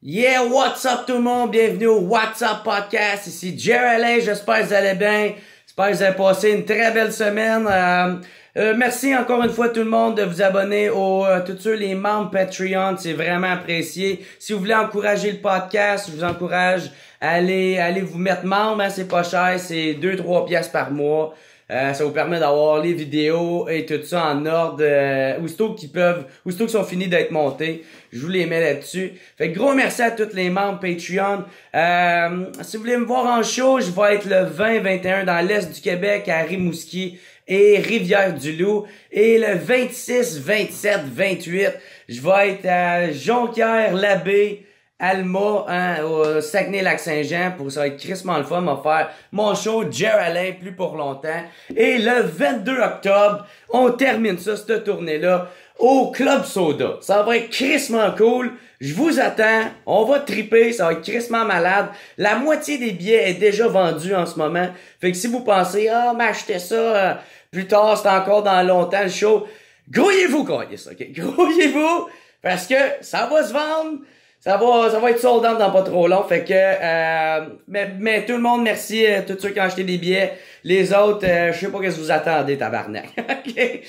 Yeah, what's up tout le monde? Bienvenue au What's Up Podcast. Ici Jerry j'espère que vous allez bien. J'espère que vous avez passé une très belle semaine. Euh, euh, merci encore une fois tout le monde de vous abonner aux euh, les membres Patreon, c'est vraiment apprécié. Si vous voulez encourager le podcast, je vous encourage à aller, vous mettre membre, hein. c'est pas cher, c'est 2-3 pièces par mois. Euh, ça vous permet d'avoir les vidéos et tout ça en ordre, euh, aussitôt qu'ils peuvent, qu'ils sont finis d'être montés. Je vous les mets là-dessus. Fait que gros merci à tous les membres Patreon. Euh, si vous voulez me voir en show, je vais être le 20-21 dans l'Est du Québec à Rimouski et Rivière-du-Loup. Et le 26, 27, 28, je vais être à Jonquière-l'Abbé Alma hein, au Saguenay-Lac-Saint-Jean pour ça va être crissement le fun, va faire mon show Jerry plus pour longtemps. Et le 22 octobre, on termine ça, cette tournée-là, au Club Soda. Ça va être crissement cool. Je vous attends. On va triper. Ça va être crissement malade. La moitié des billets est déjà vendue en ce moment. Fait que si vous pensez, ah, m'achetez m'acheter ça euh, plus tard, c'est encore dans longtemps le show. Grouillez-vous, ça, ok? Grouillez-vous. Parce que ça va se vendre. Ça va, ça va être sold dans pas trop long. Fait que, euh, mais, mais, tout le monde, merci. à euh, tous ceux qui ont acheté des billets. Les autres, euh, je sais pas quest ce que vous attendez, tabarnak. ok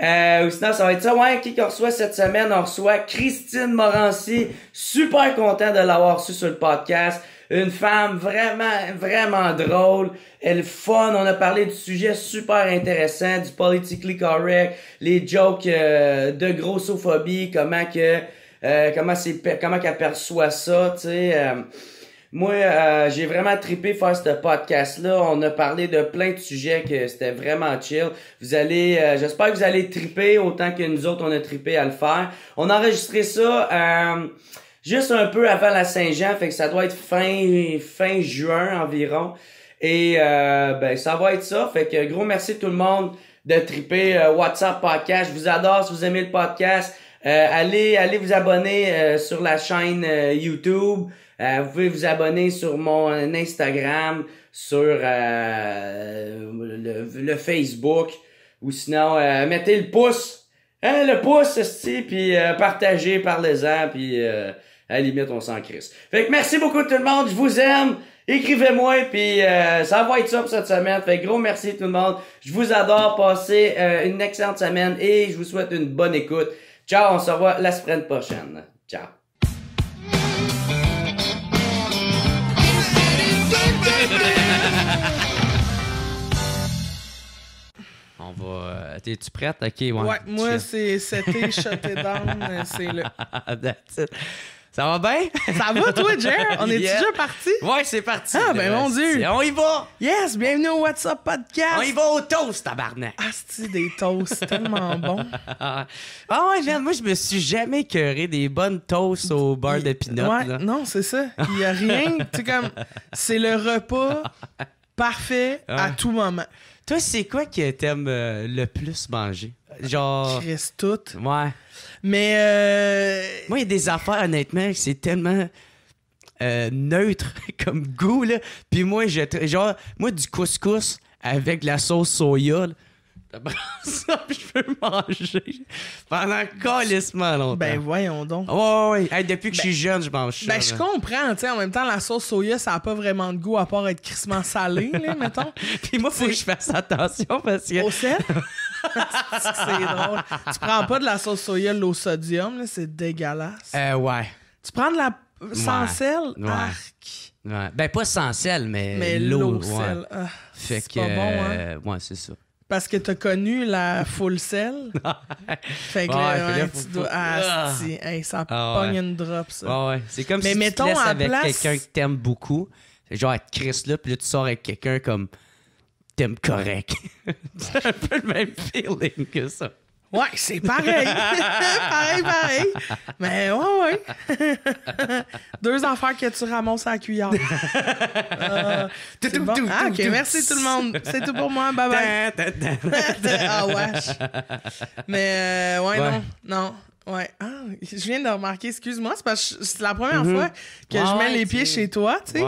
ou sinon, ça va être ça. Ouais, qui qu'on reçoit cette semaine? On reçoit Christine Morancy. Super content de l'avoir reçue sur le podcast. Une femme vraiment, vraiment drôle. Elle est fun. On a parlé du sujet super intéressant, du politically correct, les jokes de grossophobie, comment que... Euh, comment c'est comment qu'elle perçoit ça, tu sais. Euh, moi, euh, j'ai vraiment trippé faire ce podcast-là. On a parlé de plein de sujets que c'était vraiment chill. Vous allez, j'espère que vous allez tripper autant que nous autres on a trippé à le faire. On a enregistré ça juste un peu avant la Saint-Jean, fait que ça doit être fin fin juin environ. Et ben ça va être ça. Fait que gros merci tout le monde de tripper WhatsApp podcast. Je vous adore si vous aimez le podcast. Euh, allez, allez vous abonner euh, sur la chaîne euh, YouTube. vous pouvez vous abonner sur mon Instagram, sur le, Facebook. Ou sinon, mettez le pouce. Hein, le pouce, sti, puis partagez, parlez-en, puis à la limite, on s'en crisse. Fait que merci beaucoup tout le monde, je vous aime. Écrivez-moi, puis ça va être ça pour cette semaine. Fait gros merci tout le monde. Je vous adore, passez une excellente semaine et je vous souhaite une bonne écoute. Ciao, on se revoit la semaine prochaine. Ciao. On va. Euh, t'es-tu prête? Ok, ouais. ouais moi, c'est C'était Shut Down. c'est le. That's it. Ça va bien? Ça va, toi, Jer? On est toujours déjà parti? Ouais, c'est parti. Ah, ben mon Dieu! On y va! Yes, bienvenue au What's Up Podcast! On y va au toast, tabarnak! Ah, cest des toasts tellement bons? ah ouais, moi, je me suis jamais curé des bonnes toasts au beurre de pinot. Ouais, non, c'est ça. Il n'y a rien. tu comme, c'est le repas parfait à tout moment. Toi, c'est quoi que t'aimes euh, le plus manger? genre. Reste toute. Ouais. Mais. Euh, moi, il y a des affaires, honnêtement, c'est tellement. Euh, neutre comme goût là. puis moi je genre moi du couscous avec la sauce soya là, ça, je peux manger pendant calissement longtemps. Ben voyons donc. Oh, ouais, ouais, depuis que je ben, suis jeune, je mange Ben je comprends, tu sais, en même temps, la sauce soya, ça n'a pas vraiment de goût à part être crissement salé, là, mettons. Puis moi, faut que je fasse attention parce que... Au sel? c'est drôle. Tu prends pas de la sauce soya, l'eau sodium, c'est dégueulasse. Euh, ouais. Tu prends de la sans sel, arc. Ben, pas sans sel, mais, l'eau. sel. Ah, fait que. Pas bon, hein? Euh, ouais, c'est ça. Parce que t'as connu la full sel. fait que tu dois. Ah, ah! ça ah, pogne une drop, ça. ouais. C'est comme mais si mettons tu te avec quelqu'un que t'aimes beaucoup. Genre, être Chris là, puis là, tu sors avec quelqu'un comme t'aimes correct. c'est un peu le même feeling que ça. Ouais, c'est pareil. pareil, pareil. Mais ouais, ouais. Deux affaires que tu ramasses à la cuillère. Euh, ah, ok, merci tout le monde. C'est tout pour moi. Bye bye. ah, wesh. Mais euh, ouais, non. Non. Ouais. Ah, je viens de remarquer, excuse-moi, c'est parce que c'est la première mm-hmm. fois que je mets les pieds chez toi, tu sais.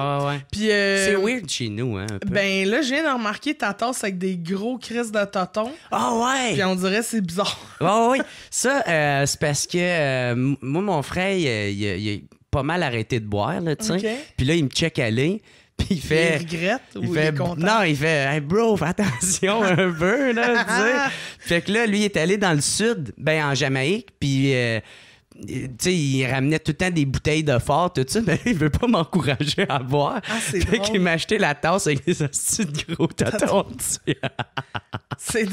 Puis. c'est euh, weird chez nous, hein. Un peu. Ben là, je viens de remarquer ta tasse avec des gros crises de tonton Ah ouais! Puis on dirait c'est bizarre. Ah oui. Ça, euh, c'est parce que euh, moi, mon frère, il, il, pas mal arrêté de boire, là, tu sais. Puis là, il me check aller il fait. Il regrette ou il est content? Non, il fait, hey bro, fais attention un peu, là, tu sais. Fait que là, lui, il est allé dans le sud, ben en Jamaïque, puis. Euh, euh, sais, il ramenait tout le temps des bouteilles de fort, tout ça, mais il veut pas m'encourager à boire. Ah, qu'il m'a acheté la tasse avec des astuces de gros tatons.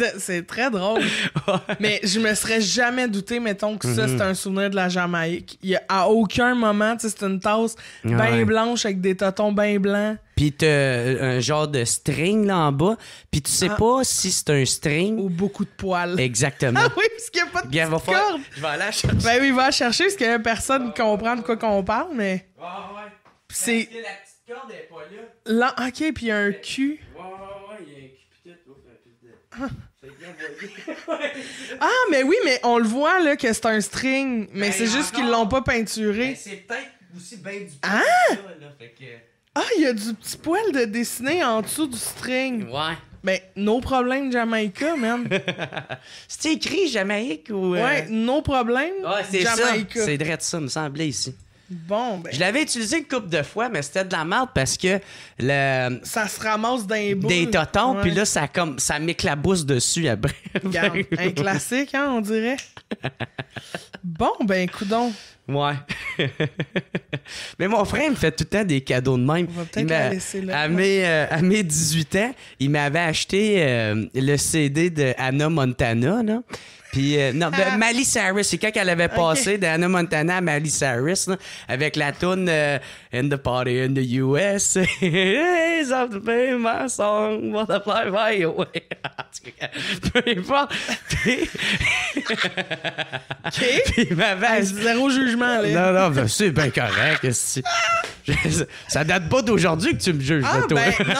c'est très drôle. Mais je me serais jamais douté, mettons, que ça, c'est mhm. un souvenir de la Jamaïque. à aucun moment, c'est une tasse bien blanche avec des tontons bien blancs puis t'as euh, un genre de string là en bas, puis tu sais ah. pas si c'est un string. Ou beaucoup de poils. Exactement. Ah oui, parce qu'il n'y a pas de corde. Je vais aller la chercher. Ben oui, va la chercher parce que personne qui comprend de quoi qu'on parle, mais. Ah ouais. C'est. La petite corde est pas là. Là, ok, puis il y a un cul. Ouais, ouais, ouais, il y a un cul, peut bien Ah. ah, mais oui, mais on le voit là que c'est un string, mais ben, c'est juste qu'ils l'ont pas peinturé. Ben, c'est peut-être aussi bien du Ah! là, fait que... Ah, il y a du petit poil de dessiné en dessous du string. Ouais. Ben, no problème Jamaïca, man. c'est écrit Jamaïque ou. Euh? Ouais, no problème. Ouais, c'est ça. C'est ça, me semblait ici. Ben. Je l'avais utilisé une couple de fois, mais c'était de la merde parce que le. Ça se ramasse d'un bout. Des totons, puis là, ça, comme, ça m'éclabousse dessus après. un classique, hein, on dirait. bon, ben, coudon. Ouais. mais mon frère me fait tout le temps des cadeaux de même. On va peut-être la laisser là. À mes, 18 euh, ans, il m'avait acheté euh, le CD de Anna Montana, là. Euh, non, ben, ah. Mally Cyrus, c'est quand qu'elle avait passé okay. d'Anna Montana à Mally Cyrus, avec la tune euh, In the Party in the US. It's up to be my song, what a fly by away. Peu importe. Puis. okay. Puis ma ah, Zéro jugement, là. Non, non, c'est bien correct. ça date pas d'aujourd'hui que tu me juges, ah, toi. Ben, non,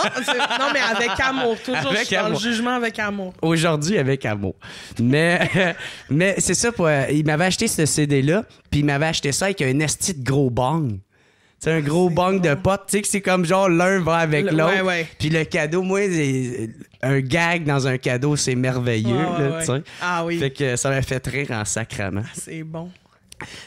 non, mais avec amour. Toujours, avec je le jugement avec amour. Aujourd'hui, avec amour. Mais. Euh, mais c'est ça, euh, il m'avait acheté ce CD-là, puis il m'avait acheté ça avec un esti de gros bang. C'est un gros bang de potes, tu sais que c'est comme genre l'un va avec l'autre. Puis le cadeau, moi, euh, un gag dans un cadeau, c'est merveilleux, Ah oui. Fait que ça m'a fait rire en sacrament. Ah, c'est bon.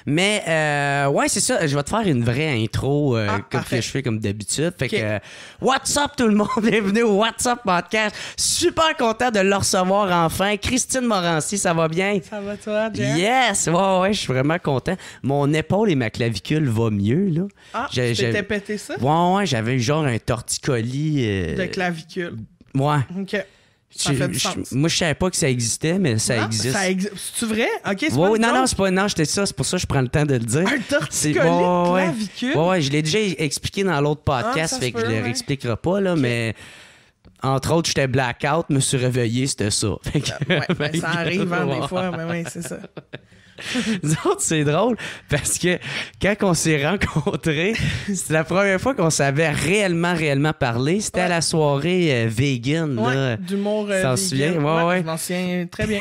Mais euh, ouais, c'est ça. Je vais te faire une vraie intro euh, ah, comme que je fais comme d'habitude. Fait que What's up tout le monde, bienvenue au What's up podcast. Super content de le recevoir enfin. Christine Morancy, ça va bien Ça va toi, Jack Yes, ouais ouais, je suis vraiment content. Mon épaule et ma clavicule va mieux là. Ah, pété ça Ouais ouais, j'avais genre un torticolis euh, de clavicule. Ouais. OK. Je, moi, je savais pas que ça existait, mais ça existe. Ça cest vrai? Non, non, c'est pas... j'étais ça. C'est pour ça que je prends le temps de le dire. Un torticolis. ouais. Ouais, je l'ai déjà expliqué dans l'autre ah, podcast, je fait que je le réexpliquerai pas, là, mais... Entre autres, j'étais blackout, me suis réveillé, c'était ça. Euh, ouais, ben, ça arrive hein, des fois, mais c'est ça. Nous autres, c'est drôle parce que quand on s'est rencontrés, c'était la première fois qu'on savait réellement, réellement parler. C'était à la soirée euh, vegan. Ouais, d'humour euh, T'en souviens? Ouais, ouais. Je m'en souviens très bien.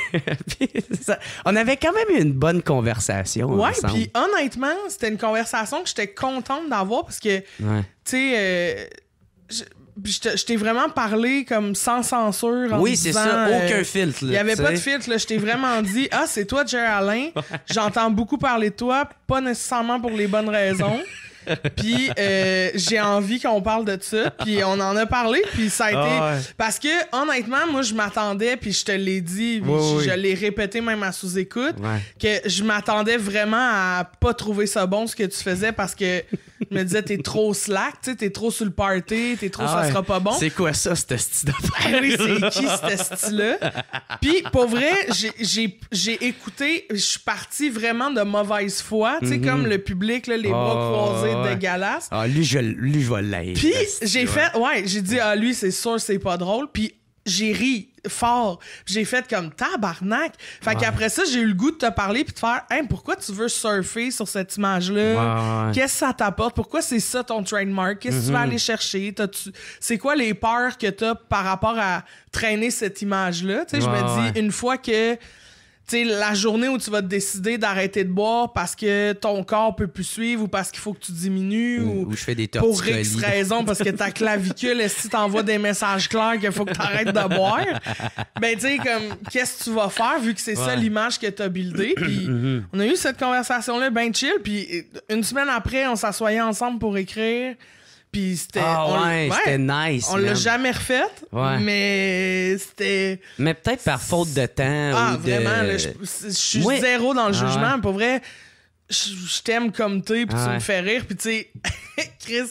on avait quand même une bonne conversation. Ouais, puis honnêtement, c'était une conversation que j'étais contente d'avoir parce que, tu sais, euh, je t'ai vraiment parlé comme sans censure. oui, c'est ça, aucun euh, filtre. Il n'y avait pas de filtre. Je t'ai vraiment dit Ah, c'est toi, Jerry Alain. J'entends beaucoup parler de toi, pas nécessairement pour les bonnes raisons. Puis euh, j'ai envie qu'on parle de ça. Puis on en a parlé. Puis ça a ah été. Parce que honnêtement, moi, je m'attendais. Puis je te l'ai dit. je, l'ai répété même à sous-écoute. Que je m'attendais vraiment à pas trouver ça bon ce que tu faisais parce que je me disais, t'es trop slack. Tu t'es trop sur le party. T'es trop, ah ça sera pas bon. C'est quoi ça, ce style ah c'est qui ce style-là? Puis pour vrai, j'ai écouté. Je suis parti vraiment de mauvaise foi. Tu sais, mhm. comme le public, là, les bras croisés ouais. Ah, lui, je, lui, je vais l'aider. Puis j'ai fait, ouais, j'ai dit, ah, lui, c'est sûr, c'est pas drôle. Puis j'ai ri fort. J'ai fait comme tabarnak. Fait qu'après ça, j'ai eu le goût de te parler puis de faire hein pourquoi tu veux surfer sur cette image-là? Qu'est-ce que ça t'apporte? Pourquoi c'est ça ton trademark? Qu'est-ce que tu vas mm-hmm. aller chercher? C'est quoi les peurs que tu as par rapport à traîner cette image-là? Tu sais, je me dis, une fois que sais, la journée où tu vas décider d'arrêter de boire parce que ton corps peut plus suivre ou parce qu'il faut que tu diminues ou, pour X raison parce que ta clavicule si t'envoies des messages clairs qu'il faut que tu arrêtes de boire ben tu sais comme qu'est-ce que tu vas faire vu que c'est ça l'image que tu as buildée puis on a eu cette conversation là ben chill puis euh, une semaine après on s'assoyait ensemble pour écrire puis c'était. Ah c'était nice. On l'a jamais refait, mais c'était. Mais peut-être par faute de temps. Ah, ou de... vraiment, je, suis zéro dans le ah jugement. Pour vrai, je, t'aime comme es, puis ah tu me fais rire, puis tu sais, Chris,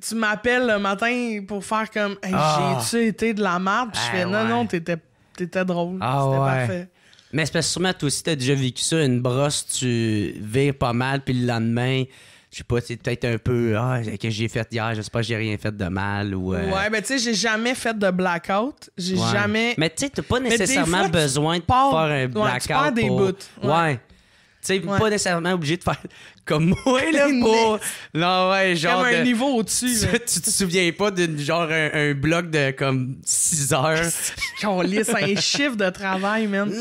tu, m'appelles le matin pour faire comme ah. J'ai-tu été de la merde? Puis je fais Non, non, t'étais, t'étais drôle. c'était parfait. Mais c'est parce que sûrement, toi aussi, t'as déjà vécu ça, une brosse, tu vires pas mal, puis le lendemain je sais pas, c'est peut-être un peu ah, que j'ai fait hier, je sais pas, j'ai rien fait de mal ou. Euh, ouais, mais tu sais, j'ai jamais fait de blackout. J'ai jamais. Mais tu sais, t'as pas nécessairement besoin de faire un blackout. Ouais, tu pour... des bouts. ouais. Tu sais, pas nécessairement obligé de faire comme moi, là, pour... Non, ouais, genre... Comme un niveau au-dessus. Tu, tu, te souviens pas d'un genre, un, bloc de, comme, 6 heures? Qu'on lisse un chiffre de travail, man.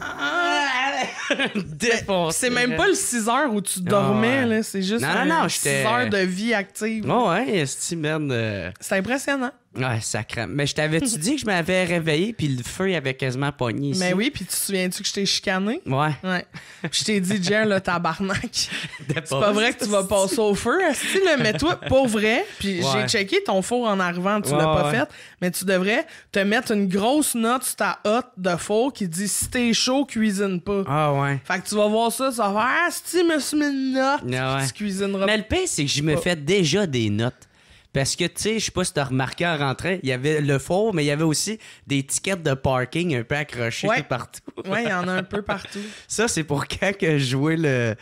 Ah, ah. C'est même pas le 6 heures où tu dormais, là. C'est juste 6 heures de vie active. Oh, ouais, c'est euh. C'est impressionnant. Ouais, sacré. Mais je t'avais-tu dit que je m'avais réveillé puis le feu il avait quasiment pogné ici? Mais oui, puis tu te souviens-tu que je t'ai chicané? Ouais. Ouais. Je t'ai dit, Jer, le tabarnak. C'est pas vrai que tu vas passer au feu. Si, le mets toi, pour vrai, puis j'ai checké ton four en arrivant, tu ne l'as pas fait, mais tu devrais te mettre une grosse note sur ta hotte de four qui dit si t'es chaud, cuisine pas. Ah ouais. Fait que tu vas voir ça, ça va faire, ah, si, tu me suis mis une note, ah, tu cuisineras pas. Mais le pire, c'est que je me fais déjà des notes. Parce que, tu sais, je sais pas si t'as remarqué en rentrant, il y avait le four, mais il y avait aussi des tickets de parking un peu accrochés partout. oui, il y en a un peu partout. Ça, c'est pour quand que je jouais le.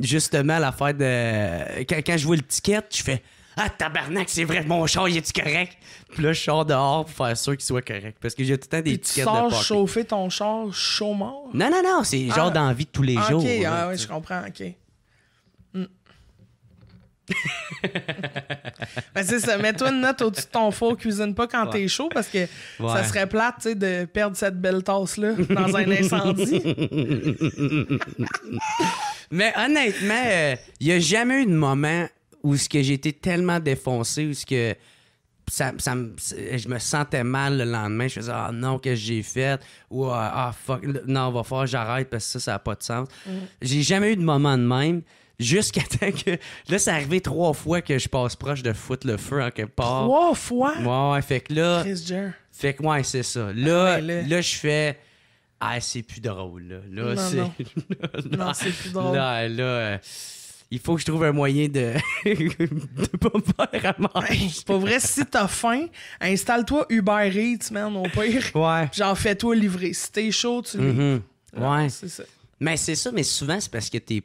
Justement, l'affaire de. Quand, quand je jouais le ticket, je fais. Ah, tabarnak, c'est vrai, mon char, il est correct? Puis là, je sors dehors pour faire sûr qu'il soit correct. Parce que j'ai tout le temps des de tickets tu sors chauffer ton char chaud mort? Non, non, non, c'est genre ah. d'envie de tous les ah, jours. Ok, ah, oui, je comprends, ok. Ben, ça. Mets-toi une note au-dessus de ton four. Cuisine pas quand t'es chaud parce que ça serait plate de perdre cette belle tasse-là dans un incendie. Mais honnêtement, il euh, a jamais eu de moment où ce que j'étais tellement défoncé, où que je me sentais mal le lendemain. Je faisais Ah non, qu'est-ce que j'ai fait Ou Ah, ah fuck, non, va faire, j'arrête parce que ça, ça n'a pas de sens. Mm. J'ai jamais eu de moment de même. Jusqu'à temps que. Là, c'est arrivé trois fois que je passe proche de foutre le feu en quelque part. Trois fois? Ouais, fait que là. Fait que, ouais, c'est ça. Ah, là, là, je fais. Ah, c'est plus drôle, là. Là, c'est. Non, non c'est plus drôle. Là, là. Euh, il faut que je trouve un moyen de de pas me faire à manger. C'est pas vrai, si t'as faim, installe-toi Uber Eats, man, mon pire. Ouais. Genre, fais toi livrer. Si t'es chaud, tu mm Ouais. C'est ça. Mais c'est ça, mais souvent, c'est parce que t'es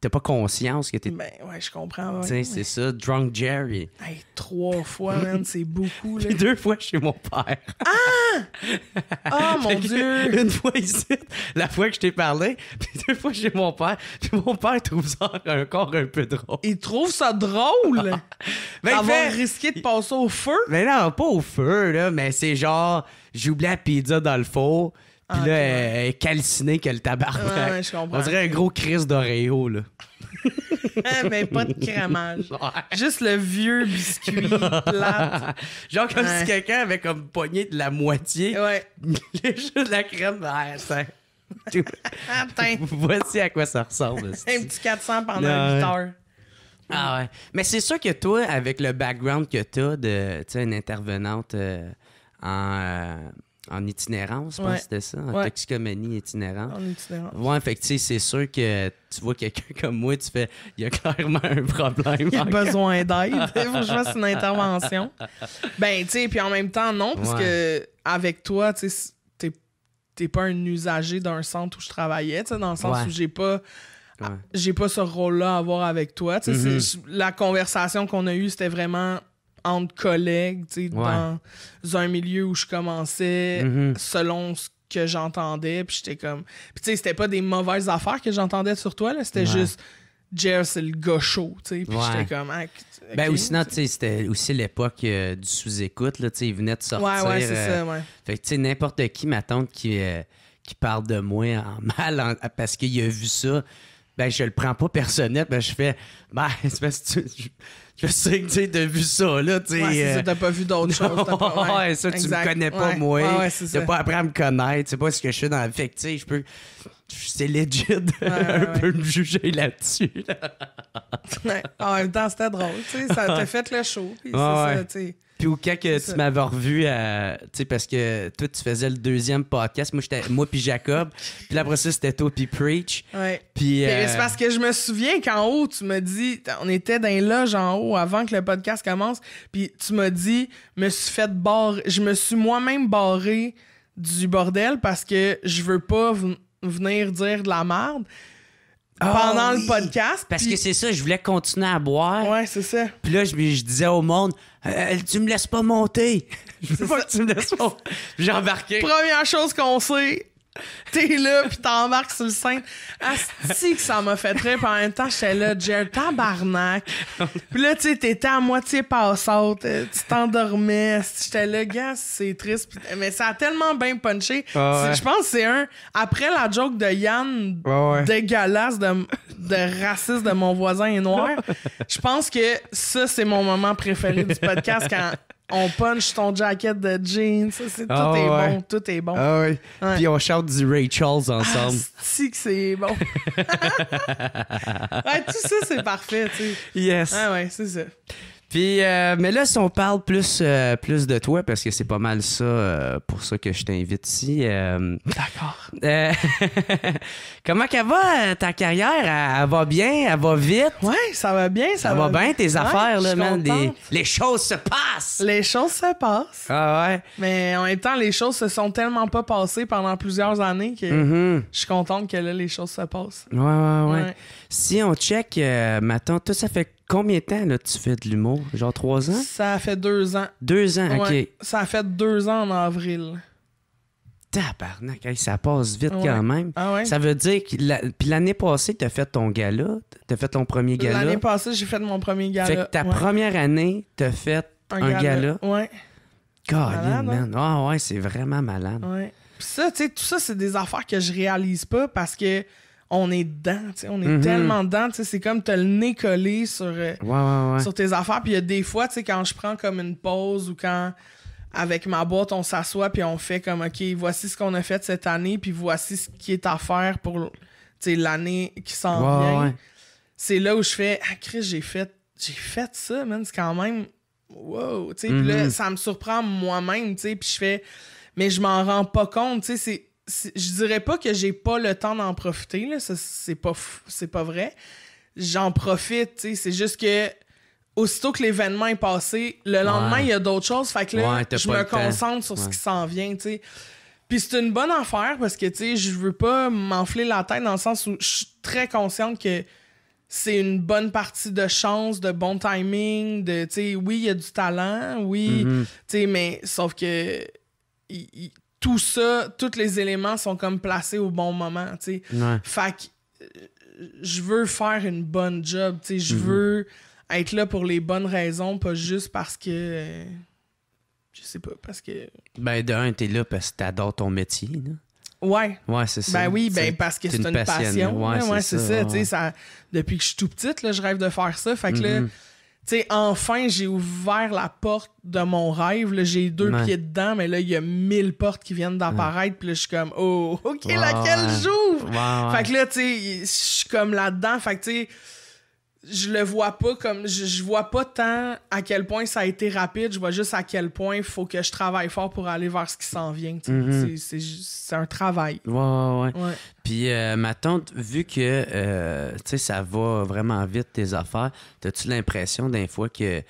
t'as pas conscience que t'es. Ben ouais, je comprends. Tu sais, c'est ça, Drunk Jerry. Hey, trois fois, man, c'est beaucoup. Là. deux fois chez mon père. Ah! Oh mon Dieu! Une fois ici, la fois que je t'ai parlé, puis deux fois chez mon père. Puis mon père trouve ça encore un peu drôle. Il trouve ça drôle? Mais ben, fait... risqué de passer au feu? Mais ben non, pas au feu, là, mais c'est genre, j'oublie la pizza dans le four. Puis là, elle est calcinée que le tabarnak. On dirait un gros crise d'Oreo, là. mais pas de cramage. Juste le vieux biscuit plat. Genre comme si quelqu'un avait comme pogné de la moitié. Ouais. Juste de la crème. ça... ah, ah Voici à quoi ça ressemble. un petit 400 pendant 8 heures. Ah ouais. Mais c'est sûr que toi, avec le background que t'as de, tu une intervenante euh, en... Euh, en itinérance, je pense que c'était ça, en toxicomanie itinérante. En itinérance. Ouais, fait c'est sûr que tu vois quelqu'un comme moi, tu fais, il y a clairement un problème. Il a besoin d'aide. Faut que une intervention. ben, tu sais, puis en même temps, non, parce que avec toi, tu sais, t'es pas un usager d'un centre où je travaillais, tu sais, dans le sens où j'ai pas. j'ai pas ce rôle-là à avoir avec toi. Mm-hmm. La conversation qu'on a eue, c'était vraiment entre collègues, dans un milieu où je commençais mm-hmm. selon ce que j'entendais. Puis j'étais comme. Puis tu sais, c'était pas des mauvaises affaires que j'entendais sur toi, là. C'était juste. Jer, c'est le gars chaud, tu sais. Puis j'étais comme. Ah, ben, aussi, tu sais, c'était aussi l'époque euh, du sous-écoute, là. Tu sais, il venait de sortir. Ouais, ouais, c'est ça, ouais. Euh, fait que, tu sais, n'importe qui, ma tante qui, euh, qui parle de moi en mal parce qu'il a vu ça, ben, je le prends pas personnel. mais ben, je fais. Ben, c'est je sais que tu sais, t'as vu ça, là, tu euh, t'as pas vu d'autres choses. ouais, ça, tu me connais pas, moi. tu t'as pas appris à me connaître, sais pas ce que je suis dans la vie. Tu sais, je peux. C'est legit un peu me juger là-dessus. en même temps, c'était drôle, tu sais. Ça t'a fait le show. Pis ça, puis au cas que tu m'avais revu, euh, tu sais, parce que toi, tu faisais le deuxième podcast. Moi, j'étais moi puis Jacob. Puis après ça, c'était toi puis Preach. Ouais. Puis. Euh, c'est parce que je me souviens qu'en haut, tu m'as dit, on était dans les en haut avant que le podcast commence. Puis tu m'as dit, me suis fait barrer. Je me suis moi-même barré du bordel parce que je veux pas venir dire de la merde. Ah pendant le podcast. Parce que c'est ça, je voulais continuer à boire. Ouais, c'est ça. Puis là, je, disais au monde, euh, euh, tu me laisses pas monter. Je veux pas que tu me laisses monter. J'ai embarqué. Première chose qu'on sait, T'es là, puis t'embarques sur le scène. Asti que ça m'a fait très en même temps, j'étais là, Jared, tabarnak. Puis là, tu sais, t'étais à moitié passante. Euh, tu t'endormais. J'étais là, gars, c'est triste. mais ça a tellement bien punché. Ah je pense que c'est un... Après la joke de Yann, ah dégueulasse, de, de raciste de mon voisin et noir, je pense que ça, c'est mon moment préféré du podcast quand on punch ton jacket de jeans. Ça, c'est, tout ah est bon. Tout est bon. Ah ouais. Puis on chante du Ray Charles ensemble. Ah, si que c'est bon. ouais, tout ça, c'est parfait. Tu sais. Yes. Ah ouais, c'est ça. Puis, euh, mais là, si on parle plus, euh, plus de toi, parce que c'est pas mal ça, euh, pour ça que je t'invite ici. D'accord. comment qu'elle va, ta carrière? Elle, va bien? Elle va vite? Ouais, ça va bien. Ça, va, bien, tes affaires, là, man. Les, choses se passent! Les choses se passent. Ah ouais? Mais en même temps, les choses se sont tellement pas passées pendant plusieurs années que mm-hmm. je suis contente que là, les choses se passent. Oui, ouais, ouais. ouais. Si on check, euh, maintenant, toi, ça fait combien de temps là, tu fais de l'humour? Genre trois ans? Ça fait deux ans. Deux ans, OK. Ça fait deux ans en avril. Tabarnak, ça passe vite quand même. Ah ouais? Ça veut dire que puis l'année passée, tu as fait ton gala, tu as fait ton premier gala. L'année passée, j'ai fait mon premier gala. Fait que ta première année, tu as fait un, gala. Ouais. Hein? man. Ah ouais, c'est vraiment malade. Ouais. Puis ça, tu sais, tout ça, c'est des affaires que je réalise pas parce que on est dedans, on est mhm. tellement dedans, c'est comme t'as le nez collé euh, sur, tes affaires. Puis il y a des fois, quand je prends comme une pause ou quand avec ma boîte, on s'assoit puis on fait comme OK, voici ce qu'on a fait cette année, puis voici ce qui est à faire pour l'année qui s'en vient. C'est là où je fais Ah Chris, j'ai fait j'ai fait ça, man, c'est quand même wow. Puis là, mhm. ça me surprend moi-même, puis je fais mais je m'en rends pas compte, tu sais, c'est je dirais pas que j'ai pas le temps d'en profiter, là, c'est pas, c'est pas vrai. J'en profite, c'est juste que aussitôt que l'événement est passé, le lendemain, il y a d'autres choses. Fait que là, je me concentre sur ce qui s'en vient, tu Puis c'est une bonne affaire parce que, tu je veux pas m'enfler la tête dans le sens où je suis très consciente que c'est une bonne partie de chance, de bon timing, de, tu oui, il y a du talent, oui, mm-hmm. tu sais, mais sauf que tout ça, tous les éléments sont comme placés au bon moment, tu sais. Fait que euh, je veux faire une bonne job, tu sais. Je mhm. veux être là pour les bonnes raisons, pas juste parce que. Euh, je sais pas, parce que. Ben, d'un, un, t'es là parce que t'adores ton métier, là. Ouais. Ouais, c'est ça. Ben oui, ben parce que c'est une, passion. Ouais, c'est ça. tu ouais. ça depuis que je suis tout petite, là, je rêve de faire ça. Fait que là mhm sais, enfin, j'ai ouvert la porte de mon rêve. J'ai deux pieds dedans, mais là, il y a mille portes qui viennent d'apparaître. Puis là, je suis comme, oh, OK, laquelle j'ouvre? fait que là, tu je suis comme là-dedans. Fait que, tu sais, je le vois pas comme je, vois pas tant à quel point ça a été rapide je vois juste à quel point il faut que je travaille fort pour aller vers ce qui s'en vient mhm. c'est un travail ouais ouais, puis euh, ma tante vu que euh, tu sais ça va vraiment vite tes affaires t'as-tu l'impression d'un fois que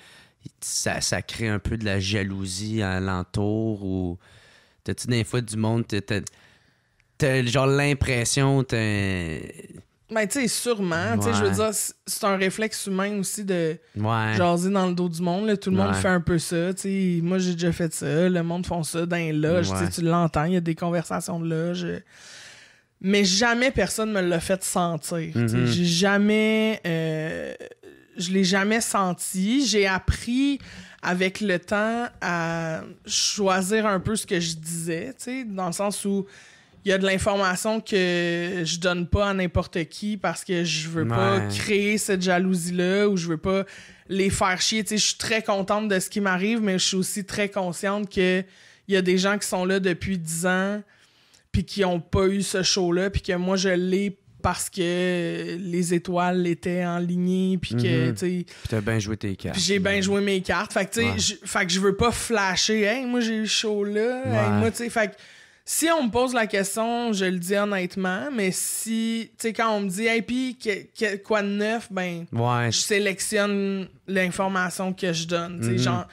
ça, crée un peu de la jalousie à alentour ou t'as-tu des fois du monde t'as genre l'impression t'as ben, tu sais, sûrement. je veux dire, c'est un réflexe humain aussi de jaser dans le dos du monde. Tout le monde fait un peu ça. Tu moi, j'ai déjà fait ça. Le monde font ça dans les loges. Tu l'entends, il y a des conversations de loge. Mais jamais personne me l'a fait sentir. Mm-hmm. jamais. Euh, je l'ai jamais senti. J'ai appris avec le temps à choisir un peu ce que je disais, tu dans le sens où il y a de l'information que je donne pas à n'importe qui parce que je veux pas créer cette jalousie-là ou je veux pas les faire chier. Tu sais, je suis très contente de ce qui m'arrive, mais je suis aussi très consciente que il y a des gens qui sont là depuis 10 ans puis qui ont pas eu ce show-là puis que moi, je l'ai parce que les étoiles étaient en ligne puis que mhm. tu sais bien joué tes cartes j'ai bien joué mes cartes fait que tu sais que je veux pas flasher hey moi j'ai eu show-là. là moi tu sais fait si on me pose la question, je le dis honnêtement, mais si, tu sais, quand on me dit, hey, puis quoi de neuf, ben, je sélectionne l'information que je donne. Tu sais, mm-hmm. genre,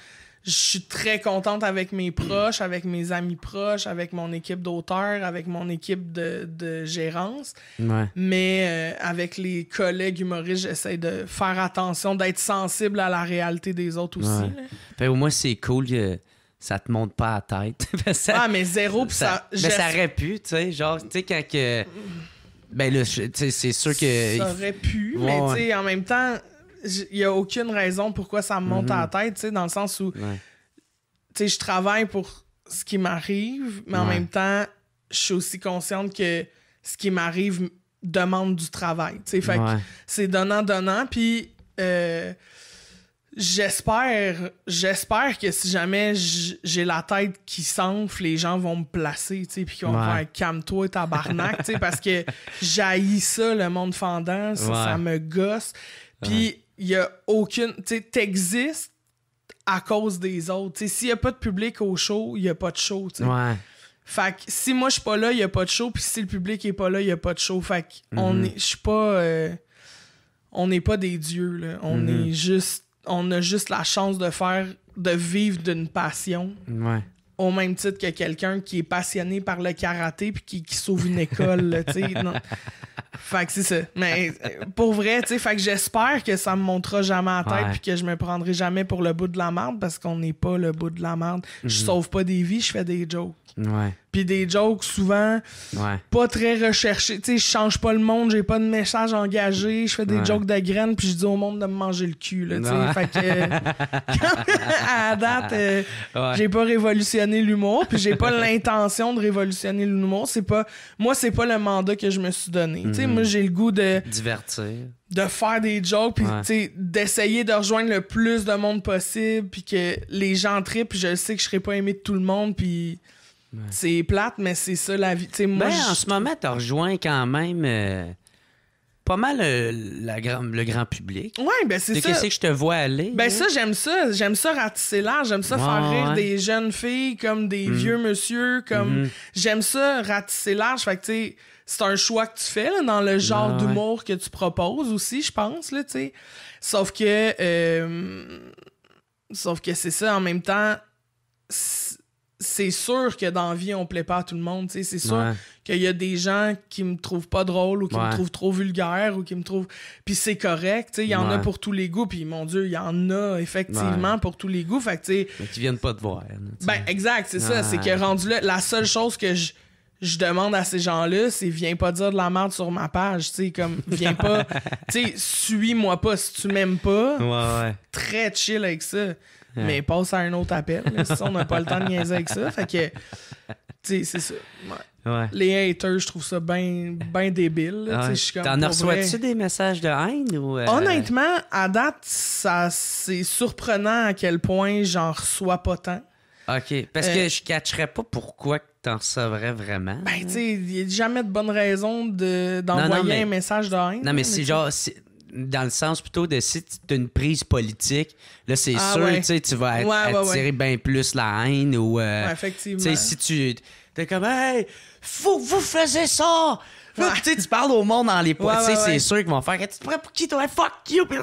je suis très contente avec mes proches, avec mes amis proches, avec mon équipe d'auteurs, avec mon équipe de, gérance. Mais euh, avec les collègues humoristes, j'essaie de faire attention, d'être sensible à la réalité des autres aussi. Fait, au moins, c'est cool que ça te monte pas à tête. Ben, mais zéro, ça... Mais ça ben, aurait pu, tu sais, genre, tu sais, quand que... Ben là, c'est sûr que... Ça aurait pu, mais tu sais, en même temps, il y a aucune raison pourquoi ça me monte à la mm-hmm. tête, tu sais, dans le sens où, tu sais, je travaille pour ce qui m'arrive, mais en même temps, je suis aussi consciente que ce qui m'arrive demande du travail, tu sais, fait que c'est donnant-donnant, puis... Euh, J'espère, j'espère que si jamais j'ai la tête qui s'enfle, les gens vont me placer, tu sais, puis qu'on vont faire calme-toi, tabarnak, tu sais, parce que j'haïs ça, le monde fendant, ça, me gosse. Puis il y a aucune, tu sais, t'existes à cause des autres. Tu sais, s'il y a pas de public au show, il y a pas de show, tu sais. Fait que si moi je suis pas là, il y a pas de show, puis si le public est pas là, il y a pas de show. Fait que on mhm. est, je suis pas, euh, on n'est pas des dieux, là. On mhm. est juste on a juste la chance de faire, de vivre d'une passion. Au même titre que quelqu'un qui est passionné par le karaté puis qui, sauve une école, tu sais. Fait que c'est ça. Mais pour vrai, tu fait que j'espère que ça me montera jamais à tête puis que je me prendrai jamais pour le bout de la merde parce qu'on n'est pas le bout de la merde. Je mhm. sauve pas des vies, je fais des jokes. Ouais puis des jokes souvent pas très recherchés. Tu sais, je change pas le monde, j'ai pas de message engagé, je fais des jokes de graines, puis je dis au monde de me manger le cul. fait que, euh, à date, euh, j'ai pas révolutionné l'humour, puis j'ai pas l'intention de révolutionner l'humour. C'est pas, moi, c'est pas le mandat que je me suis donné. Tu sais, mm-hmm. moi, j'ai le goût de divertir de faire des jokes puis sais d'essayer de rejoindre le plus de monde possible puis que les gens trippent. puis je sais que je serai pas aimé de tout le monde puis c'est plate, mais c'est ça la vie. Ben, en ce moment, t'as rejoint quand même euh, pas mal euh, le grand public. Ouais, ben c'est ça. Qu'est-ce que je te vois aller? Ben ça, j'aime ça. J'aime ça ratisser large. J'aime ça faire rire des jeunes filles comme des mm. vieux monsieur. Comme... Mm-hmm. J'aime ça ratisser l'âge. Fait tu c'est un choix que tu fais dans le genre d'humour que tu proposes aussi, je pense. Là, Sauf que... Euh, sauf que c'est ça, en même temps c'est sûr que dans la vie, on plaît pas à tout le monde. C'est sûr qu'il y a des gens qui me trouvent pas drôle ou qui me trouvent trop vulgaire ou qui me trouvent. Puis c'est correct. Il y en a pour tous les goûts. Puis mon Dieu, il y en a effectivement pour tous les goûts. Fait Mais qui viennent pas te voir. Ben, exact, c'est ça. C'est que rendu la seule chose que je demande à ces gens-là, c'est viens pas dire de la merde sur ma page, tu comme viens pas, suis-moi pas si tu m'aimes pas. Très chill avec ça mais passe à un autre appel. on n'a pas le temps de niaiser avec ça. Fait que, tu sais, c'est ça. Ouais. Les haters, je trouve ça bien débile. T'en reçois-tu des messages de haine? Ou euh, Honnêtement, à date, ça, c'est surprenant à quel point j'en reçois pas tant. OK. Parce que euh, je catcherais pas pourquoi t'en recevrais vraiment. Ben, tu il n'y a jamais de bonne raison d'envoyer de, un message de haine. Non, mais, mais c'est genre, dans le sens plutôt de si tu une prise politique, là, c'est ah sûr, tu, sais, tu vas attirer bien plus la haine ou. Euh, effectivement. Si tu. T'es comme, hey, faut que vous faisiez ça! Là, tu parles au monde dans les poids. c'est sûr qu'ils vont faire, que tu te prends pour qui, toi? Fuck you! Puis,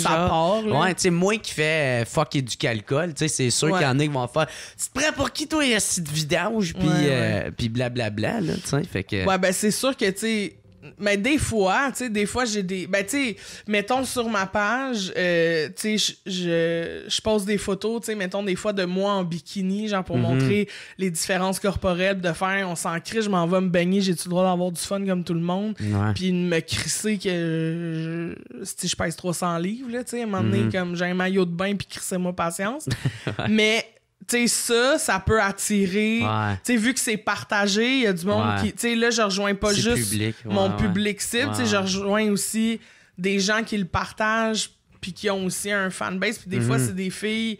ça part. Ouais, tu sais, moi qui fais euh, fuck et du calcul, tu sais, c'est sûr qu'il y en a qui vont faire, tu te prends pour qui, toi, il y a vidange? Puis, euh, puis blablabla, là, tu sais. Fait que. Ouais, ben, c'est sûr que, tu sais mais des fois, tu sais, des fois, j'ai des. Ben, tu sais, mettons sur ma page, euh, tu sais, je, je pose des photos, tu sais, mettons des fois de moi en bikini, genre pour mhm. montrer les différences corporelles, de faire on s'en crie, je m'en vais me baigner, jai tout le droit d'avoir du fun comme tout le monde, puis me crisser que je, si je pèse 300 livres, là, tu sais, à un mhm. comme j'ai un maillot de bain, puis crisser ma patience. Mais tu ça, ça peut attirer. Tu sais, vu que c'est partagé, il y a du monde qui. Tu sais, là, je rejoins pas juste mon public cible. Tu sais, je rejoins aussi des gens qui le partagent puis qui ont aussi un fanbase. Puis des fois, mhm. c'est des filles,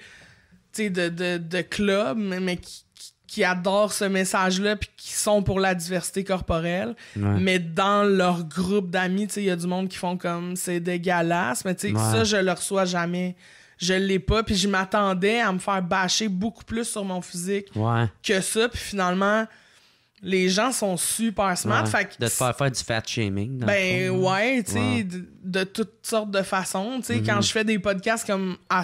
tu sais, de, de, club, mais, qui, qui adorent ce message-là puis qui sont pour la diversité corporelle. Mais dans leur groupe d'amis, tu sais, il y a du monde qui font comme c'est dégueulasse. Mais tu sais, ça, je le reçois jamais je l'ai pas. Puis je m'attendais à me faire bâcher beaucoup plus sur mon physique que ça. Puis finalement, les gens sont super smart. Fait de te faire faire du fat shaming. Ben ouais, tu sais, de, toutes sortes de façons. Tu quand mm-hmm. je fais des podcasts comme à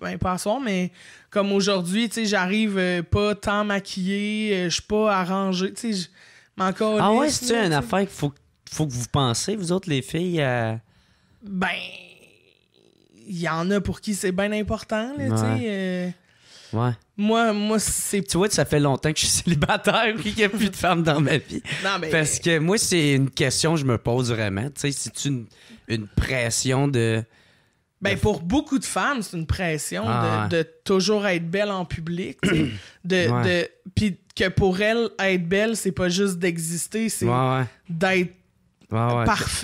ben pas à soir, mais comme aujourd'hui, tu sais, j'arrive euh, pas tant maquillée, euh, je suis pas arrangée, tu sais, encore. Ah ouais, c'est une affaire qu'il faut, que vous pensez, vous autres les filles. Euh, ben il y en a pour qui c'est bien important, tu euh, Moi, moi c'est. Tu vois, ça fait longtemps que je suis célibataire et qu'il n'y a plus de femmes dans ma vie. Parce que moi, c'est une question que je me pose vraiment. Tu sais, c'est une, une pression de. Ben, pour beaucoup de femmes, c'est une pression de, ah, toujours être belle en public. de, Puis que pour elles, être belle, c'est pas juste d'exister, c'est d'être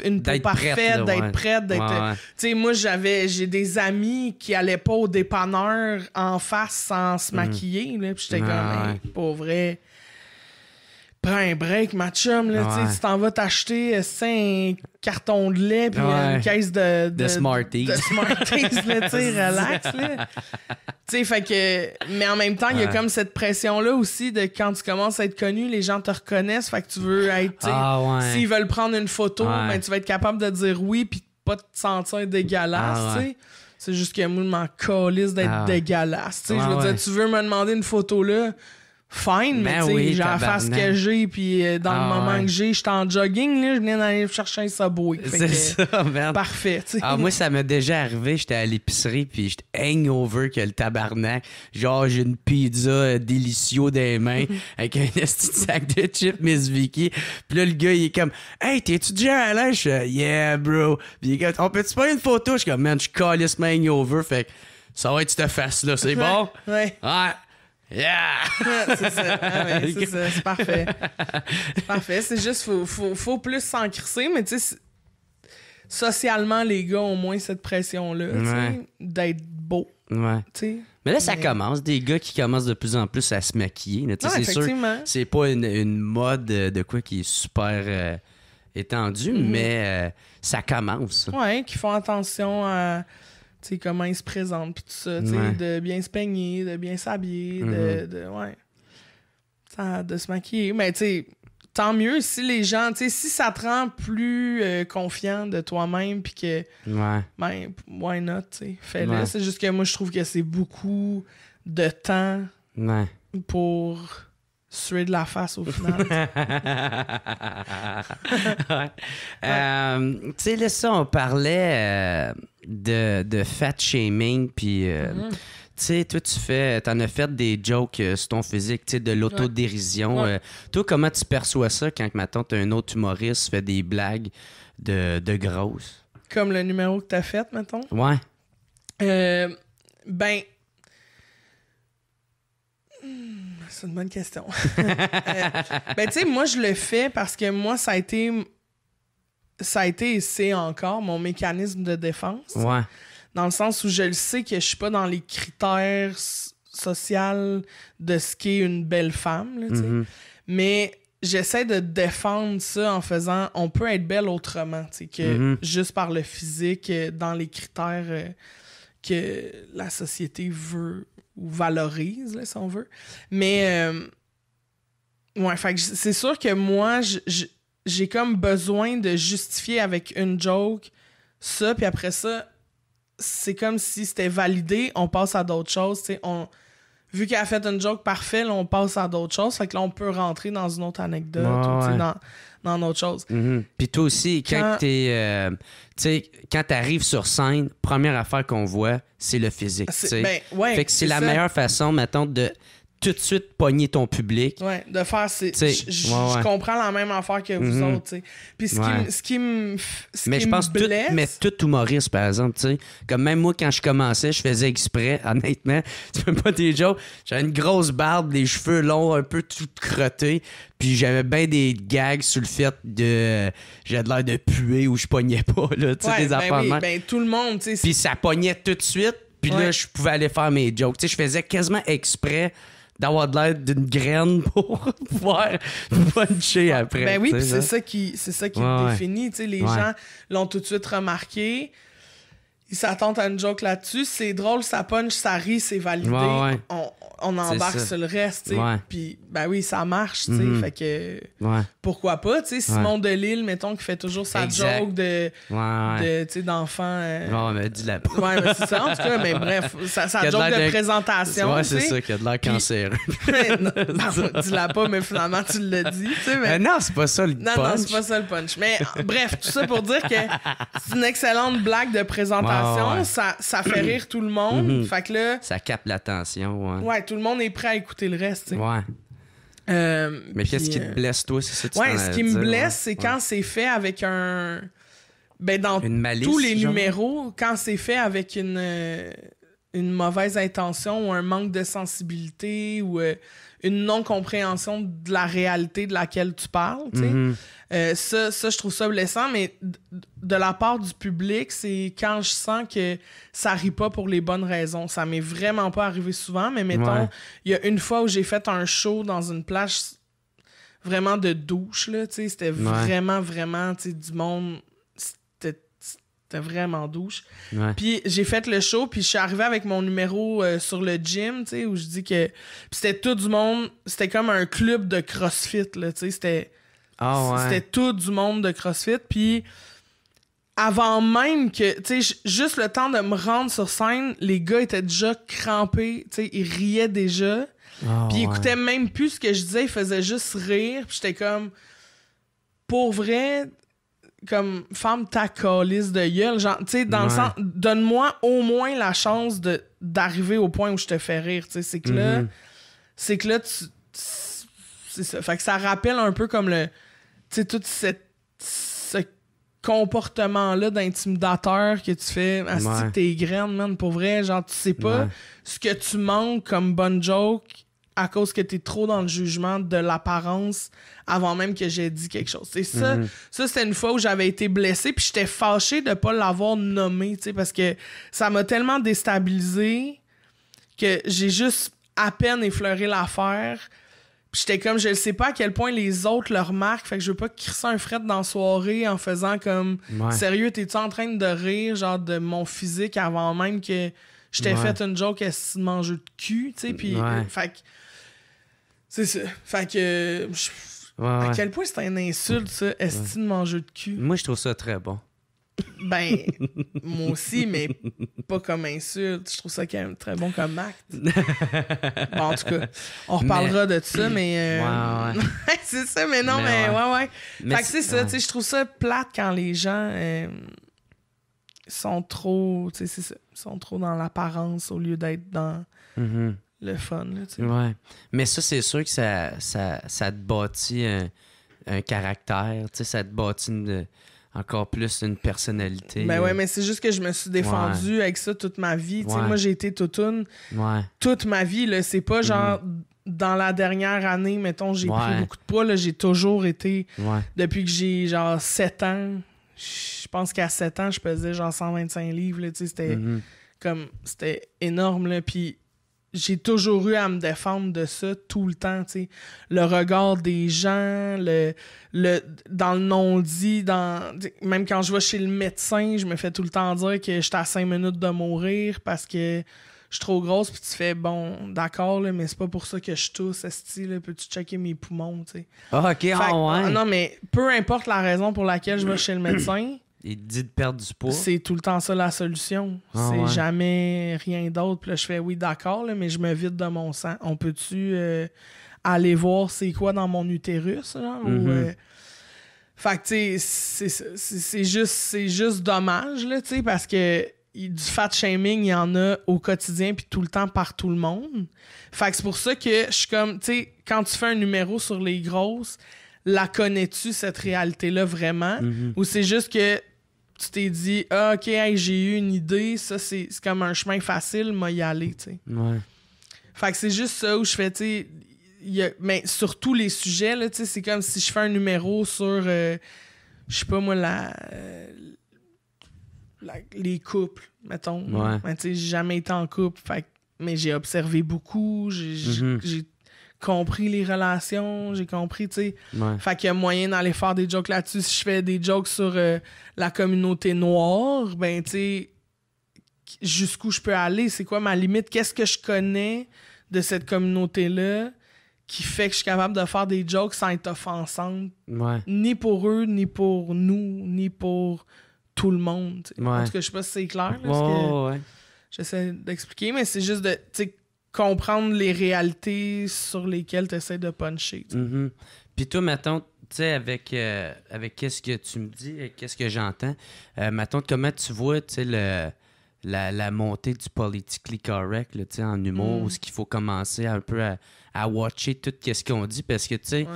une peau parfaite, d'être prête, d'être. Tu sais, moi, j'avais, j'ai des amis qui allaient pas au dépanneur en face sans se mm. maquiller, là, j'étais comme, vrai un break, ma chum. Là, Tu t'en vas t'acheter euh, cinq cartons de lait puis une caisse de, de, Smarties. De relax. fait que, mais en même temps, il y a comme cette pression-là aussi de quand tu commences à être connu, les gens te reconnaissent. Fait que tu veux être. Ah, s'ils veulent prendre une photo, ben, tu vas être capable de dire oui puis pas te sentir dégueulasse. Ah, tu C'est juste que moi, je m'en calisse d'être ah. dégalasse Tu sais, je veux dire, tu veux me demander une photo là, fine, mais, ben tu sais, oui, j'en ce que j'ai, puis euh, dans le ah moment que j'ai, j'étais en jogging, là, je venais d'aller chercher un Subway. C'est ça, merde. Parfait, tu sais. Ah, moi, ça m'est déjà arrivé, j'étais à l'épicerie, puis j'étais hangover que le tabarnak. Genre, j'ai une pizza euh, délicieuse des mains, avec un petit sac de chips Miss Vicky. Puis là, le gars, il est comme, « Hey, t'es-tu déjà à l'aise? »« Yeah, bro. » Puis il est comme, « On peut-tu pas une photo? » Je suis comme, « Man, je calisse hangover, fait que ça va être cette face-là, c'est bon? » Ouais. Ouais. Yeah! Ah c'est ça. c'est parfait. C'est parfait. C'est juste, faut, faut, plus s'en crisser, mais tu sais, socialement, les gars ont moins cette pression-là, d'être beau. Ouais. sais. Mais là, ça commence. Des gars qui commencent de plus en plus à se maquiller. c'est sûr, c'est pas une, mode euh, de quoi qui est super euh, étendue, mm-hmm. mais euh, ça commence. Ouais, qui font attention à sais, comment ils se présentent, puis tout ça, tu de bien se peigner, de bien s'habiller, de, mm-hmm. de, ouais, ça, de se maquiller. Mais tu sais, tant mieux si les gens, tu sais, si ça te rend plus euh, confiant de toi-même, puis que, ouais. ben, why not, tu sais, fais-le. C'est juste que moi, je trouve que c'est beaucoup de temps pour suer de la face au final. Euh, tu sais, là, ça, on parlait euh, de, de, fat shaming, puis. Euh, mm-hmm. Tu sais, toi, tu fais, t'en as fait des jokes sur ton physique, tu sais, de l'autodérision. tout toi, comment tu perçois ça quand, maintenant, t'as un autre humoriste fait des blagues de, de grosses? Comme le numéro que t'as fait, mettons? Ouais. ben, c'est une bonne question. mais euh, ben, tu sais, moi, je le fais parce que moi, ça a été. Ça a été et c'est encore mon mécanisme de défense. Dans le sens où je le sais que je suis pas dans les critères sociaux de ce qu'est une belle femme. Mm-hmm. Mais j'essaie de défendre ça en faisant on peut être belle autrement tu sais mm-hmm. juste par le physique euh, dans les critères euh, que la société veut valorise, si on veut. Mais, euh, ouais, fait c'est sûr que moi, j'ai comme besoin de justifier avec une joke ça, puis après ça, c'est comme si c'était validé, on passe à d'autres choses, tu sais, on... Vu qu'elle a fait une joke parfaite, on passe à d'autres choses. Fait que là, on peut rentrer dans une autre anecdote dans autre chose. Mhm. Puis toi aussi, quand, t'es... Euh, tu sais, quand arrives sur scène, première affaire qu'on voit, c'est le physique. Ben, c'est la meilleure façon, mettons, de tout de suite pogner ton public. Ouais, de faire c'est je comprends la même affaire que vous mm-hmm. autres, Puis ce qui ce qui me Mais je pense blesse... tout, mais tout humoriste par exemple, comme même moi quand je commençais, je faisais exprès honnêtement, tu fais pas des jokes, j'avais une grosse barbe, des cheveux longs un peu tout crottés, puis j'avais bien des gags sur le fait de j'avais de l'air de puer ou je pognais pas là, tu sais des ben Oui, ben tout le monde, tu sais. Puis ça pognait tout de suite, puis là je pouvais aller faire mes jokes, tu sais, je faisais quasiment exprès d'avoir de l'aide d'une graine pour pouvoir puncher après. Ben oui, c'est ça qui, c'est ça qui définit. Les gens l'ont tout de suite remarqué. Ils s'attendent à une joke là-dessus. C'est drôle, ça punch, ça rit, c'est validé on embarque sur le reste, Puis, ben oui, ça marche, tu sais. Mhm. Fait que, pourquoi pas, tu sais. Simon ouais. Delille, mettons, qui fait toujours sa joke de, ouais, sais d'enfant. Non, euh, mais dis la Ouais, mais c'est ça, en tout cas, mais bref, sa, joke de, présentation. Ouais, c'est ça, qui a de l'air cancer. Ben, dis-la pas, mais finalement, tu l'as dit, tu sais. Mais... non, c'est pas ça le punch. Non, non, c'est pas ça le punch. Mais bref, tout ça pour dire que c'est une excellente blague de présentation. Ça, ça fait rire tout le monde. Mhm. Fait que là. Ça capte l'attention, Ouais, tout le monde est prêt à écouter le reste. Ouais. Euh, mais qu'est-ce qui te euh, blesse, toi, c'est ça que Ouais, ce qui me blesse, c'est quand c'est fait avec un. Ben, dans tous les numéros, quand c'est fait avec une, euh, une mauvaise intention ou un manque de sensibilité ou une non-compréhension de la réalité de laquelle tu parles, tu sais. Mm-hmm. Euh, ça, ça, je trouve ça blessant, mais de la part du public, c'est quand je sens que ça rit pas pour les bonnes raisons. Ça m'est vraiment pas arrivé souvent, mais mettons, il y a une fois où j'ai fait un show dans une plage vraiment de douche, là, tu sais, c'était vraiment, vraiment, tu sais, du monde c'était vraiment douche. Puis j'ai fait le show, puis je suis arrivé avec mon numéro euh, sur le gym, tu sais, où je dis que... Puis c'était tout du monde, c'était comme un club de CrossFit, là, tu sais, c'était ah c'était tout du monde de CrossFit. Puis avant même que, tu sais, juste le temps de me rendre sur scène, les gars étaient déjà crampés, tu sais, ils riaient déjà. Ah puis ils écoutaient même plus ce que je disais, ils faisaient juste rire. Puis j'étais comme, pour vrai, comme, femme ta calice de gueule. Genre, tu sais, dans le sens, donne-moi au moins la chance de, d'arriver au point où je te fais rire, tu sais. C'est que là, mm-hmm. c'est que là, tu. C'est ça. Fait que ça rappelle un peu comme le sais, tout ce comportement-là d'intimidateur que tu fais, à ah, tes graines, man, pour vrai, genre, tu sais pas ce que tu manques comme bonne joke à cause que t'es trop dans le jugement de l'apparence avant même que j'ai dit quelque chose. C'est mm-hmm. ça, c'était une fois où j'avais été blessé puis j'étais fâché de pas l'avoir nommé, tu sais, parce que ça m'a tellement déstabilisé que j'ai juste à peine effleuré l'affaire j'étais comme, je ne sais pas à quel point les autres le remarquent, fait que je veux pas crisser un fret dans la soirée en faisant comme, sérieux, t'es-tu en train de rire, genre, de mon physique avant même que je t'ai fait une joke, est-ce que de cul, tu sais, puis, euh, fait que, c'est ça, fait que, à quel point c'est une insulte, ça, est-ce manger de cul? Moi, je trouve ça très bon. Ben, moi aussi, mais pas comme insulte. Je trouve ça quand même très bon comme acte. en tout cas, on reparlera de ça, mais. Euh, c'est ça, mais non, mais, ouais, ouais. fait que c'est ça, tu sais, je trouve ça plate quand les gens euh, sont trop. Tu sais, c'est ça. sont trop dans l'apparence au lieu d'être dans. Mm-hmm. Le fun, Ouais. Mais ça, c'est sûr que ça, ça, te bâtit un, caractère, tu sais, ça te bâtit une, encore plus une personnalité. Ben ouais, mais c'est juste que je me suis défendue avec ça toute ma vie. Moi, j'ai été toutoune ouais. toute ma vie. Là. C'est pas mm. genre dans la dernière année, mettons, j'ai pris beaucoup de poids. j'ai toujours été. Depuis que j'ai genre 7 ans, je pense qu'à 7 ans, je pesais genre 125 livres. c'était mm-hmm. comme. C'était énorme. Puis j'ai toujours eu à me défendre de ça tout le temps, tu Le regard des gens, le, dans le non-dit, dans, même quand je vais chez le médecin, je me fais tout le temps dire que j'étais à cinq minutes de mourir parce que je suis trop grosse, puis tu fais, bon, d'accord, mais c'est pas pour ça que je tousse, style, peux-tu checker mes poumons, tu sais. Ah, ok, ah, Non, mais peu importe la raison pour laquelle je vais chez le médecin, il dit de perdre du poids. C'est tout le temps ça la solution. Ah c'est jamais rien d'autre. Puis je fais oui, d'accord, mais je me vide de mon sang. On peut-tu euh, aller voir c'est quoi dans mon utérus? là? ou, Fait c'est juste, dommage, là, tu sais, parce que du fat shaming, il y en a au quotidien puis tout le temps par tout le monde. Fait que c'est pour ça que je suis comme, tu sais, quand tu fais un numéro sur les grosses, la connais-tu cette réalité-là vraiment? Mhm. Ou c'est juste que tu t'es dit, ah, OK, j'ai eu une idée, ça, c'est comme un chemin facile, moi, y aller, tu sais. Fait que c'est juste ça où je fais, tu sais, mais sur tous les sujets, là, tu c'est comme si je fais un numéro sur, euh, je sais pas moi, la, euh, les couples, mettons. tu j'ai jamais été en couple, mais j'ai observé beaucoup, j'ai mm-hmm compris les relations, j'ai compris, tu sais. Fait qu'il y a moyen d'aller faire des jokes là-dessus. Si je fais des jokes sur euh, la communauté noire, ben, tu sais, jusqu'où je peux aller, c'est quoi ma limite, qu'est-ce que je connais de cette communauté-là qui fait que je suis capable de faire des jokes sans être offensante, ni pour eux, ni pour nous, ni pour tout le monde. En tout je sais pas si c'est clair. J'essaie d'expliquer, mais c'est juste de comprendre les réalités sur lesquelles tu essaies de puncher. Mm Puis toi, mettons, tu sais, avec, euh, avec qu'est-ce que tu me dis et qu'est-ce que j'entends, ma euh, mettons, comment tu vois, tu le... La, montée du politically correct en humour, mm. ce qu'il faut commencer un peu à, watcher tout ce qu'on dit, parce que, tu sais,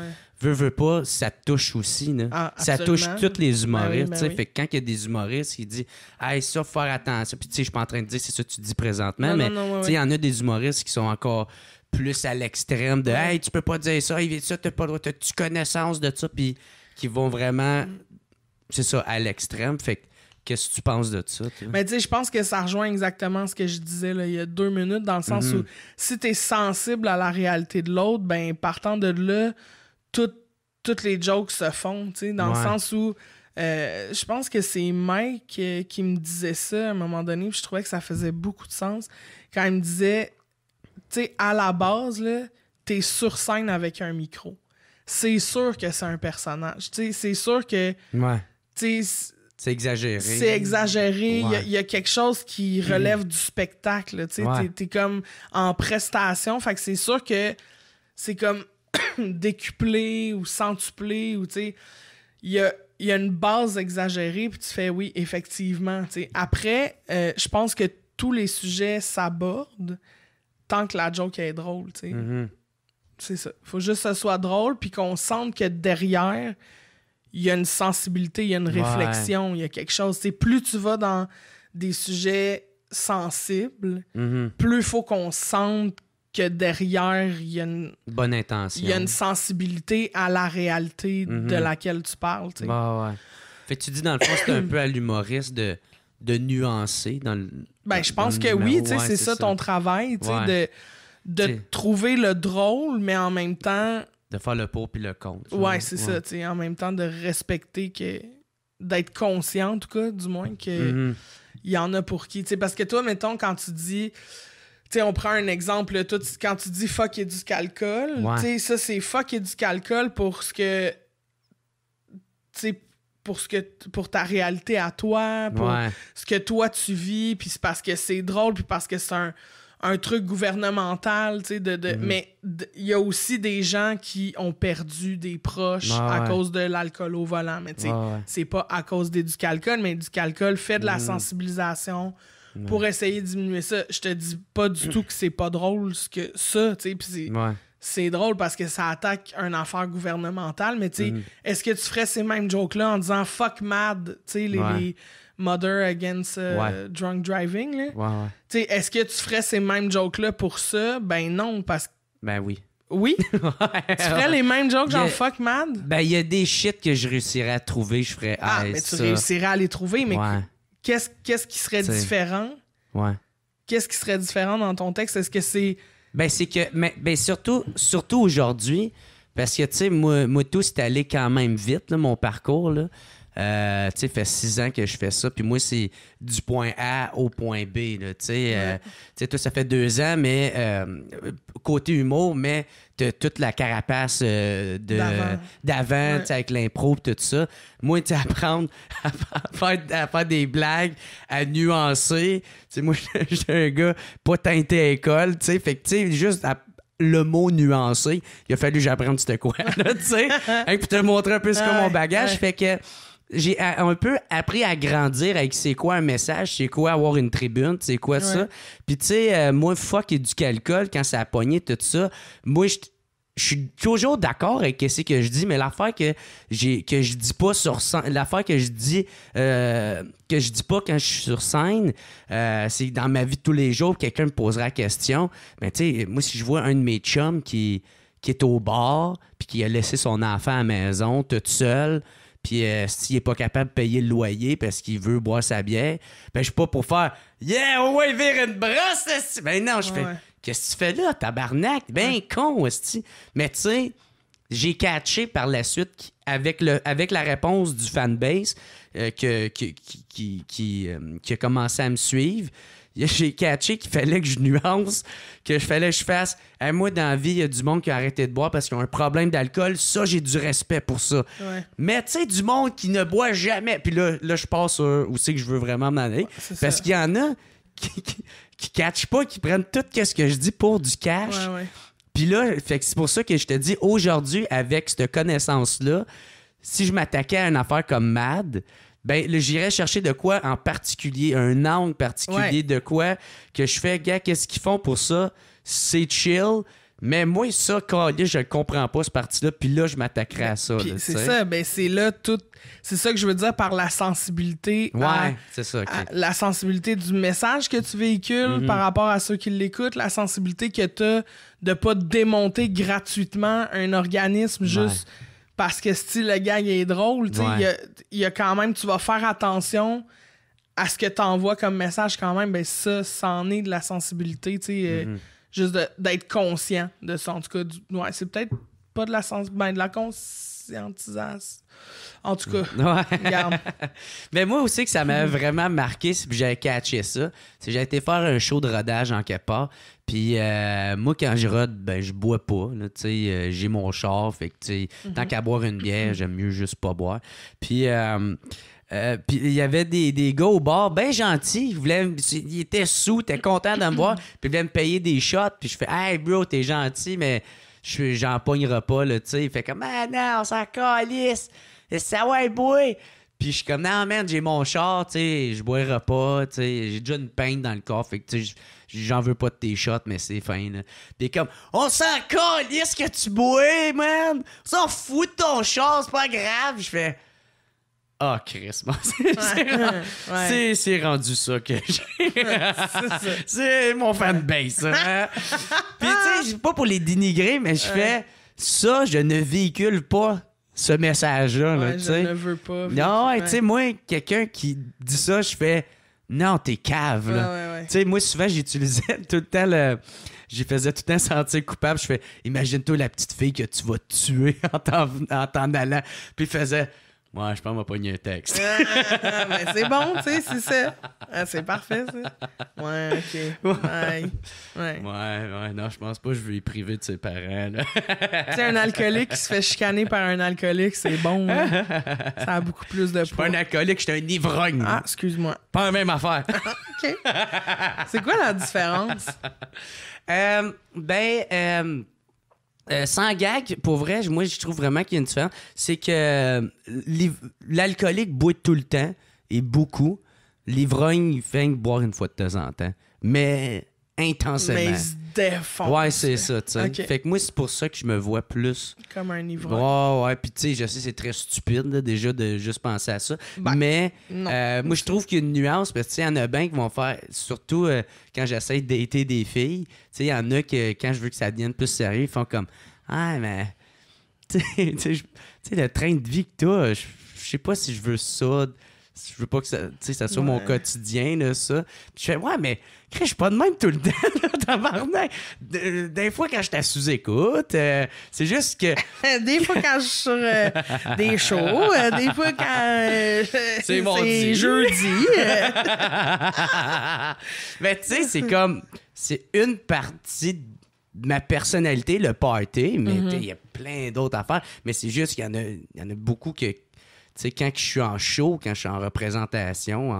veux, veux pas, ça touche aussi. Ah, ça touche tous les ben humoristes. Ben fait quand il y a des humoristes qui dit Hey, ça, faut faire attention. Puis, tu sais, je suis pas en train de dire c'est ça que tu dis présentement, mais il y en a des humoristes qui sont encore plus à l'extrême de Hey, tu peux pas dire ça, Tu ça, t'as pas droit, t'as-tu connaissance de ça? Puis, qui vont vraiment, mm. c'est ça, à l'extrême. Fait Qu'est-ce que tu penses de ça? Mais ben, tu je pense que ça rejoint exactement ce que je disais il y a deux minutes, dans le sens mm-hmm. où si tu es sensible à la réalité de l'autre, ben partant de là, toutes les jokes se font, tu sais, dans le sens où euh, je pense que c'est Mike euh, qui me disait ça à un moment donné, puis je trouvais que ça faisait beaucoup de sens quand il me disait, tu sais, à la base, là, t'es sur scène avec un micro. C'est sûr que c'est un personnage, tu sais, c'est sûr que. Ouais. Tu sais, c'est exagéré. C'est exagéré. Il y, a quelque chose qui mm. relève du spectacle. Tu sais, es, comme en prestation. Fait que c'est sûr que c'est comme décuplé ou centuplé ou il y a, une base exagérée puis tu fais oui effectivement après euh, je pense que tous les sujets s'abordent tant que la joke est drôle tu mm-hmm. c'est ça faut juste que ce soit drôle puis qu'on sente que derrière il y a une sensibilité il y a une réflexion il y a quelque chose c'est plus tu vas dans des sujets sensibles mm-hmm. plus il faut qu'on sente que derrière, il y a une bonne intention. Il y a une sensibilité à la réalité mhm. de laquelle tu parles. Tu ouais. Fait tu dis, dans le fond, c'est un peu à l'humoriste de, de nuancer. Dans ben, je pense que oui, c'est ça, ton travail, de, de trouver le drôle, mais en même temps. De faire le pour puis le contre. Ouais, c'est ça, en même temps de respecter que. d'être conscient, en tout cas, du moins, qu'il mhm. y en a pour qui. parce que toi, mettons, quand tu dis on prend un exemple, tout, quand tu dis fuck et du calcul, ça c'est fuck et du calcul pour ce que. pour pour ta réalité à toi, pour ce que toi tu vis, puis c'est parce que c'est drôle, puis parce que c'est un, truc gouvernemental, de, mhm. mais il y a aussi des gens qui ont perdu des proches à cause de l'alcool au volant, mais tu c'est pas à cause des, du calcul, mais du calcul fait de la mhm. sensibilisation, pour essayer de diminuer ça. Je te dis pas du tout que c'est pas drôle ce que ça, tu sais, c'est drôle parce que ça attaque un affaire gouvernementale, mais tu sais, mm. est-ce que tu ferais ces mêmes jokes-là en disant fuck mad, tu sais, les, Mother Against euh, Drunk Driving, là? Tu sais, est-ce que tu ferais ces mêmes jokes-là pour ça? Ben non, parce que. Ben oui. Oui. tu ferais les mêmes jokes genre fuck mad? Ben, il y a des shit que je réussirais à trouver, je ferais. Ah, mais tu réussirais à les trouver, mais qu'est-ce qui serait différent ouais. qu'est-ce qui serait différent dans ton texte est-ce que c'est ben c'est que mais ben surtout surtout aujourd'hui parce que tu sais moi, moi tout c'est allé quand même vite mon parcours là euh, tu sais, fait six ans que je fais ça. Puis moi, c'est du point A au point B. Tu sais, euh, ça fait deux ans, mais euh, côté humour, mais t'as toute la carapace d'avant, avec l'impro tout ça. Moi, tu apprendre à faire, des blagues, à nuancer. sais moi, j'étais un gars pas teinté à école, tu sais. Fait que, tu juste le mot nuancer il a fallu que j'apprenne c'était quoi, tu sais. puis te montrer un peu ce que mon bagage. Fait que j'ai un peu appris à grandir avec c'est quoi un message, c'est quoi avoir une tribune, c'est quoi ça. Puis tu sais, euh, moi, fuck et du calcul, quand ça a pogné tout ça, moi, je suis toujours d'accord avec ce que je dis, mais l'affaire que j'ai que je dis pas sur scène, l'affaire que je dis euh, que je dis pas quand je suis sur scène, euh, c'est dans ma vie de tous les jours, quelqu'un me posera la question. Mais tu sais, moi si je vois un de mes chums qui qui est au bar puis qui a laissé son enfant à la maison tout seul, puis euh, s'il n'est pas capable de payer le loyer parce qu'il veut boire sa bière, ben je suis pas pour faire Yeah, on va vire une brosse! Ben non, je fais Qu'est-ce que tu fais là, tabarnak? Ben con, esti. Mais tu sais, j'ai catché par la suite avec, le, avec la réponse du fanbase euh, que, qui, euh, qui a commencé à me suivre j'ai catché qu'il fallait que je nuance, que je fallait que je fasse. moi, dans la vie, il y a du monde qui a arrêté de boire parce qu'ils ont un problème d'alcool. Ça, j'ai du respect pour ça. Mais tu sais, du monde qui ne boit jamais. Puis là, là je passe où c'est que je veux vraiment m'en aller. parce qu'il y en a qui, qui, catchent pas, qui prennent tout ce que je dis pour du cash. Puis là, c'est pour ça que je te dis aujourd'hui, avec cette connaissance-là, si je m'attaquais à une affaire comme Mad, ben j'irais chercher de quoi en particulier, un angle particulier de quoi que je fais, gars, qu'est-ce qu'ils font pour ça? C'est chill. Mais moi, ça, quand je ne comprends pas, ce parti-là. Puis là, je m'attaquerai à ça. C'est ça, ben c'est là tout. C'est ça que je veux dire par la sensibilité. Ouais, c'est ça. la sensibilité du message que tu véhicules mm-hmm. par rapport à ceux qui l'écoutent, la sensibilité que tu as de pas démonter gratuitement un organisme juste parce que si le gag est drôle, il a, quand même, tu vas faire attention à ce que tu envoies comme message quand même. Ben ça, c'en est de la sensibilité, tu euh, mm-hmm. juste d'être conscient de ça. En tout cas, c'est peut-être pas de la sens, ben, de la conscientisation. En tout cas, Mais moi aussi, que ça m'a vraiment marqué, si j'avais catché ça, c'est j'ai été faire un show de rodage en quelque part. Puis euh, moi, quand je rode, ben, je bois pas. sais euh, j'ai mon char. Fait que, mhm. tant qu'à boire une bière, j'aime mieux juste pas boire. Euh, puis. il y avait des, des, gars au bar bien gentils. Ils, étaient sous, étaient contents de me voir. Puis ils voulaient me payer des shots. Puis je fais Hey bro, t'es gentil, mais j'en pognerai pas, là, tu sais. Il fait comme Ah non, ça calisse. Ça ouais, boy. Puis je suis comme Non, man, j'ai mon char, tu Je boirai pas, tu J'ai déjà une peine dans le corps. Fait que, tu J'en veux pas de tes shots, mais c'est fin. T'es comme, on s'en est-ce que tu bois, man. On s'en fout de ton char, c'est pas grave. Je fais, ah, oh, Chris, c'est, rendu, ça que j'ai. c'est mon fanbase. Hein? Puis, tu sais, pas pour les dénigrer, mais je fais ça, je ne véhicule pas ce message-là. ne Non, tu sais, moi, quelqu'un qui dit ça, je fais non, t'es cave. Là. Tu sais, moi, souvent, j'utilisais tout le temps le. J'y faisais tout le temps sentir coupable. Je fais, imagine-toi la petite fille que tu vas tuer en t'en, allant. Puis il faisait, Ouais, je pense m'a pogné un texte. Ah, ah, ah, mais c'est bon, tu sais, c'est ça. c'est parfait, ça. Ouais, ok. Ouais. Ouais, ouais, non, je pense pas que je vais y priver de ses parents. tu sais, un alcoolique qui se fait chicaner par un alcoolique, c'est bon. Hein. Ça a beaucoup plus de poids. Je suis pas un alcoolique, je suis un ivrogne. Ah, excuse-moi. Pas la même affaire. ok. C'est quoi la différence? Euh, ben, euh, euh, sans gag, pour vrai, moi, je trouve vraiment qu'il y a une différence. C'est que euh, l'alcoolique boit tout le temps et beaucoup. L'ivrogne, il fait boire une fois de temps en temps. Mais intensément. Mais Ouais, c'est ça, Fait que moi, c'est pour ça que je me vois plus. Comme un ivrogne. Ouais, ouais. Puis, tu sais, je sais, c'est très stupide, déjà, de juste penser à ça. Ben, mais, euh, moi, je trouve qu'il y a une nuance, parce que, tu sais, il y en a bien qui vont faire, surtout euh, quand j'essaie dater des filles, tu il y en a que, quand je veux que ça devienne plus sérieux, ils font comme, ah, mais, tu sais, le train de vie que toi, je sais pas si je veux ça je veux pas que ça, ça soit mon quotidien, ça. je fais, ouais, mais je suis pas de même tout le temps, là, Des fois, quand je te sous-écoute, euh, c'est juste que. des fois, quand je suis sur euh, des shows, euh, des fois, quand. c'est mon jeudi. mais tu sais, c'est comme. C'est une partie de ma personnalité, le party, mais mm-hmm. il y a plein d'autres affaires. Mais c'est juste qu'il y, y, en a beaucoup que quand je suis en show, quand je suis en représentation,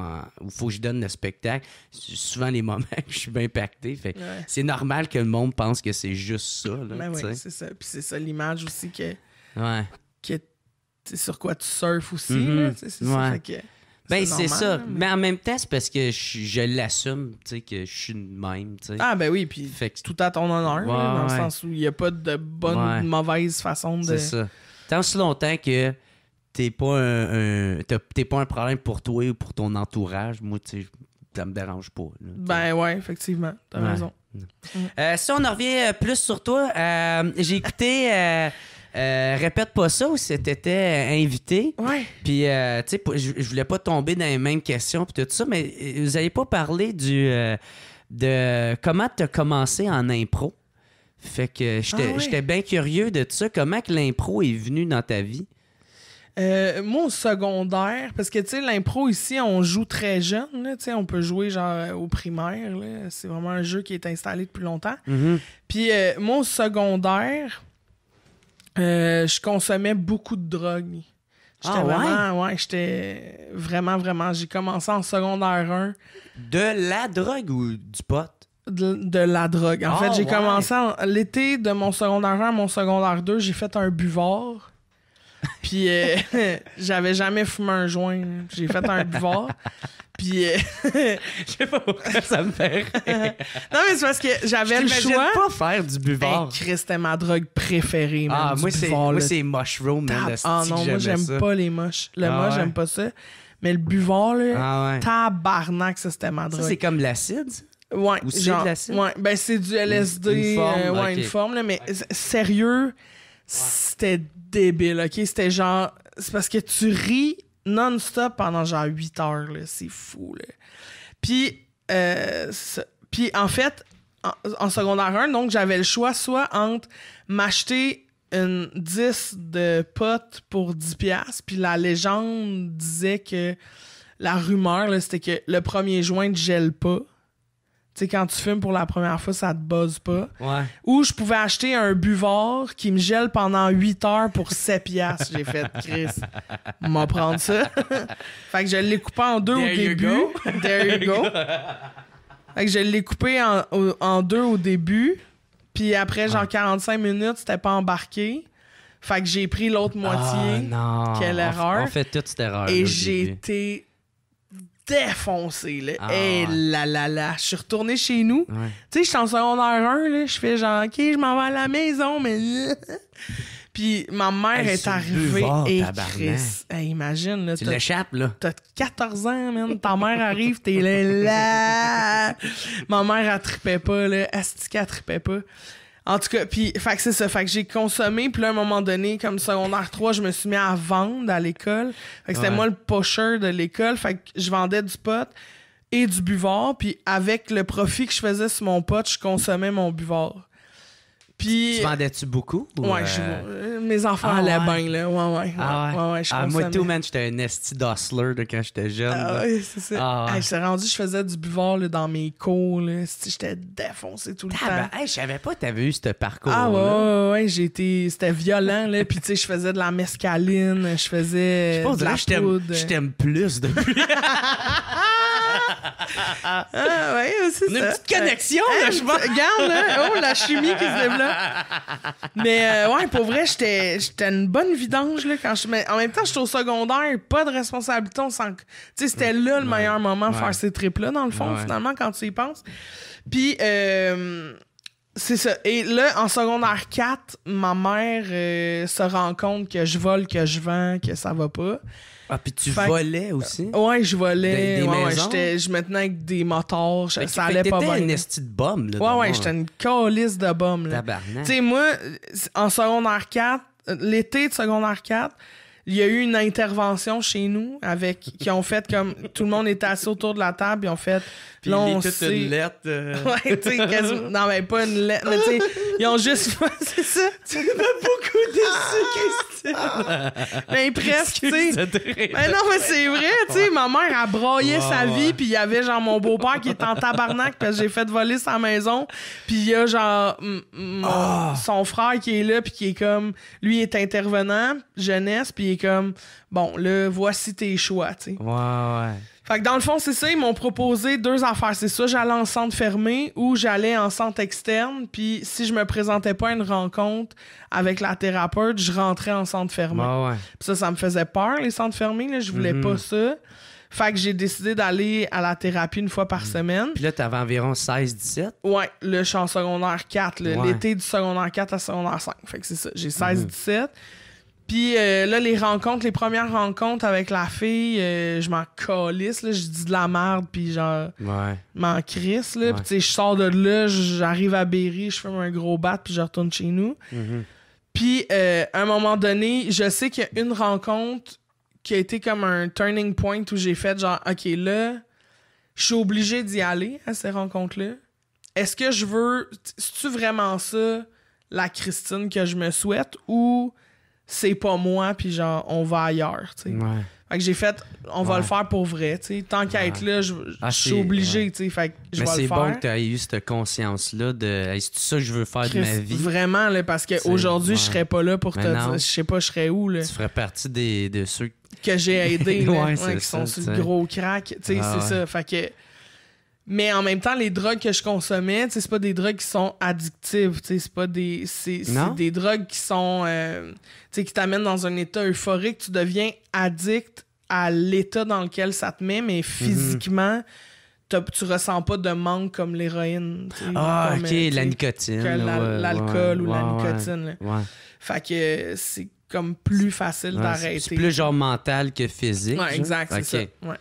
où il faut que je donne le spectacle, c'est souvent les moments où je suis bien impacté. c'est normal que le monde pense que c'est juste ça. Ben c'est ça. Puis c'est ça l'image aussi que. sur quoi tu surfes aussi. Mhm. C'est ça. Ben, c'est ça. Mais... en même temps, c'est parce que je, l'assume, tu sais, que je suis de même, Ah, ben oui, puis tout à ton honneur, dans le sens où il n'y a pas de bonne ou de mauvaise façon de. C'est ça. Tant si longtemps que t'es pas un, t'es pas un problème pour toi ou pour ton entourage. Moi, tu ça me dérange pas. ben ouais, effectivement, t'as raison. Mm. Euh, si on en revient euh, plus sur toi, euh, j'ai écouté. répète pas ça où c'était invité. Ouais. Puis, tu sais, je voulais pas tomber dans les mêmes questions puis tout ça, mais vous avez pas parlé du de comment t'as commencé en impro. Fait que ah j'étais bien curieux de ça. Comment que l'impro est venu dans ta vie? Mon euh, moi, au secondaire, parce que, tu sais, l'impro ici, on joue très jeune, on peut jouer genre euh, au primaire, C'est vraiment un jeu qui est installé depuis longtemps. Mm-hmm. Puis, euh, moi, au secondaire, je consommais beaucoup de drogue. J'étais ah, vraiment, ouais? j'étais vraiment, vraiment. J'ai commencé en secondaire 1. De la drogue ou du pot? De, la drogue. En ah, fait, j'ai commencé l'été de mon secondaire 1 à mon secondaire 2, j'ai fait un buvard. Puis euh, j'avais jamais fumé un joint. J'ai fait un buvard. Puis euh, Je sais pas pourquoi ça me fait non, mais c'est parce que j'avais le ne choix. pas faire du ben, buvard. Chris, c'était ma drogue préférée. ah, moi, c'est, moi, c'est mushroom, Ah non, moi, j'aime pas les moches. Le ah, moche, j'aime pas ça. Mais le buvard, là, Ah tabarnak, ça, c'était ma drogue. c'est comme l'acide. Ouais, Ou c'est de l'acide? ouais, ben c'est du LSD, une forme, euh, forme là, mais sérieux, c'était débile, ok? C'était genre. C'est parce que tu ris non-stop pendant genre 8 heures, là. C'est fou, là. Puis, euh, puis en fait, en, secondaire 1, donc j'avais le choix soit entre m'acheter une 10 de potes pour 10 pièces puis la légende disait que la rumeur, là, c'était que le 1er juin ne gèle pas. Tu sais, quand tu fumes pour la première fois, ça te buzz pas. Ouais. Ou je pouvais acheter un buvard qui me gèle pendant 8 heures pour 7 piastres. J'ai fait, Chris, m'en prendre ça. fait que je l'ai coupé en deux au début. There you go. fait que je l'ai coupé en, en, deux au début. Puis après, genre 45 minutes, c'était pas embarqué. Fait que j'ai pris l'autre ah, moitié. non. Quelle erreur. On fait toute cette erreur. Et j'ai été défoncé. Là. Ah, eh là, là, là. Je suis retourné chez nous. Tu sais, je suis en secondaire 1. Là. Je fais genre, OK, je m'en vais à la maison, mais. Puis ma mère est, arrivée et Chris. imagine, là. Tu l'échappes, là. T'as 14 ans, man. Ta mère arrive, t'es là, là. ma mère, elle tripait pas, là. Est-ce tripait pas? En tout cas, puis fait c'est ça, fait que j'ai consommé puis là à un moment donné comme secondaire 3, je me suis mis à vendre à l'école. Fait c'était moi le pocheur de l'école, fait que je vendais du pot et du buvard puis avec le profit que je faisais sur mon pot, je consommais mon buvard tu vendais-tu beaucoup? Oui, ouais, suis. Euh, mes enfants allaient ah, bien, là. Ouais, ouais. Ah, ah, moi, tout, man, j'étais un esti d'hustler quand j'étais jeune. Ah, oui, c'est ça. Ah, ouais. rendu, je faisais du buvard dans mes cours, J'étais défoncé tout le temps. Ben, hey, je savais pas que t'avais eu ce parcours. Ah, ouais, ouais, C'était violent, là. Puis, tu sais, je faisais de la mescaline, je faisais. Je Je t'aime plus depuis. ah, ouais, c'est ça. Une petite connexion, là, je Regarde, là. Oh, la chimie qui se développe. Mais euh, ouais, pour vrai, j'étais une bonne vidange. quand mais en même temps, j'étais au secondaire, pas de responsabilité. On sent que c'était là le meilleur moment de faire ces trips-là, dans le fond, finalement, quand tu y penses. Puis, euh, c'est ça. Et là, en secondaire 4, ma mère euh, se rend compte que je vole, que je vends, que ça va pas. Ah, puis tu volais aussi? Euh, ouais, je volais. Des- des ouais, maisons? je me tenais avec des motards. Ben, ça allait pas bien. T'étais une petite de bombe, là. Ouais, ouais, j'étais une calice de bombe. là. Tabarnak. Tu sais, moi, en secondaire 4, l'été de secondaire 4, il y a eu une intervention chez nous avec qui ont fait comme tout le monde était assis autour de la table ils ont fait puis là, on une lettre euh. ouais, non mais pas une lettre mais tu sais ils ont juste c'est ça tu m'as beaucoup déçu ah! Christine mais ben, presque tu sais mais ben, non mais c'est vrai tu sais ma mère a broyé sa vie puis il y avait genre mon beau-père qui est en tabarnak parce que j'ai fait voler sa maison puis il y a genre ah! son frère qui est là puis qui est comme lui est intervenant jeunesse puis comme bon, là, voici tes choix, tu sais. Ouais, ouais. Fait que dans le fond, c'est ça, ils m'ont proposé deux affaires. C'est ça, j'allais en centre fermé ou j'allais en centre externe. Puis si je me présentais pas à une rencontre avec la thérapeute, je rentrais en centre fermé. ouais. Puis ça, ça me faisait peur, les centres fermés, là, je voulais mm-hmm. pas ça. Fait que j'ai décidé d'aller à la thérapie une fois par mm. semaine. Puis là, t'avais environ 16-17? Ouais, là, je suis en secondaire 4, l'été du secondaire 4 à secondaire 5. Fait que c'est ça, j'ai 16-17. Puis euh, là, les rencontres, les premières rencontres avec la fille, euh, je m'en calisse, je dis de la merde, puis genre, ouais. m'en crisse, là. tu sais, je sors de là, j'arrive à Berry, je fais un gros bat, puis je retourne chez nous. Mm-hmm. Puis euh, à un moment donné, je sais qu'il y a une rencontre qui a été comme un turning point où j'ai fait genre, OK, là, je suis obligé d'y aller à ces rencontres-là. Est-ce que je veux, c'est-tu vraiment ça, la Christine que je me souhaite, ou c'est pas moi, puis genre, on va ailleurs, tu sais. Ouais. Fait que j'ai fait, on va le faire pour vrai, tu sais. Tant qu'à être là, je, ah, suis obligé, tu sais. Fait que je vais le faire. mais c'est bon que tu aies eu cette conscience-là de, est-ce que ça que je veux faire de ma vie? Vraiment, là, parce qu'aujourd'hui, je serais pas là pour te dire, je sais pas, je serais où, là. Tu ferais partie des, de ceux que j'ai aidés, ouais, qui sont sur le gros crack, tu sais, ah, c'est ça. Fait que mais en même temps, les drogues que je consommais, c'est pas des drogues qui sont addictives, c'est pas des c'est des drogues qui sont euh, qui t'amènent dans un état euphorique, tu deviens addict à l'état dans lequel ça te met mais mhm. physiquement tu tu ressens pas de manque comme l'héroïne. Ah, OK, euh, la nicotine. L'alcool ou la nicotine. fait que euh, c'est comme plus facile d'arrêter. C'est plus genre mental que physique. exact, c'est ça.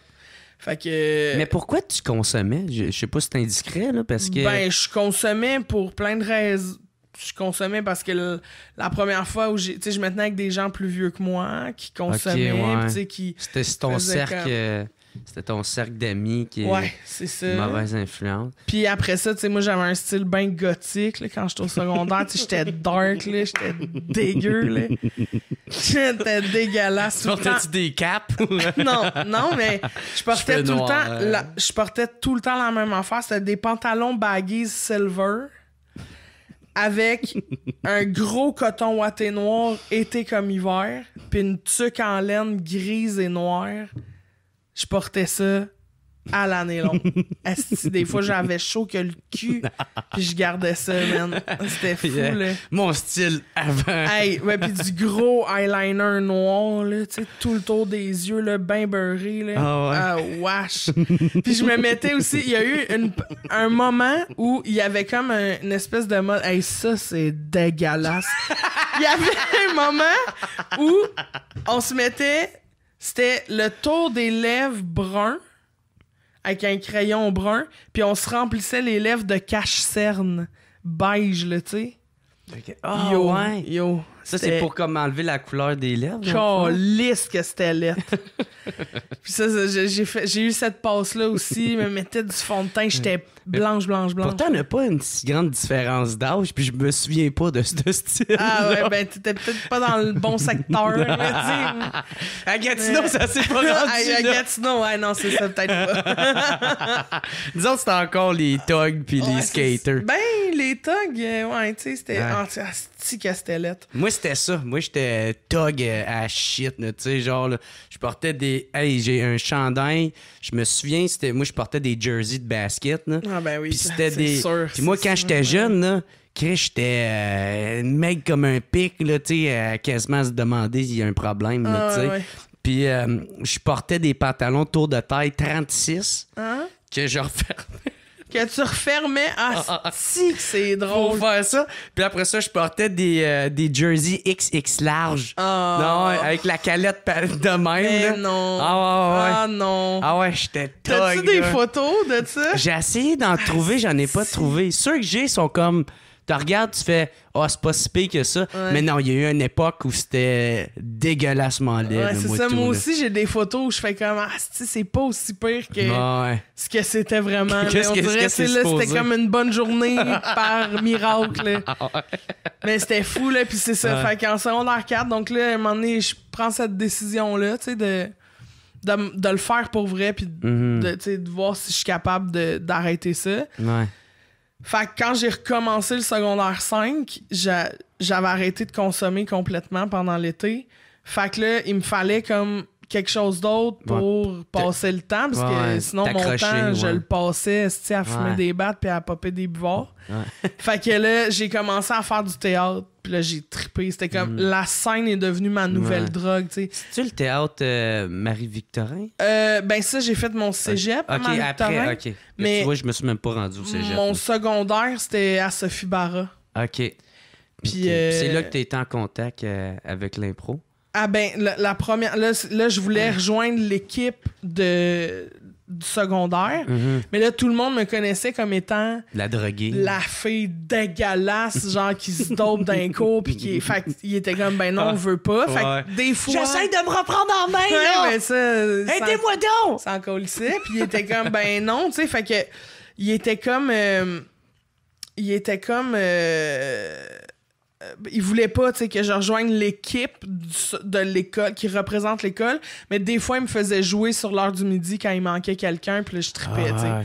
Fait que... Mais pourquoi tu consommais? Je, sais pas si c'est indiscret, là, parce que... Ben, je consommais pour plein de raisons. Je consommais parce que la première fois où j'ai... Tu sais, je me tenais avec des gens plus vieux que moi qui consommaient, qui... C'était ton cercle... Euh, c'était ton cercle d'amis qui ouais, est, mauvaise influence. Puis après ça, tu sais, moi j'avais un style bien gothique quand j'étais au secondaire. j'étais dark, j'étais dégueu. J'étais dégueulasse. portais-tu des caps? non, non, mais je portais, tout le temps, la, hein? je portais tout le temps la même affaire. C'était des pantalons baggy silver avec un gros coton ouaté noir, été comme hiver, puis une tuque en laine grise et noire je portais ça à l'année longue. des fois, j'avais chaud que le cul, puis je gardais ça, man. C'était fou, là. Mon style avant. Hey, puis du gros eyeliner noir, là, tout le tour des yeux, là, bien beurré, là. Ah, ah puis je me mettais aussi, il y a eu un moment où il y avait comme une espèce de mode, hey, ça, c'est dégueulasse. Il y avait un moment où on se mettait c'était le tour des lèvres bruns avec un crayon brun, puis on se remplissait les lèvres de cache-cerne beige, là, tu ah, yo, yo. Ça, c'est pour comme enlever la couleur des lèvres. lisse que c'était lisse! Puis ça, j'ai, fait, eu cette passe-là aussi. Je me mettais du fond de teint. J'étais blanche, blanche, blanche. Pourtant, il pas une si grande différence d'âge. Puis je me souviens pas de ce style. Ah ouais, ben, t'étais peut-être pas dans le bon secteur. à Gatineau, ça s'est pas rendu. À, Gatineau, ouais, non, c'est ça, peut-être pas. Disons, c'était encore les thugs puis les skaters. Ben, les thugs, euh, ouais, tu sais, c'était. Ah, Petit Castellette. Moi, c'était ça. Moi, j'étais tog euh, à shit. Tu sais, genre, je portais des. Hey, j'ai un chandail. Je me souviens, c'était moi, je portais des jerseys de basket. Ah, ben oui, Puis c'était des. Sûr, Puis moi, quand j'étais jeune, là. j'étais euh, une « mec comme un pic, là, tu sais, quasiment à se demander s'il y a un problème, tu ah, sais. Puis euh, je portais des pantalons tour de taille 36 hein? que je refermais que tu refermais. Ah, ah, ah, ah. si, c'est drôle. Pour faire ça. Puis après ça, je portais des, euh, des jerseys XX large. Ah. Non, avec la calette de même. Mais eh non. Ah, non. Ah ouais, j'étais T'as-tu des photos de ça? J'ai essayé d'en trouver, j'en ai pas trouvé. Ceux que j'ai sont comme... Tu regardes, tu fais Ah, oh, c'est pas si pire que ça. Mais non, il y a eu une époque où c'était dégueulassement laid. Ouais, c'est ça. moi aussi, j'ai des photos où je fais comme Ah, c'est pas aussi pire que ce que c'était vraiment. on dirait que c'était comme une bonne journée par miracle. Ah Mais c'était fou, là. Puis c'est ça. Fait qu'en secondaire 4, donc là, à un moment donné, je prends cette décision-là, tu sais, de. De, le faire pour vrai, puis mhm. de, de, voir si je suis capable d'arrêter ça. Ouais. Fait que quand j'ai recommencé le secondaire 5, j'avais arrêté de consommer complètement pendant l'été. Fait que là, il me fallait comme quelque chose d'autre pour passer le temps, parce que sinon, mon temps, je le passais à fumer des battes puis à popper des buvards. fait que là, j'ai commencé à faire du théâtre, puis là, j'ai trippé. C'était comme mm. la scène est devenue ma nouvelle drogue. C'est-tu le théâtre euh, Marie-Victorin? Euh, ben, ça, j'ai fait mon cégep. Ok, après, ok. Mais tu vois, je me suis même pas rendu au cégep. Mon secondaire, c'était à Sophie Barra. Ok. Puis c'est là euh, que tu étais en contact avec l'impro? Ah ben, la, première. Là, je voulais rejoindre l'équipe de du secondaire. Mm-hmm. Mais là, tout le monde me connaissait comme étant. La droguée. La fille dégueulasse, genre qui se dope d'un coup, puis qui. Fait il était comme, ben non, ah. on veut pas. Fait des fois. J'essaie de me reprendre en main, ouais, ça, Aidez-moi donc! Ça encore Puis il était comme, ben non, tu sais. Fait que. Il était comme. Euh, il était comme. Euh, euh, il voulait pas que je rejoigne l'équipe de l'école qui représente l'école mais des fois il me faisait jouer sur l'heure du midi quand il manquait quelqu'un puis je tripais ah,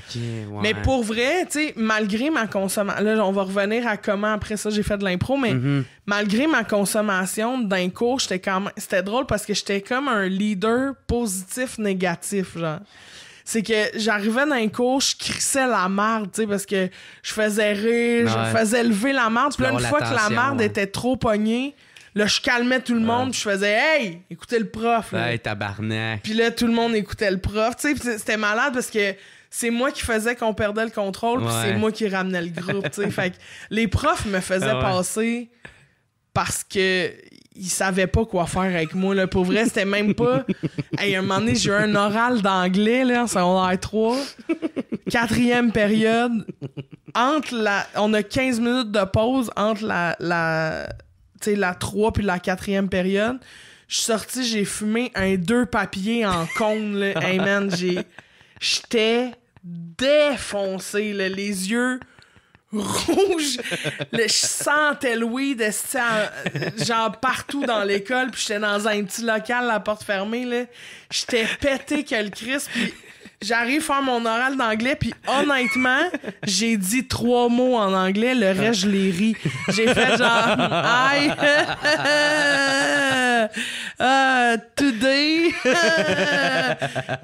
mais pour vrai tu malgré ma consommation là on va revenir à comment après ça j'ai fait de l'impro mais mm-hmm. malgré ma consommation d'un cours j'étais quand c'était drôle parce que j'étais comme un leader positif négatif genre c'est que j'arrivais dans un cours, je crissais la merde, tu sais, parce que je faisais rire, je faisais lever la merde. Puis une fois que la merde était trop pognée, là, je calmais tout le monde, je faisais Hey, écoutez le prof. Là. Hey, tabarnak. Puis là, tout le monde écoutait le prof, tu sais, c'était malade parce que c'est moi qui faisais qu'on perdait le contrôle, puis c'est moi qui ramenais le groupe, fait les profs me faisaient ah passer parce que il savait pas quoi faire avec moi. le Pour c'était même pas. et un moment donné, j'ai eu un oral d'anglais là, en secondaire 3. Quatrième période. Entre la... On a 15 minutes de pause entre la, la, la 3 puis la quatrième période. Je suis sorti, j'ai fumé un deux papiers en con Là. Hey man, J'étais défoncé, les yeux rouge. Le, je sentais Louis de euh, genre partout dans l'école, puis j'étais dans un petit local, la porte fermée, là. J'étais pété que le Christ, puis J'arrive faire mon oral d'anglais, puis honnêtement, j'ai dit trois mots en anglais, le reste, je les ris. J'ai fait genre, I, euh, today.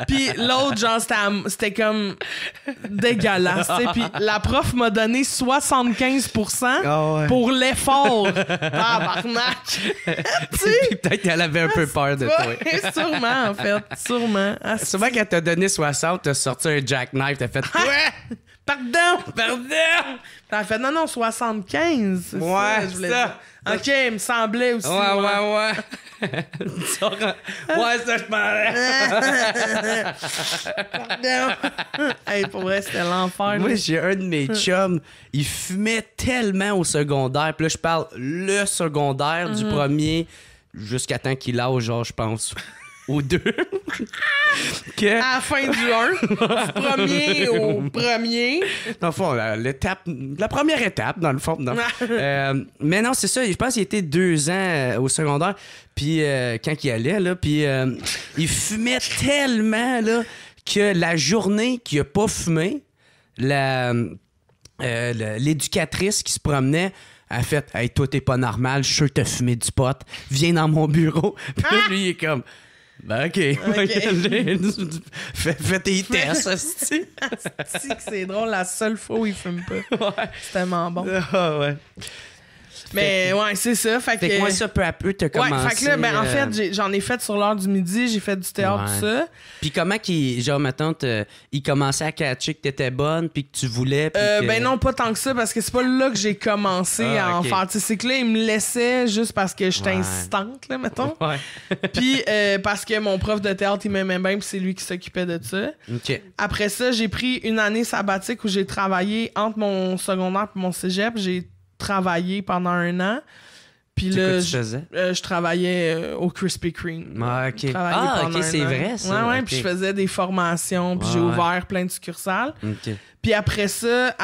puis l'autre, genre, c'était comme dégueulasse. Puis la prof m'a donné 75% ah pour l'effort. Ah, barnac! peut-être qu'elle avait un peu ah, peur de toi. sûrement, en fait. Sûrement. Ah, sûrement qu'elle t'a donné 60 t'as sorti un jackknife, t'as fait Ouais! Pardon! Pardon! T'as fait non, non, 75. Ouais, ça, je voulais ça. Ok, il me semblait aussi. Ouais, ouais, ouais. ouais, ça, je parlais. Pardon! hey, pour vrai, c'était l'enfer. Moi, j'ai un de mes hum. chums, il fumait tellement au secondaire. Puis là, je parle le secondaire du mhm. premier jusqu'à temps qu'il a, genre, je pense au deux. À la fin du 1, du premier au premier. Dans le fond, l'étape, la première étape, dans le fond. Euh, mais non, c'est ça, je pense qu'il était deux ans euh, au secondaire, puis euh, quand il allait, là, puis il fumait tellement là, que la journée qu'il n'a pas fumé, la, l'éducatrice qui se promenait a fait Hey, toi, t'es pas normal, je suis sûr que t'as fumé du pot, viens dans mon bureau. Puis lui, il est comme ben, OK. okay. fais, fais, tes tests, c'est c'est drôle, la seule fois où il fume pas. C'est tellement bon. Ah, ouais. Mais ouais, c'est ça. Fait, que, moi, ça, peu à peu, t'as commencé. Ben, en fait, euh, j'en ai, fait sur l'heure du midi, j'ai fait du théâtre, tout ça. Puis comment qui genre, mettons, euh, il commençait à catcher que t'étais bonne, puis que tu voulais. Euh, ben non, pas tant que ça, parce que c'est pas là que j'ai commencé ah, à en faire. c'est que là, il me laissait juste parce que j'étais insistante, là, mettons. Ouais. puis parce que mon prof de théâtre, il m'aimait bien, puis c'est lui qui s'occupait de ça. Après ça, j'ai pris une année sabbatique où j'ai travaillé entre mon secondaire et mon cégep. J'ai travaillé pendant un an. Puis là, je, euh, je, travaillais euh, au Krispy Kreme. Ah, ok, ah, c'est vrai. Ça. Ouais, ouais, Puis je faisais des formations, puis j'ai ouvert plein de succursales. Puis après ça,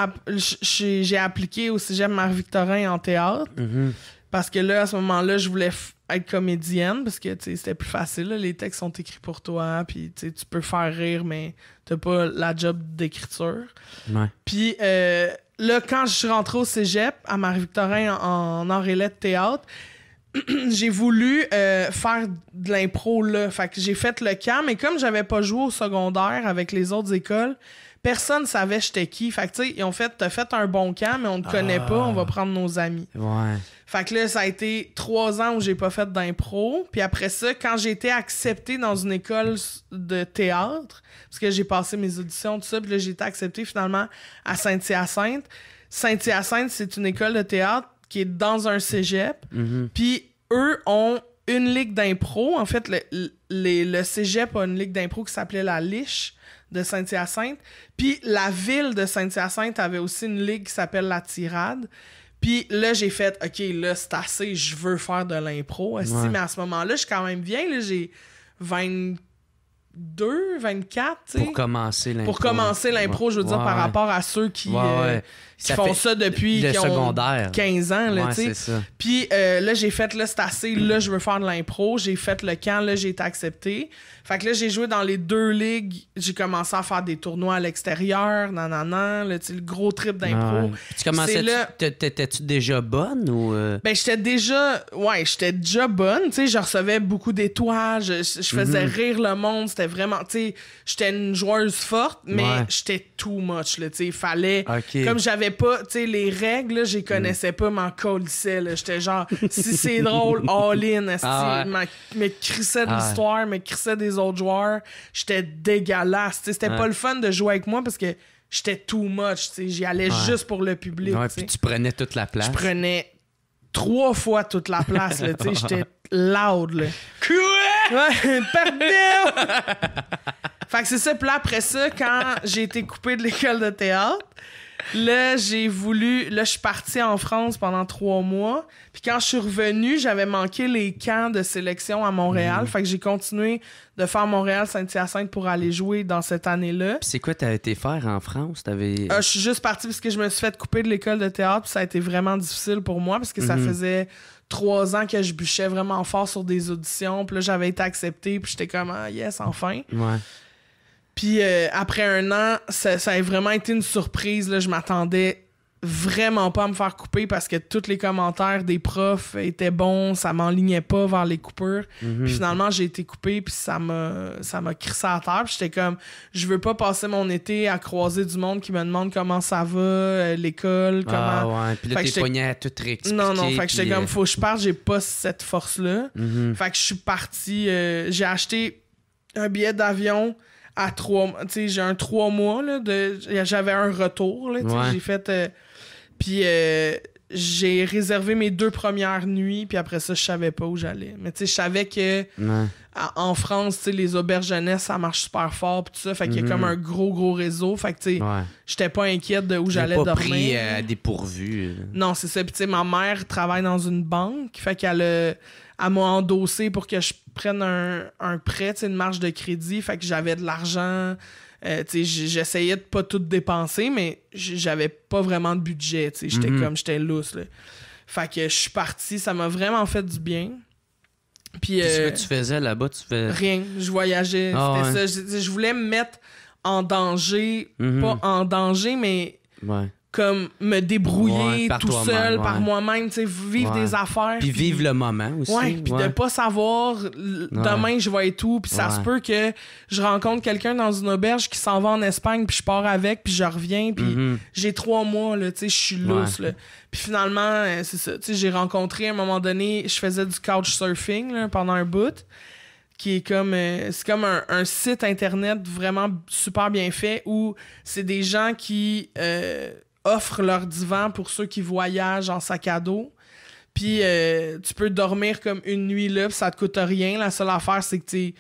j'ai appliqué au cégep Marie-Victorin en théâtre. Mm-hmm. Parce que là, à ce moment-là, je voulais être comédienne parce que c'était plus facile. Les textes sont écrits pour toi, puis tu peux faire rire, mais t'as pas la job d'écriture. Puis euh, là, quand je suis rentrée au cégep, à Marie-Victorin, en, et théâtre, j'ai voulu euh, faire de l'impro là. Fait que j'ai fait le camp, mais comme j'avais pas joué au secondaire avec les autres écoles, Personne ne savait j'étais qui. Fait que, tu sais, ils ont fait, t'as fait un bon camp, mais on te connaît pas, on va ah. prendre nos amis. Ouais. Fait que là, ça a été trois ans où j'ai pas fait d'impro. Puis après ça, quand j'ai été accepté dans une école de théâtre, parce que j'ai passé mes auditions, tout ça, puis là, j'ai été accepté finalement à Saint-Hyacinthe. Saint-Hyacinthe, c'est une école de théâtre qui est dans un cégep. Mhm. Puis eux ont une ligue d'impro. En fait, le, cégep a une ligue d'impro qui s'appelait la Liche de Saint-Hyacinthe. Puis la ville de Saint-Hyacinthe avait aussi une ligue qui s'appelle la Tirade. Puis là, j'ai fait, OK, là, c'est assez, je veux faire de l'impro. Mais à ce moment-là, je suis quand même bien. J'ai 24 2, 24, Pour commencer l'impro. Pour commencer l'impro, je veux dire, par rapport à ceux qui, euh, font ça depuis qui 15 ans, là, tu sais. Puis euh, là, j'ai fait, là, c'est assez, là, je veux faire de l'impro. J'ai fait le camp, là, j'ai été accepté. Fait que là, j'ai joué dans les deux ligues. J'ai commencé à faire des tournois à l'extérieur, nan, nan, nan, le gros trip d'impro. Tu commençais, là... t'étais-tu déjà bonne ou. Euh? Ben, j'étais déjà, ouais, j'étais déjà bonne, tu sais. Je recevais beaucoup d'étoiles, je, faisais mhm. rire le monde, vraiment, tu sais, j'étais une joueuse forte, mais j'étais too much, là, tu sais, fallait... Comme j'avais pas, tu sais, les règles, j'y connaissais pas, m'en colissais, là. J'étais genre, si c'est drôle, all-in, ah, me crissait de ah l'histoire, me des autres joueurs. J'étais dégueulasse, tu sais, c'était pas le fun de jouer avec moi parce que j'étais too much, tu sais, j'y allais juste pour le public. puis tu prenais toute la place. Je prenais trois fois toute la place. Là, t'sais j'étais loud. Là. Ouais, pardon! fait que c'est ça. Puis après ça, quand j'ai été coupé de l'école de théâtre, Là, j'ai voulu. Là, je suis partie en France pendant trois mois. Puis quand je suis revenue, j'avais manqué les camps de sélection à Montréal. Mm. Fait que j'ai continué de faire Montréal-Saint-Hyacinthe pour aller jouer dans cette année-là. Puis c'est quoi t'as été faire en France? Euh, je suis juste partie parce que je me suis fait couper de l'école de théâtre. Puis ça a été vraiment difficile pour moi parce que ça mm-hmm. faisait trois ans que je bûchais vraiment fort sur des auditions. Puis là, j'avais été acceptée. Puis j'étais comme, ah, yes, enfin. Puis euh, après un an, ça, a vraiment été une surprise. Là. Je m'attendais vraiment pas à me faire couper parce que tous les commentaires des profs étaient bons, ça m'enlignait pas vers les coupures. Mhm. Puis finalement, j'ai été coupé, puis ça m'a ça crissé à terre. j'étais comme je veux pas passer mon été à croiser du monde qui me demande comment ça va, euh, l'école, ah, comment Ah ouais, puis là t'es poignets, à tout réexpliquer. Non non, fait que j'étais comme euh, faut que je parte, j'ai pas cette force là. Mhm. Fait que je suis parti, j'ai acheté un billet d'avion à trois tu j'ai un trois mois là de j'avais un retour j'ai fait euh, puis euh, j'ai réservé mes deux premières nuits puis après ça je savais pas où j'allais mais je savais que en France tu les auberges jeunesse ça marche super fort puis tout ça fait qu'il y a mm-hmm. comme un gros gros réseau fait que tu sais j'étais pas inquiète de où j'allais dormir pris euh, dépourvu non c'est ça puis tu sais ma mère travaille dans une banque fait qu'elle à m'endosser pour que je prenne un, prêt, une marge de crédit. Fait que j'avais de l'argent. Euh, j'essayais de pas tout dépenser, mais j'avais pas vraiment de budget. J'étais mm-hmm. comme, j'étais lousse. Fait que je suis parti, ça m'a vraiment fait du bien. Puis, Qu'est-ce que euh, tu faisais là-bas? Tu fais... Rien, je voyageais. Ah, je, voulais me mettre en danger, mm-hmm. pas en danger, mais ouais comme me débrouiller tout seul par moi-même, tu sais, vivre des affaires. Puis, vivre le moment aussi. Ouais, puis de pas savoir demain je vais être où, puis ça se peut que je rencontre quelqu'un dans une auberge qui s'en va en Espagne, puis je pars avec, puis je reviens, puis mm-hmm. j'ai trois mois, là, tu sais, je suis loose. là. Puis finalement, euh, c'est ça, tu sais, j'ai rencontré à un moment donné, je faisais du couchsurfing, là, pendant un bout qui est comme euh, c'est comme un, site internet vraiment super bien fait où c'est des gens qui euh, offrent leur divan pour ceux qui voyagent en sac à dos. Puis euh, tu peux dormir comme une nuit là, puis ça te coûte rien. La seule affaire, c'est que tu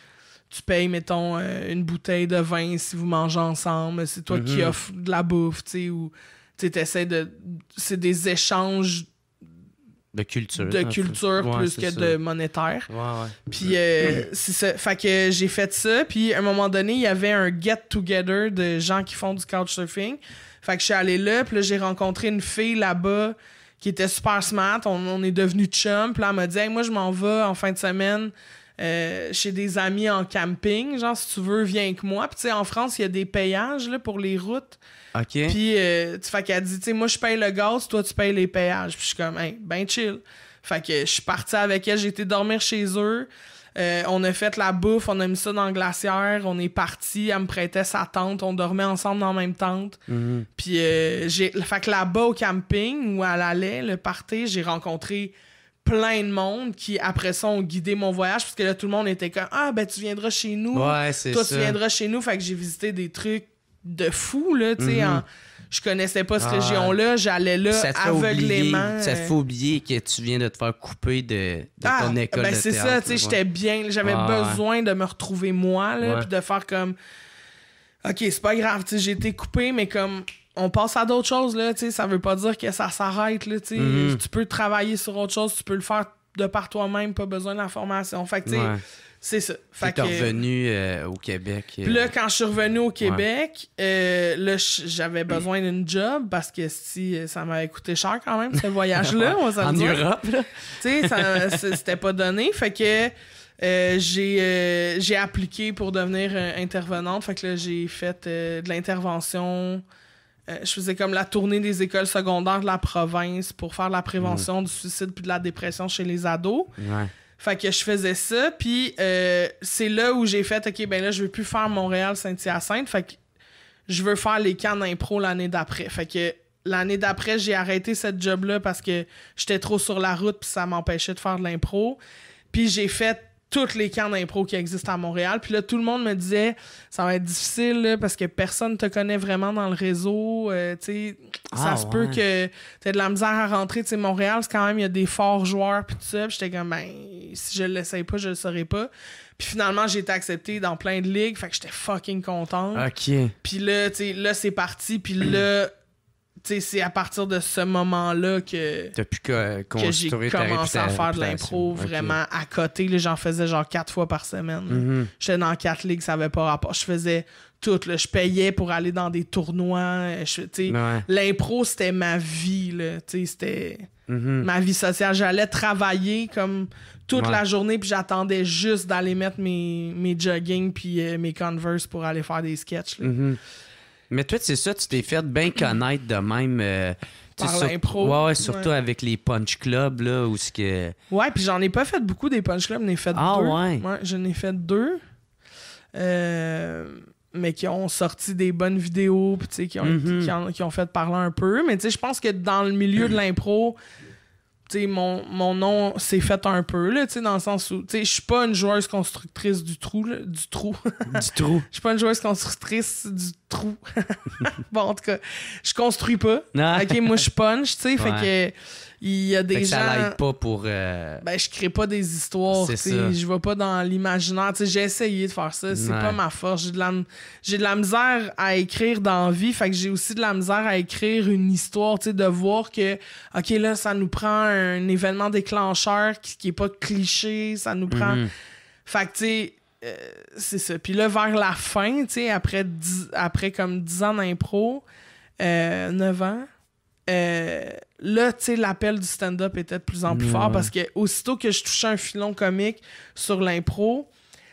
tu payes, mettons, euh, une bouteille de vin si vous mangez ensemble, c'est toi qui mhm. offres de la bouffe, tu sais, ou tu essaies de. C'est des échanges. De culture. De culture plus que de monétaire. Puis, euh, ça. Fait que j'ai fait ça. Puis, à un moment donné, il y avait un get-together de gens qui font du couchsurfing. Fait que je suis allée là, puis là, j'ai rencontré une fille là-bas qui était super smart. On, est devenu chum. Puis là, elle m'a dit Moi, je m'en vais en fin de semaine euh, chez des amis en camping. Genre, si tu veux, viens avec moi. Puis, tu sais, en France, il y a des payages là, pour les routes. OK. Puis, euh, tu fais qu'elle dit moi, je paye le gaz, toi, tu payes les payages. Puis, je suis comme Ben chill. Fait que je suis partie avec elle, j'ai été dormir chez eux. Euh, on a fait la bouffe, on a mis ça dans le glacière, on est parti, elle me prêtait sa tente, on dormait ensemble dans la même tente. Mhm. Puis euh, j'ai fait que là-bas au camping où elle allait, le party, j'ai rencontré plein de monde qui après ça ont guidé mon voyage parce que là tout le monde était comme ah ben tu viendras chez nous. toi tu viendras chez nous, fait que j'ai visité des trucs de fou là, tu sais mhm. Je connaissais pas cette ah. région-là, j'allais là, aveuglément. ça te euh. fait oublier que tu viens de te faire couper de, de ah, ton école. Ben c'est ça, tu sais, j'étais bien, j'avais besoin de me retrouver moi, là, puis de faire comme. Ok, c'est pas grave, tu sais, j'ai été coupé, mais comme on passe à d'autres choses, là, tu sais, ça veut pas dire que ça s'arrête, là, tu mm-hmm. peux travailler sur autre chose, tu peux le faire de par toi-même, pas besoin de la formation. Fait c'est ça. Fait que, revenu euh, au Québec. Euh, puis là, quand je suis revenu au Québec, euh, là, j'avais besoin d'une job parce que si ça m'avait coûté cher quand même, ce voyage-là. En Europe, là. tu sais, c'était pas donné. Fait que j'ai appliqué pour devenir intervenante. Fait que là, j'ai fait de l'intervention. je faisais comme la tournée des écoles secondaires de la province pour faire la prévention mm. du suicide puis de la dépression chez les ados. Ouais. Fait que je faisais ça, puis euh, c'est là où j'ai fait, OK, ben là, je veux plus faire Montréal-Saint-Hyacinthe, fait que je veux faire les camps d'impro l'année d'après. Fait que l'année d'après, j'ai arrêté cette job-là parce que j'étais trop sur la route, puis ça m'empêchait de faire de l'impro. Puis j'ai fait toutes les camps d'impro qui existent à Montréal. Puis là, tout le monde me disait, ça va être difficile parce que personne te connaît vraiment dans le réseau. Euh, tu sais ah, ça se peut que tu de la misère à rentrer. Tu Montréal, c'est quand même, il y a des forts joueurs. Puis tout ça. j'étais comme, ben, si je l'essaye pas, je le saurais pas. Puis finalement, j'ai été accepté dans plein de ligues. Fait que j'étais fucking content. OK. Puis là, tu là, c'est parti. Puis là, c'est à partir de ce moment-là que, j'ai commencé à faire de l'impro vraiment à côté. J'en faisais genre quatre fois par semaine. Mm-hmm. J'étais dans quatre ligues, ça n'avait pas rapport. Je faisais tout. Je payais pour aller dans des tournois. L'impro, c'était ma vie. C'était mm-hmm. ma vie sociale. J'allais travailler comme toute la journée, puis j'attendais juste d'aller mettre mes, mes jogging puis euh, mes Converse pour aller faire des sketchs. Mm-hmm. Mais toi, c'est ça, tu t'es fait bien connaître de même. Euh, l'impro. Ouais, surtout avec les punch clubs, là, où ce que... Ouais, puis j'en ai pas fait beaucoup des punch clubs, j'en ai fait ah, ouais? ouais j'en ai fait deux. Euh, mais qui ont sorti des bonnes vidéos, puis qui, ont, mm-hmm. qui, ont, qui ont fait parler un peu. Mais tu sais, je pense que dans le milieu de l'impro, mon, nom s'est fait un peu, là, dans le sens où je suis pas une joueuse constructrice du trou. Je du trou. du trou. Je suis pas une joueuse constructrice du trou. bon, en tout cas, je construis pas. Ah. ok, moi, je punch. sais Fait que il y a des fait Ça pas pour. Euh, ben, je crée pas des histoires. Je vais pas dans l'imaginaire. J'ai essayé de faire ça. C'est pas ma force. J'ai de, la... de la misère à écrire dans vie. Fait que j'ai aussi de la misère à écrire une histoire. De voir que, OK, là, ça nous prend un événement déclencheur qui, est pas cliché. Ça nous prend. Mm-hmm. Fait que, tu sais. Euh, c'est ça. Puis là, vers la fin, tu après, après comme 10 ans d'impro, 9 euh, ans, euh, là, tu sais, l'appel du stand-up était de plus en plus fort parce que aussitôt que je touchais un filon comique sur l'impro,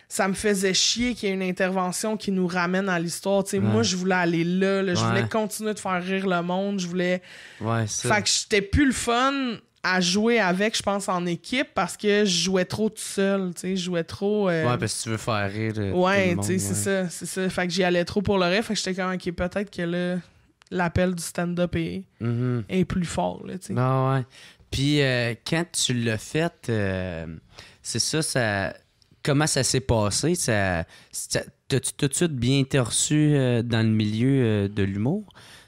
ça me faisait chier qu'il y ait une intervention qui nous ramène à l'histoire. Tu moi, je voulais aller là, je voulais continuer de faire rire le monde, je voulais. Ouais, fait que j'étais plus le fun à jouer avec, je pense, en équipe parce que je jouais trop tout seul, tu je jouais trop... Euh, ouais, parce que tu veux faire rire euh, Ouais, tu sais, c'est ça, Fait que j'y allais trop pour le rêve, fait que j'étais comme, OK, peut-être que là, l'appel du stand-up est, mhm. plus fort. Là, bah Puis euh, quand tu l'as fait, euh, c'est ça, ça. Comment ça s'est passé? Ça, T'as-tu tout de suite bien été reçu euh, dans le milieu de l'humour?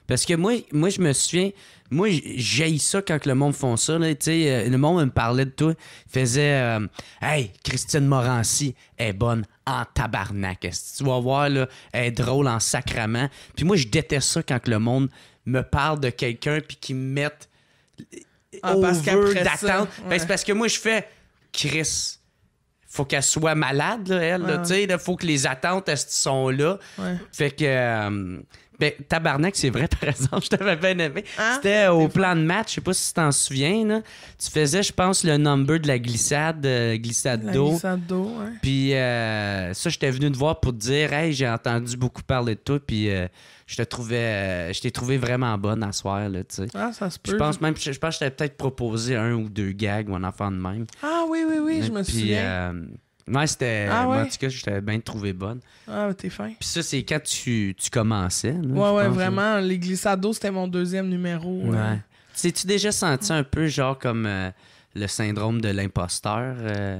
Parce que moi, moi, je me souviens, moi, j'aille ça quand le monde font ça. Euh, le monde me parlait de toi. faisait euh, Hey, Christine Morancy est bonne en tabarnak. Tu vas voir, là, elle est drôle en sacrament. Puis moi, je déteste ça quand le monde me parle de quelqu'un puis qu'il me mette ah, parce d'attente. Ben, c'est parce que moi, je fais Chris faut qu'elle soit malade, là, elle. tu sais, il faut que les attentes, elles sont là. Fait que. Euh, ben, tabarnak, c'est vrai, par exemple, je t'avais bien aimé. Ah, C'était au plan de match, je sais pas si tu t'en souviens. Tu faisais, je pense, le number de la glissade, euh, glissade d'eau. glissade d'eau, hein. Puis euh, ça, j'étais venu te voir pour te dire, hey, j'ai entendu beaucoup parler de toi, puis euh, je te trouvais, je t'ai trouvé vraiment bonne à soir, là, tu sais. Ah, ça se peut. Hein. Je pense même, je, pense que je t'avais peut-être proposé un ou deux gags ou un enfant de même. Ah oui, oui, oui, je me souviens. Non, c'était. Ah en tout cas, j'étais bien trouvé bonne. Ah, t'es fin. Puis ça, c'est quand tu, tu commençais. ouais, ouais, vraiment. Les glissados, c'était mon deuxième numéro. Ouais. tu déjà senti un peu, genre, comme euh, le syndrome de l'imposteur? mais euh?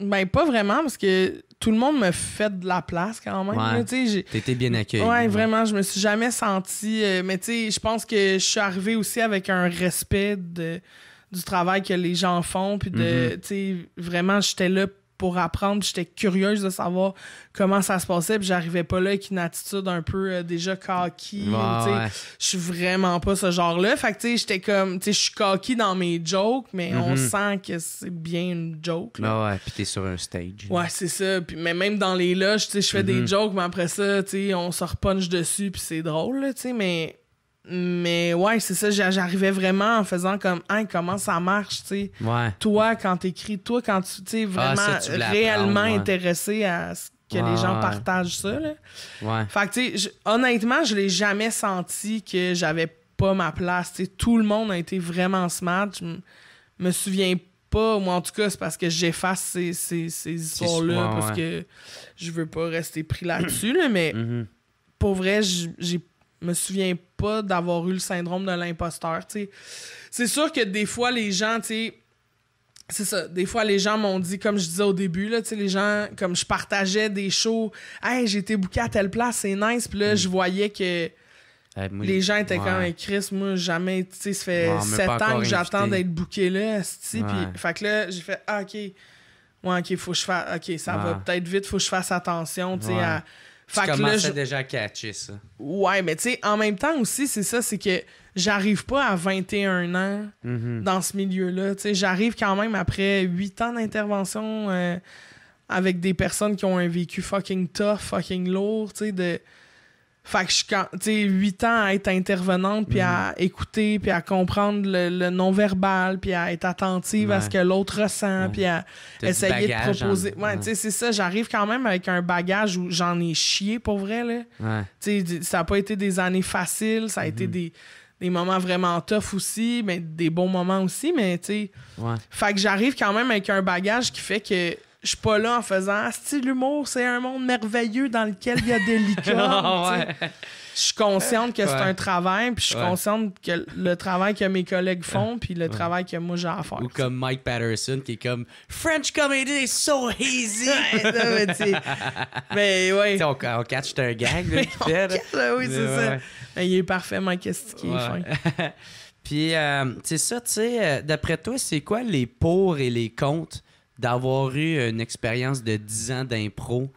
Ben, pas vraiment, parce que tout le monde me fait de la place quand même. Ouais. T'étais bien accueilli. Ouais, vraiment, je me suis jamais senti. Euh, mais tu sais, je pense que je suis arrivé aussi avec un respect de, du travail que les gens font. Puis de. Mm-hmm. Tu sais, vraiment, j'étais là pour apprendre. J'étais curieuse de savoir comment ça se passait. Puis j'arrivais pas là avec une attitude un peu euh, déjà cocky. Je suis vraiment pas ce genre-là. Fait que tu sais, j'étais comme, tu sais, je suis cocky dans mes jokes, mais on mhm. sent que c'est bien une joke. Là. Ah ouais, puis t'es sur un stage. Ouais, c'est ça. mais même dans les loges, tu sais, je fais des mhm. jokes, mais après ça, tu sais, on se repunche dessus, puis c'est drôle, tu sais, mais mais ouais, c'est ça, j'arrivais vraiment en faisant comme, hein, comment ça marche, tu sais. Toi, quand t'écris, toi, quand tu, es ah, vraiment réellement intéressé à ce que les gens partagent ça, là. Fait que, tu sais, honnêtement, je l'ai jamais senti que j'avais pas ma place, tu sais. Tout le monde a été vraiment smart. Je me souviens pas, moi en tout cas, c'est parce que j'efface ces, histoires-là, parce que je veux pas rester pris là-dessus, mais. Mm-hmm. Pour vrai, j'ai me souviens pas d'avoir eu le syndrome de l'imposteur. C'est sûr que des fois, les gens, tu c'est ça. Des fois, les gens m'ont dit, comme je disais au début, là, les gens, comme je partageais des shows, hey, j'ai été booké à telle place, c'est nice. Puis là, mm. je voyais que les gens étaient quand même Chris, moi, jamais, tu ça fait sept ans que j'attends d'être booké là, ouais. puis... fait que là, j'ai fait, ah, ok, ouais, ok, faut que je fasse, ok, ça va peut-être vite, faut que je fasse attention, tu à tu fait déjà à catcher ça. Ouais, mais tu sais, en même temps aussi, c'est ça, c'est que j'arrive pas à 21 ans mhm. dans ce milieu-là. Tu sais, j'arrive quand même après 8 ans d'intervention euh, avec des personnes qui ont un vécu fucking tough, fucking lourd, tu sais, de fait que je suis, 8 ans à être intervenante, puis à mhm. écouter, puis à comprendre le, non-verbal, puis à être attentive à ce que l'autre ressent, puis à essayer de proposer. Ouais, tu c'est ça. J'arrive quand même avec un bagage où j'en ai chié, pour vrai, là. ça n'a pas été des années faciles, ça a été mhm. des des moments vraiment tough aussi, mais des bons moments aussi, mais tu sais. Fait que j'arrive quand même avec un bagage qui fait que je suis pas là en faisant style l'humour, c'est un monde merveilleux dans lequel il y a des licornes. Je suis consciente que c'est un travail, puis je suis consciente que le travail que mes collègues font, puis le travail que moi j'ai à faire. Ou comme Mike Patterson qui est comme French comedy is so easy. mais, oui. on, catch un gag. on oui, c'est ça. il est parfaitement Puis, euh, ça, tu sais, euh, d'après toi, c'est quoi les pour et les contre d'avoir eu une expérience de 10 ans d'impro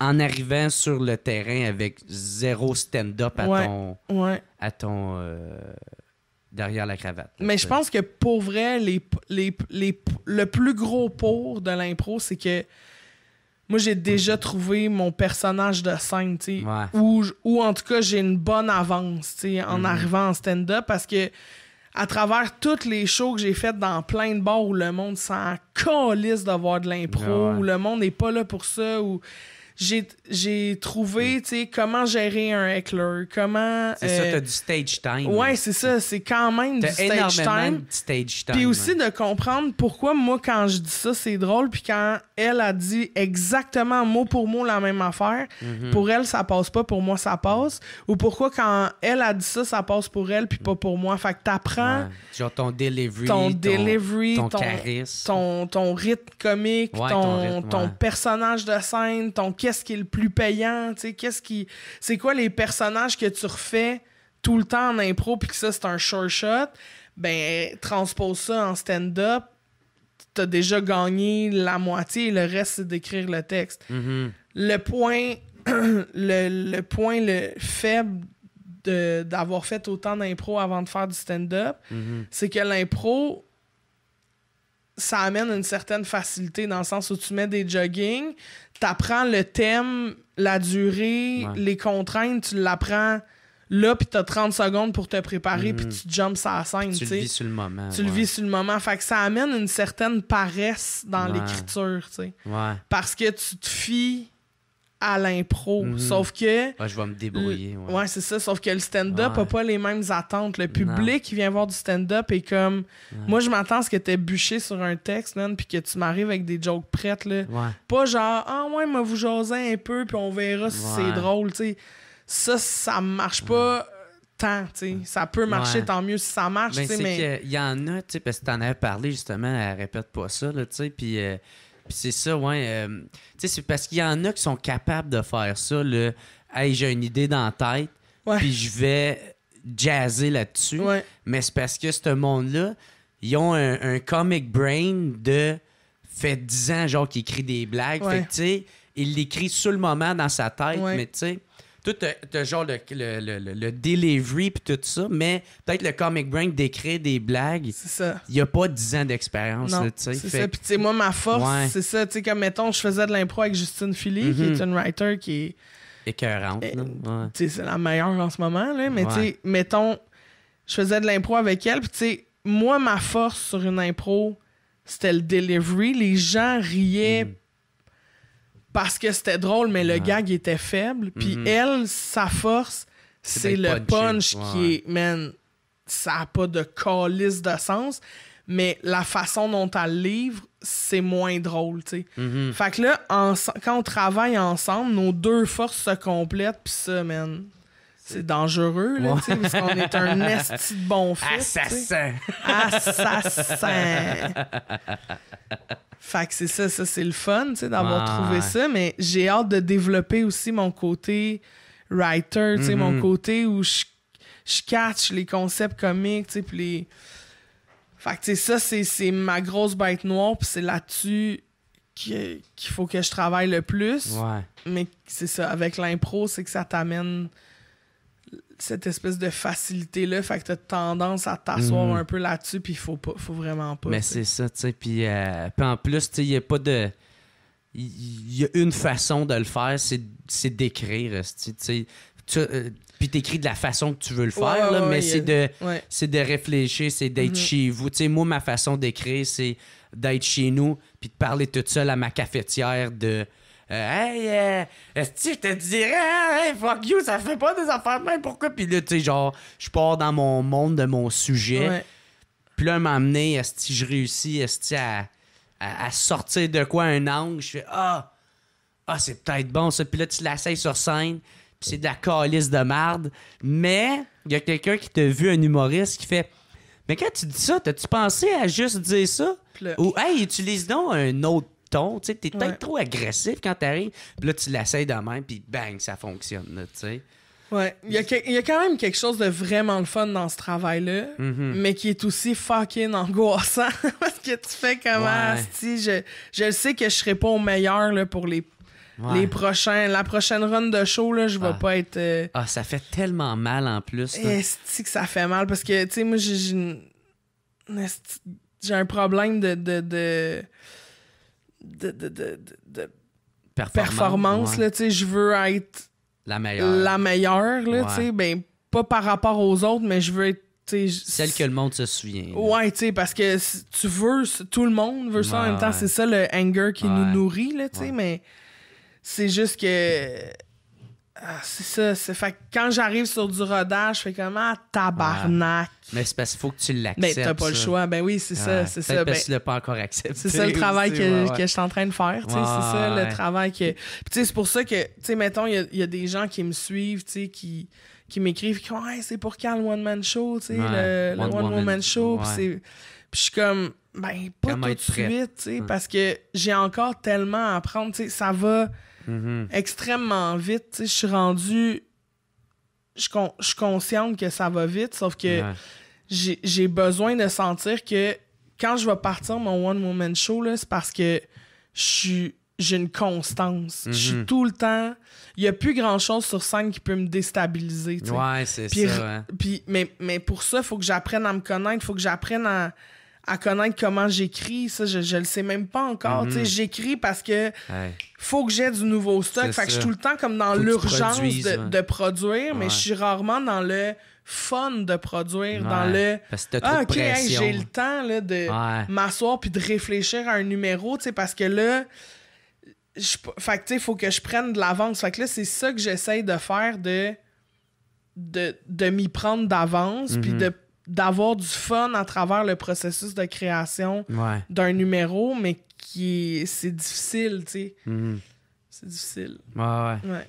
en arrivant sur le terrain avec zéro stand-up à, ton, euh, derrière la cravate. Mais je pense que pour vrai, les, le plus gros pour de l'impro, c'est que. Moi, j'ai déjà trouvé mon personnage de scène, tu Ou en tout cas, j'ai une bonne avance, en mm-hmm. arrivant en stand-up parce que à travers toutes les shows que j'ai faites dans plein de bars où le monde s'en calisse d'avoir de l'impro, ah où le monde n'est pas là pour ça, où j'ai trouvé, mm. tu comment gérer un heckler, comment... C'est ça, t'as euh, du stage time. Ouais, c'est ça, c'est quand même du stage énormément time. De stage time. Puis aussi de comprendre pourquoi moi, quand je dis ça, c'est drôle, puis quand elle a dit exactement mot pour mot la même affaire, mm-hmm. pour elle, ça passe pas, pour moi, ça mm. passe. Ou pourquoi quand elle a dit ça, ça passe pour elle, puis pas pour moi. Fait que t'apprends... Genre ton delivery, ton, ton, delivery, ton, rythme comique, ton, ton, personnage de scène, ton qu'est-ce qui est le plus payant, qu'est-ce qui. C'est quoi les personnages que tu refais tout le temps en impro, puis que ça, c'est un short shot, ben, transpose ça en stand-up, t'as déjà gagné la moitié, et le reste, c'est d'écrire le texte. Mm-hmm. Le point. le, point le faible d'avoir fait autant d'impro avant de faire du stand-up, mm-hmm. c'est que l'impro, ça amène une certaine facilité dans le sens où tu mets des joggings, t'apprends le thème, la durée, les contraintes, tu l'apprends là, puis t'as 30 secondes pour te préparer, mm. puis tu jumps à la scène. Tu le vis sur le moment. Tu le vis sur le moment. Fait ça amène une certaine paresse dans l'écriture, tu sais. Parce que tu te fies à l'impro. Mhm. Sauf que. je vais me débrouiller. Ouais, c'est ça. Sauf que le stand-up n'a pas les mêmes attentes. Le public qui vient voir du stand-up est comme. Moi, je m'attends à ce que tu es bûché sur un texte, man, puis que tu m'arrives avec des jokes prêtes. Là. Pas genre, ah ouais, mais vous jaser un peu, puis on verra si c'est drôle. sais Ça, ça marche pas. Tant, sais. ça peut marcher, tant mieux si ça marche. Ben, mais il y en a, parce que tu avais parlé justement, elle répète pas ça, puis euh, c'est ça, ouais. Euh, tu sais, c'est parce qu'il y en a qui sont capables de faire ça, le Hey, j'ai une idée dans la tête, puis je vais jazzer là-dessus. Mais c'est parce que ce monde-là, ils ont un, comic brain de fait 10 ans, genre, qui écrit des blagues. tu sais, il l'écrit sur le moment dans sa tête, mais tu sais tout le genre le, delivery puis tout ça, mais peut-être le comic brain d'écrire des blagues. C'est ça. Il n'y a pas 10 ans d'expérience. C'est ça. Puis, moi, ma force, c'est ça. Tu sais, comme mettons, je faisais de l'impro avec Justine Philly, qui mm-hmm. est une writer qui est. Écœurante. Eh, c'est la meilleure en ce moment, là. Mais, tu mettons, je faisais de l'impro avec elle, puis, moi, ma force sur une impro, c'était le delivery. Les gens riaient. Mm parce que c'était drôle, mais le gag était faible. Puis mhm. elle, sa force, c'est le punch qui est, man, ça n'a pas de calice de sens, mais la façon dont elle livre, c'est moins drôle, tu sais. Mhm. Fait que là, quand on travaille ensemble, nos deux forces se complètent, puis ça, man, c'est dangereux, là, parce qu'on est un esti de bon fils. Assassin! Assassin! fait que c'est ça, ça, c'est le fun, tu sais, d'avoir trouvé ça, mais j'ai hâte de développer aussi mon côté writer, tu mon mm-hmm. côté où je, je catch les concepts comiques, tu sais, les... Fait que, tu ça, c'est ma grosse bête noire, puis c'est là-dessus qu'il faut que je travaille le plus. Mais c'est ça, avec l'impro, c'est que ça t'amène cette espèce de facilité-là. Fait que t'as tendance à t'asseoir mm. un peu là-dessus, puis il faut, pas, faut vraiment pas. Mais c'est ça, tu sais. Euh, puis, en plus, tu sais, il n'y a pas de. Il y a une façon de le faire, c'est d'écrire, tu euh, t'écris de la façon que tu veux le faire, mais c'est de, c'est de réfléchir, c'est d'être mm-hmm. chez vous. Tu moi, ma façon d'écrire, c'est d'être chez nous, puis de parler toute seule à ma cafetière de euh, hey, euh, est-ce que je te dirais, fuck you, ça fait pas des affaires de même, pourquoi? Puis là, tu sais, genre, je pars dans mon monde de mon sujet. Puis là, m'emmener, est-ce que je réussis, est-ce à, à, sortir de quoi un angle? Je fais, ah, ah c'est peut-être bon ça. Puis là, tu l'essayes sur scène, puis c'est de la calice de marde. Mais il y a quelqu'un qui t'a vu, un humoriste, qui fait, mais quand tu dis ça, t'as-tu pensé à juste dire ça? Ou, hey, utilise donc un autre tu t'es peut-être trop agressif quand t'arrives. Puis là, tu l'essayes de même, puis bang, ça fonctionne, tu Ouais. Il y, a quand même quelque chose de vraiment le fun dans ce travail-là, mm-hmm. mais qui est aussi fucking angoissant parce que tu fais comment, si je, je sais que je serai pas au meilleur là, pour les, prochains, la prochaine run de show, là, je vais pas être. Euh, ah, ça fait tellement mal en plus. est que ça fait mal parce que, tu sais, moi, j'ai j'ai un problème de de, de, de, de performance, je veux être la meilleure, la meilleure là, ben, pas par rapport aux autres, mais je veux être celle que le monde se souvient. Ouais, tu sais, parce que tu veux, tout le monde veut ça en même temps. C'est ça le anger qui nous nourrit, là, tu sais, mais c'est juste que ah, c'est ça, c'est fait que quand j'arrive sur du rodage, je fais comme ah, tabarnak. Mais c'est parce qu'il faut que tu l'acceptes. Ben t'as pas le choix. Ben oui, c'est ça, c'est ça. tu ben, l'as pas encore accepté. C'est ça le travail que, que, je suis en train de faire, c'est ça le travail que. Puis tu sais, c'est pour ça que tu sais, mettons, il y, a des gens qui me suivent, tu sais, qui qui m'écrivent, qui ouais, c'est pour quand le one man show, tu sais, le, one, woman, show, puis je suis comme ben pas tout de suite, tu sais, parce que j'ai encore tellement à apprendre, tu sais, ça va Mm-hmm. extrêmement vite. Je suis rendue... Je suis consciente que ça va vite, sauf que j'ai besoin de sentir que quand je vais partir mon One Moment Show, c'est parce que je suis j'ai une constance. Je suis mm-hmm. tout le temps. Il n'y a plus grand chose sur scène qui peut me déstabiliser. Ouais, c'est ça. Hein. Puis, mais, mais pour ça, il faut que j'apprenne à me connaître. Il faut que j'apprenne à, connaître comment j'écris. je ne le sais même pas encore. Mm-hmm. J'écris parce que faut que j'ai du nouveau stock. Fait que je suis tout le temps comme dans l'urgence hein. de, produire, mais je suis rarement dans le fun de produire, dans le parce que ah, ok, j'ai le temps de m'asseoir puis de réfléchir à un numéro, tu sais, parce que là. Je, fait que, tu sais, faut que je prenne de l'avance. Fait que là, c'est ça que j'essaie de faire, de, de, de m'y prendre d'avance, puis mhm. de d'avoir du fun à travers le processus de création d'un numéro, mais c'est difficile, tu sais. Mhm. C'est difficile. Ah ouais.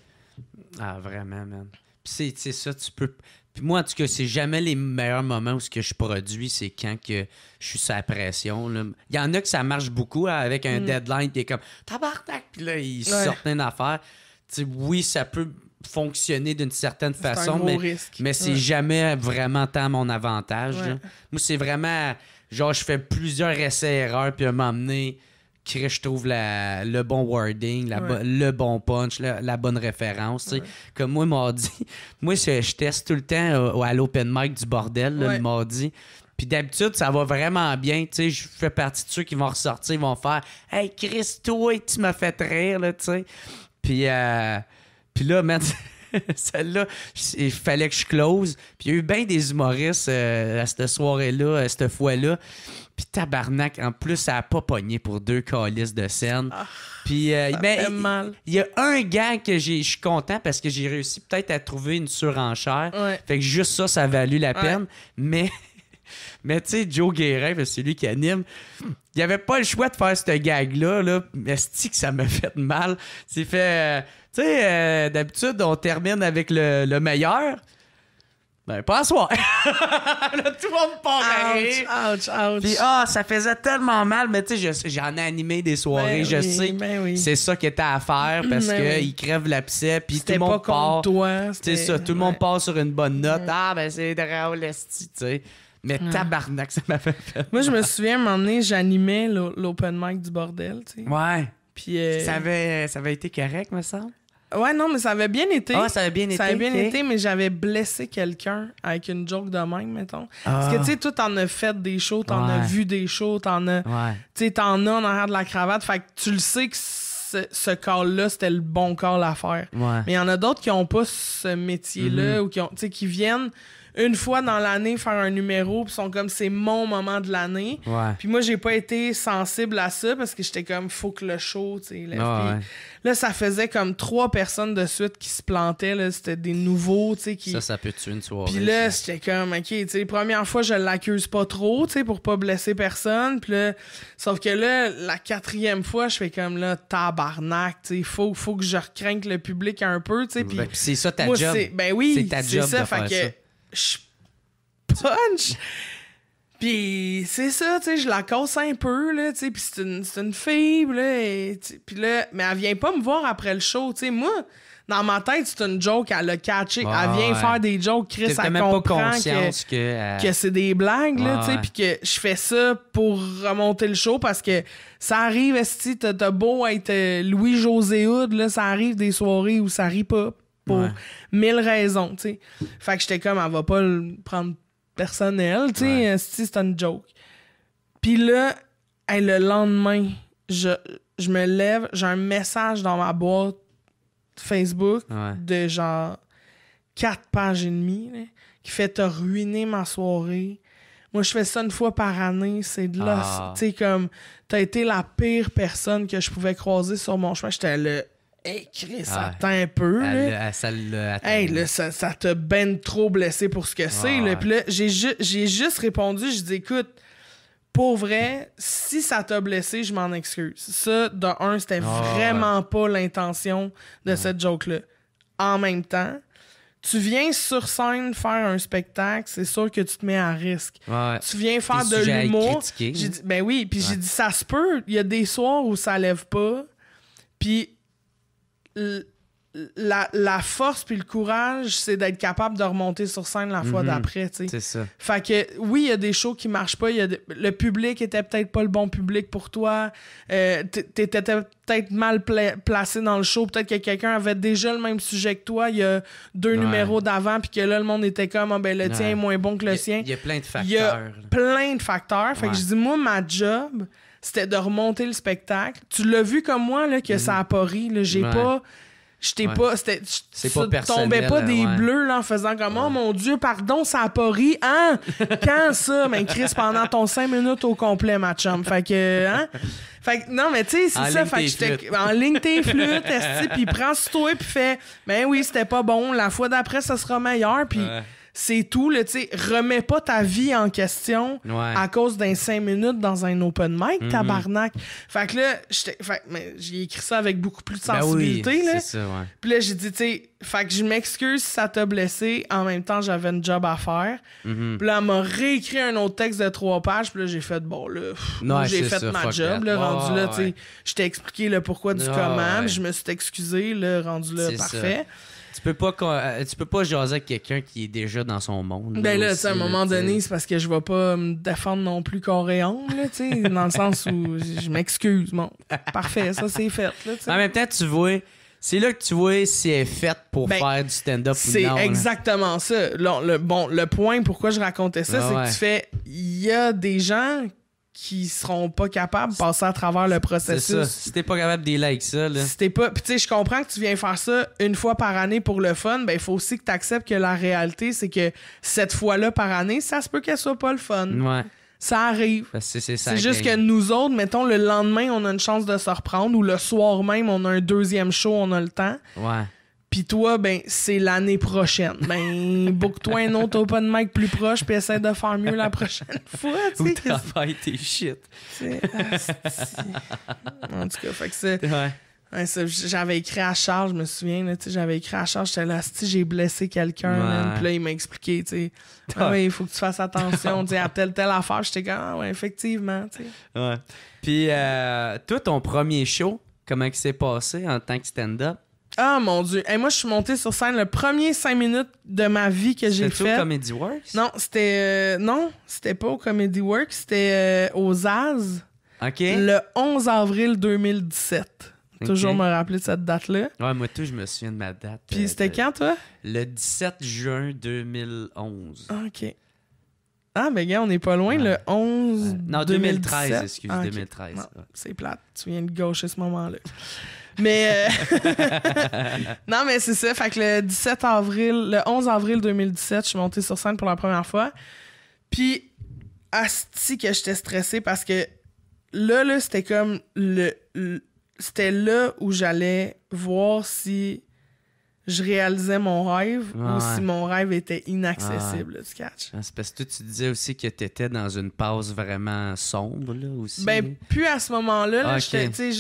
Ah, vraiment, man. Puis c'est ça, tu peux. Puis moi, en tout cas, c'est jamais les meilleurs moments où ce que je produis, c'est quand que je suis sous la pression. Là. Il y en a que ça marche beaucoup hein, avec un mm. deadline qui est comme tabarnak, puis là, ils sortent une affaire. oui, ça peut fonctionner d'une certaine façon, mais, mais c'est jamais vraiment tant mon avantage. Moi, c'est vraiment genre, je fais plusieurs essais-erreurs, puis à m'emmener « Chris, je trouve le bon wording, le bon punch, la, bonne référence. Comme moi, dit, moi, je, teste tout le temps euh, à, l'open mic du bordel, là, ouais. le mardi. Puis d'habitude, ça va vraiment bien. Tu je fais partie de ceux qui vont ressortir, ils vont faire Hey, Chris, toi, tu m'as fait rire, là, tu Puis, euh, puis là, celle-là, il fallait que je close. Puis il y a eu bien des humoristes euh, à cette soirée-là, à cette fois-là, puis tabarnak, en plus, ça a pas pogné pour deux calices de scène. Ah, puis, euh, il y a un gag que je suis content parce que j'ai réussi peut-être à trouver une surenchère. Fait que juste ça, ça a valu la peine. Mais, mais tu sais, Joe Guérin, c'est lui qui anime. Il avait pas le choix de faire ce gag-là. Là. Mais que ça me fait mal. C'est fait. Euh, tu sais, euh, d'habitude, on termine avec le, le meilleur. Ben, pas à soir. tout le monde part ouch, ouch, ouch. Puis, ah, ça faisait tellement mal, mais tu sais, j'en ai animé des soirées, ben je sais. Ben c'est ça qui était à faire mm, parce qu'il ben que qu'ils oui. crèvent l'abcès, puis tout le monde pas part. C'est ça, tout le monde part sur une bonne note. Mm. Ah, ben, c'est drôle, tu sais. Mais tabarnak, ça m'a fait peur. Moi, je me souviens, à un moment donné, j'animais l'open mic du bordel, tu sais. Ouais. Puis. Euh, ça, avait, ça avait été correct, me semble. Ouais, non, mais ça avait bien été. Ah, ça avait bien été. Ça avait bien été, mais j'avais blessé quelqu'un avec une joke de même, mettons. Parce que, ah. tu sais, toi, t'en as fait des shows, t'en as vu des shows, t'en as. Tu sais, t'en as en arrière de la cravate. Fait que tu le sais que ce, corps-là, c'était le bon corps à faire. Mais il y en a d'autres qui n'ont pas ce métier-là mm-hmm. ou qui, ont, qui viennent une fois dans l'année faire un numéro, puis sont comme c'est mon moment de l'année. Puis moi, j'ai pas été sensible à ça parce que j'étais comme faut que le show, tu sais. Là, là, ça faisait comme trois personnes de suite qui se plantaient, là, c'était des nouveaux, tu sais. Qui... Ça, ça peut tuer une soirée. Puis là, j'étais comme, ok, tu sais, première fois, je l'accuse pas trop, tu sais, pour pas blesser personne. Puis là, sauf que là, la quatrième fois, je fais comme là, tabarnak, tu sais, faut, faut que je recrains le public un peu, tu sais. Ben, c'est ça ta job. Ben oui, c'est ta job. Ça, je punch. Puis c'est ça, tu sais, je la casse un peu, là, tu sais, puis c'est une, une fille, puis mais elle vient pas me voir après le show, tu sais, moi, dans ma tête, c'est une joke, elle le catché, elle vient faire des jokes, Chris, elle même comprend pas conscience euh, que, c'est des blagues, là, tu sais, puis que je fais ça pour remonter le show, parce que ça arrive, si t'as beau être euh, Louis-José Hood, là, ça arrive des soirées où ça rit pas, pour mille raisons, tu sais. Fait que j'étais comme, elle va pas le prendre personnel, tu sais, euh, c'est une joke. Puis là, le lendemain, je, je me lève, j'ai un message dans ma boîte Facebook de genre quatre pages et demie qui fait te ruiner ma soirée. Moi, je fais ça une fois par année. C'est de là. Ah. Tu sais, comme, t'as été la pire personne que je pouvais croiser sur mon chemin. J'étais le Hey, Chris, ah, attends un peu. là. ça, ça, te ben trop blessé pour ce que ah, c'est. Puis j'ai, juste répondu, je dis, écoute, pour vrai, si ça t'a blessé, je m'en excuse. Ça, de un, c'était ah, vraiment pas l'intention de cette joke-là. En même temps, tu viens sur scène faire un spectacle, c'est sûr que tu te mets à risque. Tu viens faire de l'humour. J'ai ben oui, puis j'ai dit, ça se peut. Il y a des soirs où ça lève pas. Puis la, force puis le courage, c'est d'être capable de remonter sur scène la fois mhm. d'après. C'est ça. Fait que oui, il y a des shows qui marchent pas. Le public était peut-être pas le bon public pour toi. Euh, t'étais peut-être mal placé dans le show. Peut-être que quelqu'un avait déjà le même sujet que toi. Il y a deux numéros d'avant puis que là, le monde était comme ah, ben, le tien est moins bon que le sien. Il y a plein de facteurs. plein de facteurs. Fait que je dis, moi, ma job, c'était de remonter le spectacle. Tu l'as vu comme moi, là, que ça a mhm. pas ri. J'ai pas. J'étais pas. C'était. tombais pas hein, des bleus, là, en faisant comme, oh mon Dieu, pardon, ça a pas ri. Hein? Quand ça? Mais ben, Chris, pendant ton cinq minutes au complet, ma chum. Fait que, hein? Fait que, non, mais tu sais, c'est ça. Fait que en ligne tes flûtes, puis prends-toi, puis fais, ben oui, c'était pas bon. La fois d'après, ça sera meilleur, puis c'est tout. Là, sais, remets pas ta vie en question à cause d'un 5 minutes dans un open mic, mm-hmm. tabarnak. Fait que là, j'ai écrit ça avec beaucoup plus de ben sensibilité. là. Puis là, j'ai dit, tu sais, fait je m'excuse si ça t'a blessé. En même temps, j'avais un job à faire. Mm-hmm. Puis là, elle m'a réécrit un autre texte de trois pages. Puis là, j'ai fait, bon, là, j'ai fait ma job. Là, rendu là, tu sais, je t'ai expliqué le pourquoi du comment. je me suis excusé, le rendu là, parfait peux pas, euh, tu peux pas jaser avec quelqu'un qui est déjà dans son monde. Ben là, à un moment donné, c'est parce que je vais pas me défendre non plus qu'en là tu dans le sens où je m'excuse. Bon, parfait, ça c'est fait. Là, en même temps, tu vois. C'est là que tu vois si elle est pour ben, faire du stand-up ou C'est exactement ça. Le, bon, le point pourquoi je racontais ça, ah c'est que tu fais. Il y a des gens qui seront pas capables de passer à travers le processus. C'est ça. Si t'es pas capable d'y like ça, là. Si t'es pas. Puis tu sais, je comprends que tu viens faire ça une fois par année pour le fun, ben il faut aussi que tu acceptes que la réalité, c'est que cette fois-là par année, ça se peut qu'elle soit pas le fun. Ouais. Ça arrive. C'est juste que nous autres, mettons, le lendemain, on a une chance de se reprendre ou le soir même, on a un deuxième show, on a le temps. Ouais. Pis toi, ben, c'est l'année prochaine. Ben, book-toi un autre open mic plus proche, puis essaie de faire mieux la prochaine fois. Ou fait tes shit. en tout cas, fait que c'est. Ouais. j'avais écrit à Charles, je me souviens, j'avais écrit à Charles, j'étais là, si j'ai blessé quelqu'un, puis là, il m'a expliqué, tu ah, ah. il faut que tu fasses attention, à telle, telle affaire, j'étais comme, ah, ouais, effectivement, tu Puis, euh, toi, ton premier show, comment il s'est passé en tant que stand-up? Ah mon dieu. Et moi, je suis montée sur scène le premier cinq minutes de ma vie que j'ai fait. C'était au Comedy Works? Non, c'était. Euh, non, c'était pas au Comedy Works, c'était euh, aux Az. OK. Le 11 avril 2017. Toujours me rappeler de cette date-là. Ouais, moi, tout, je me souviens de ma date. Puis euh, c'était quand, toi? Le 17 juin 2011. Ah, OK. Ah, mais ben, gars, on n'est pas loin, le 11. non, 2013, excuse, 2013. Ah, c'est plate. Tu viens de gauche à ce moment-là. Mais. Euh, non, mais c'est ça. Fait que le 17 avril, le 11 avril 2017, je suis montée sur scène pour la première fois. Puis, asti que j'étais stressée parce que là, là, c'était comme le c'était là où j'allais voir si je réalisais mon rêve ou si mon rêve était inaccessible, tu catch. Ah, c'est parce que tu disais aussi que tu étais dans une pause vraiment sombre, là, aussi. Ben, plus à ce moment-là, ah,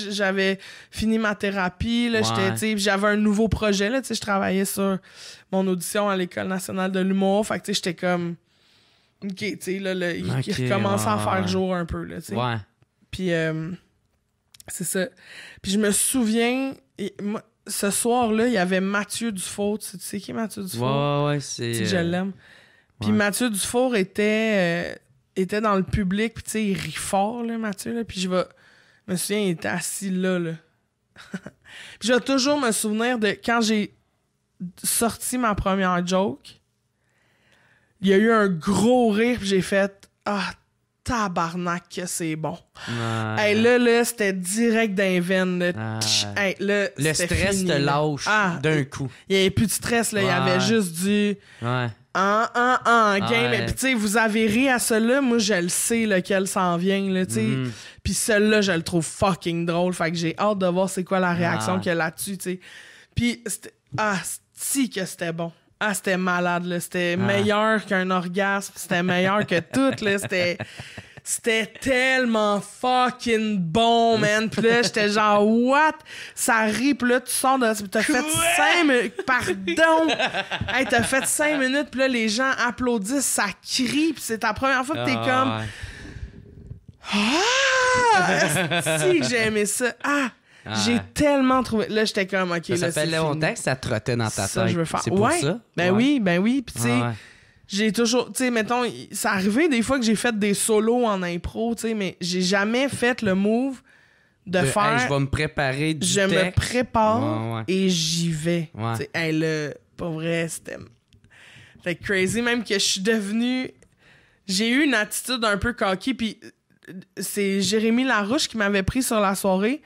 j'avais fini ma thérapie, ouais. j'avais un nouveau projet, là, je travaillais sur mon audition à l'École nationale de l'humour, fait que j'étais comme... OK, tu sais, là, là, il, recommençait à faire jour un peu, là, tu sais. Ouais. Puis, euh, c'est ça. Puis je me souviens... Et, moi, ce soir-là, il y avait Mathieu Dufour. Tu sais qui est Mathieu Dufour? Ouais, ouais, c'est. je euh, l'aime. Puis Mathieu Dufour était, euh, était dans le public, puis tu sais, il rit fort, Mathieu. Là, puis je vais. me souviens, il était assis là, puis je vais toujours me souvenir de quand j'ai sorti ma première joke, il y a eu un gros rire, puis j'ai fait Ah, tabarnak c'est bon. là, là, c'était direct d'un veine. le stress te lâche ah, d'un coup. Il n'y avait plus de stress, Il y avait juste du. Ouais. En, ah, en game. puis, tu vous avez ri à cela. Moi, je le sais lequel s'en vient, là, tu mm-hmm. Puis, celle là je le trouve fucking drôle. Fait que j'ai hâte de voir c'est quoi la réaction qu'elle a là-dessus, Puis, ah, si que c'était bon ah, c'était malade, là. C'était ah. meilleur qu'un orgasme, c'était meilleur que tout, là. C'était. tellement fucking bon, man. Puis là, j'étais genre, what? Ça rit. Puis là, tu sors de... T'as fait cinq minutes... Pardon! hey, t'as fait cinq minutes. Puis là, les gens applaudissent, ça crie. Puis c'est ta première fois que t'es ah, comme... Ah! Si que j'ai aimé ça. Ah! Ah. J'ai tellement trouvé. Là, j'étais comme, OK, ça là, Ça fait longtemps que ça trottait dans ta tête. Ça, je veux faire. C'est pour ça? Ben oui, ben oui. Puis, tu sais, j'ai toujours. Tu sais, mettons, ça arrivait des fois que j'ai fait des solos en impro, tu sais, mais j'ai jamais fait le move de, faire. je vais me préparer du Je me prépare et j'y vais. Tu sais, hey, le. Pas vrai, c'était. Fait crazy, même que je suis devenue. J'ai eu une attitude un peu coquille, puis euh, c'est Jérémy Larouche qui m'avait pris sur la soirée.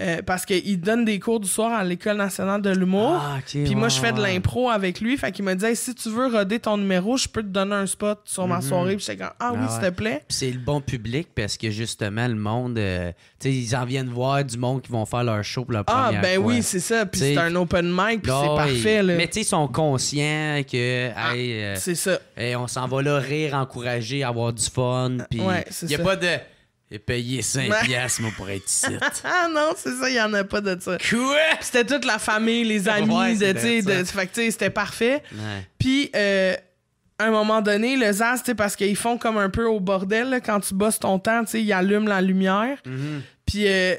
Euh, parce qu'il donne des cours du soir à l'École nationale de l'humour. Ah, puis moi, je fais de l'impro avec lui. Fait qu'il m'a dit si tu veux roder ton numéro, je peux te donner un spot sur ma mhm. soirée. Puis c'est comme Ah, oui, ah s'il te plaît. c'est le bon public parce que justement, le monde, euh, tu sais, ils en viennent voir du monde qui vont faire leur show pour la ah, première Ah, ben oui, c'est ça. Puis c'est un open mic, puis c'est parfait. Mais tu sais, ils sont conscients que. Euh, c'est ça. Hey, on s'en va là rire, encourager, avoir du fun. Puis il n'y a pas de et payer 5 piastres, pour être ici. ah non, c'est ça, il n'y en a pas de ça. Quoi? C'était toute la famille, les amis, tu sais, fait c'était parfait. Puis, euh, à un moment donné, le ZAS, parce qu'ils font comme un peu au bordel, quand tu bosses ton temps, ils allument la lumière. Mhm. Puis... Euh,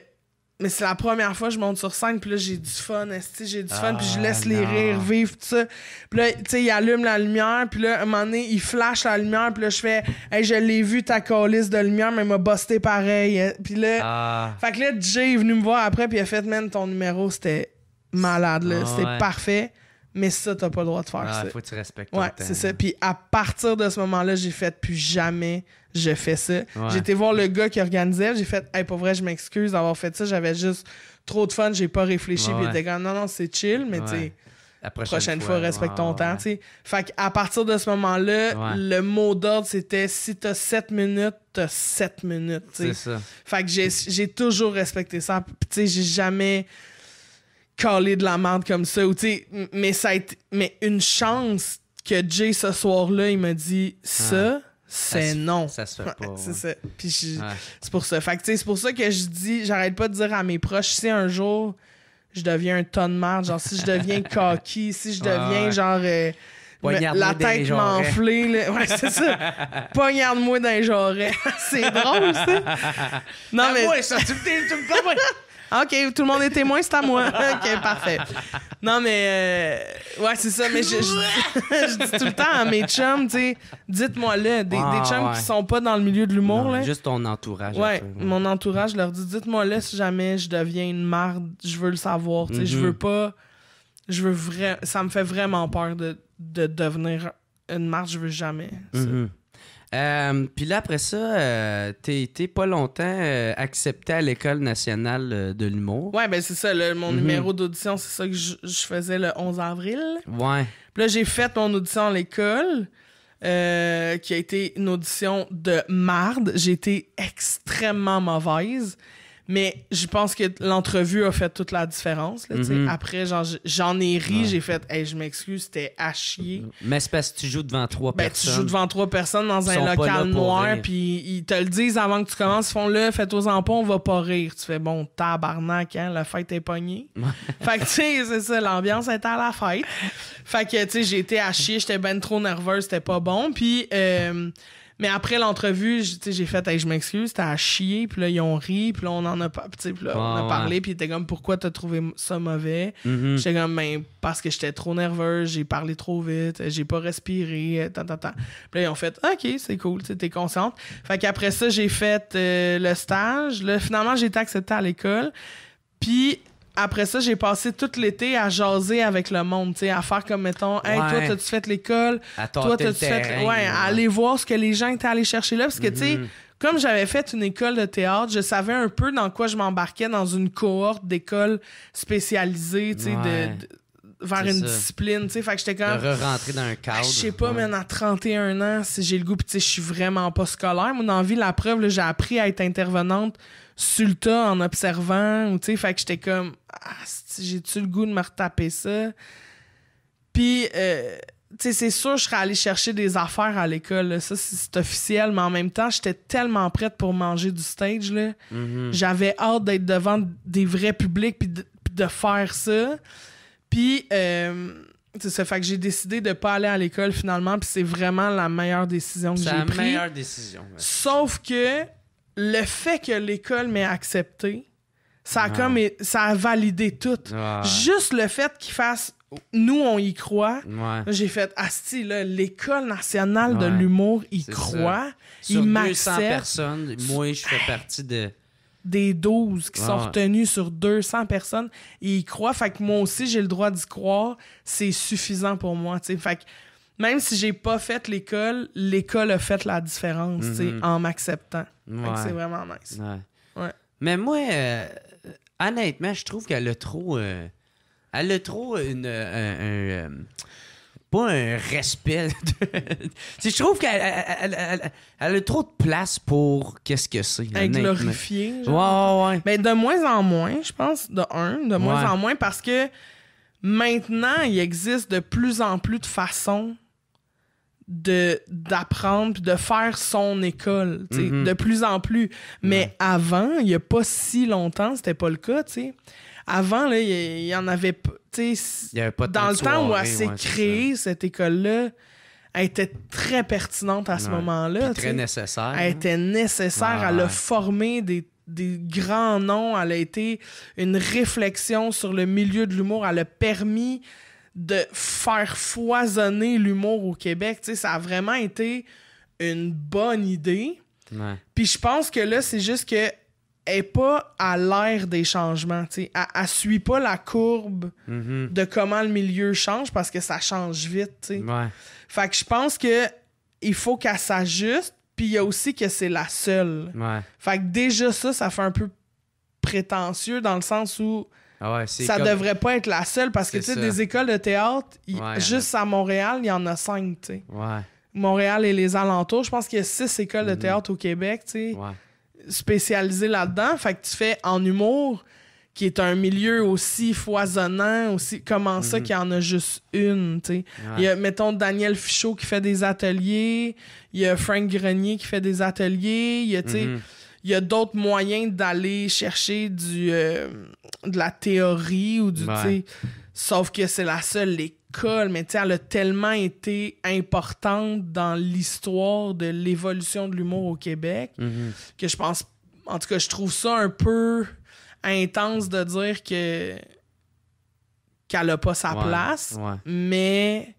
mais c'est la première fois que je monte sur scène, puis là, j'ai du fun, j'ai du fun, puis je laisse les ah, rires vivre, tout ça. Puis là, tu sais, il allume la lumière, puis là, à un moment donné, il flash la lumière, puis là, je fais, hey, je l'ai vu ta colisse de lumière, mais elle m'a busté pareil. Puis là, ah. fait que là, Jay est venu me voir après, puis il a fait, man, ton numéro, c'était malade, là, ah, c'était parfait. Mais ça, t'as pas le droit de faire ça. Faut que tu respectes. Ouais, c'est ça. Puis à partir de ce moment-là, j'ai fait plus jamais je fais ça. J'étais voir le gars qui organisait, j'ai fait, hey, pour vrai, je m'excuse d'avoir fait ça, j'avais juste trop de fun, j'ai pas réfléchi, puis il était comme, non, non, c'est chill, mais tu La prochaine, fois, respecte ton temps, tu Fait partir de ce moment-là, le mot d'ordre, c'était si t'as 7 minutes, t'as 7 minutes, C'est ça. Fait que j'ai toujours respecté ça. tu sais, j'ai jamais collé de la merde comme ça ou mais ça a mais une chance que Jay ce soir-là il m'a dit ça c'est non. Ça se fait pas. c'est ça. Puis c'est pour ça. Fait que, c'est pour ça que je dis, j'arrête pas de dire à mes proches, si un jour je deviens un ton marde, genre si je deviens cocky, si je deviens genre. Euh, la tête m'enflée. Ouais, c'est ça. Poignarde-moi dans les c'est drôle, ça. Non, mais. OK, tout le monde est témoin, c'est à moi. OK, parfait. Non, mais. Euh, ouais, c'est ça. Mais je, dis tout le temps à mes chums, tu dites-moi-le. Des, ah, chums qui sont pas dans le milieu de l'humour. là. Juste ton entourage. Ouais, mon entourage leur dit dites-moi-le si jamais je deviens une marde, je veux le savoir. Tu sais, je veux mhm. pas. Je veux Ça me fait vraiment peur de, devenir une marde, je veux jamais. Mhm. Euh, puis là, après ça, euh, été pas longtemps acceptée euh, accepté à l'École nationale euh, de l'humour. Ouais, ben c'est ça. mon mhm. numéro d'audition, c'est ça que je, faisais le 11 avril. Ouais. Puis là, j'ai fait mon audition à l'école, qui a été une audition de marde. J'ai été extrêmement mauvaise. Mais je pense que l'entrevue a fait toute la différence. Là, mhm. Après, j'en ai ri, j'ai fait, hey, je m'excuse, c'était à chier. Mais c'est parce que tu joues devant trois ben, personnes. Tu joues devant trois personnes dans un local noir, puis ils te le disent avant que tu commences, ils font le, fais-toi en pas, on va pas rire. Tu fais, bon, tabarnak, hein, la fête est pognée. fait que, tu sais, c'est ça, l'ambiance était à la fête. Fait que, tu sais, j'étais à chier, j'étais ben trop nerveuse, c'était pas bon. Puis, euh, mais après l'entrevue, j'ai fait, hey, je m'excuse, t'as à chier, puis là, ils ont ri, puis là, on en a, pas, on a ah, parlé, puis ils comme, pourquoi t'as trouvé ça mauvais? Mm-hmm. J'étais comme, ben, parce que j'étais trop nerveuse, j'ai parlé trop vite, j'ai pas respiré, tant, euh, tant, tant. Puis là, ils ont fait, ok, c'est cool, t'es consciente. Fait qu'après ça, j'ai fait euh, le stage. finalement, j'ai été acceptée à l'école. Puis après ça, j'ai passé tout l'été à jaser avec le monde, à faire comme mettons, toi, t'as-tu fait l'école? Toi, t'as-tu fait. ouais, aller voir ce que les gens étaient allés chercher là. Parce que, tu sais, mm-hmm. comme j'avais fait une école de théâtre, je savais un peu dans quoi je m'embarquais dans une cohorte d'écoles spécialisées, tu sais, vers une discipline, tu sais. Fait que j'étais comme. De rentrer dans un ah, cadre. Je sais pas, mais à 31 ans, si j'ai le goût, puis tu sais, je suis vraiment pas scolaire. Mon envie, la preuve, j'ai appris à être intervenante sur en observant, ou tu sais, fait que j'étais comme, ah, j'ai-tu le goût de me retaper ça? Puis, euh, tu sais, c'est sûr, je serais allée chercher des affaires à l'école, ça, c'est officiel, mais en même temps, j'étais tellement prête pour manger du stage, là. Mm-hmm. J'avais hâte d'être devant des vrais publics, puis de, faire ça. Puis, euh, c'est ça. Fait que j'ai décidé de pas aller à l'école finalement, puis c'est vraiment la meilleure décision que j'ai prise. C'est la meilleure décision. Sauf que le fait que l'école m'ait accepté, ça a, ah. ça a validé tout. Ah, Juste le fait qu'ils fassent nous, on y croit. J'ai fait, Asti, l'École nationale de l'humour y croit. il' ils personnes, moi, je fais partie de. Des 12 qui sont retenus sur 200 personnes, il ils croient. Fait que moi aussi, j'ai le droit d'y croire. C'est suffisant pour moi. sais. Fait que même si j'ai pas fait l'école, l'école a fait la différence, tu mm-hmm. en m'acceptant. C'est vraiment nice. Mais moi, euh, honnêtement, je trouve qu'elle a trop. Euh, elle a trop une. Euh, un, pas un respect. De... je trouve qu'elle elle, elle, a trop de place pour qu'est-ce que c'est. Elle ouais. Ben, de moins en moins, je pense, de un, de moins en moins, parce que maintenant, il existe de plus en plus de façons de d'apprendre de faire son école mhm. de plus en plus mais avant il y a pas si longtemps c'était pas le cas avant là il y, en avait, pas dans le temps où elle s'est créée cette école là elle était très pertinente à ce moment-là très nécessaire elle hein. était nécessaire elle a formé des des grands noms elle a été une réflexion sur le milieu de l'humour elle a permis de faire foisonner l'humour au Québec. Tu ça a vraiment été une bonne idée. Puis je pense que là, c'est juste que elle est pas à l'ère des changements. Tu sais, elle, suit pas la courbe mm-hmm. de comment le milieu change parce que ça change vite. Tu Fait que je pense que il faut qu'elle s'ajuste. Puis il y a aussi que c'est la seule. Fait que déjà ça, ça fait un peu prétentieux dans le sens où ah ça devrait pas être la seule parce que tu sais, des écoles de théâtre, juste à Montréal, il y en a cinq, tu sais. Montréal et les alentours. Je pense qu'il y a six écoles de mhm. théâtre au Québec, tu spécialisées là-dedans. Fait que tu fais en humour, qui est un milieu aussi foisonnant, aussi comment ça mhm. qu'il y en a juste une, Il y a, mettons, Daniel Fichot qui fait des ateliers, il y a Frank Grenier qui fait des ateliers, il y a, mhm. il y d'autres moyens d'aller chercher du, euh, de la théorie ou du. Sauf que c'est la seule école, mais elle a tellement été importante dans l'histoire de l'évolution de l'humour au Québec mhm. que je pense. En tout cas, je trouve ça un peu intense de dire que qu'elle a pas sa place, mais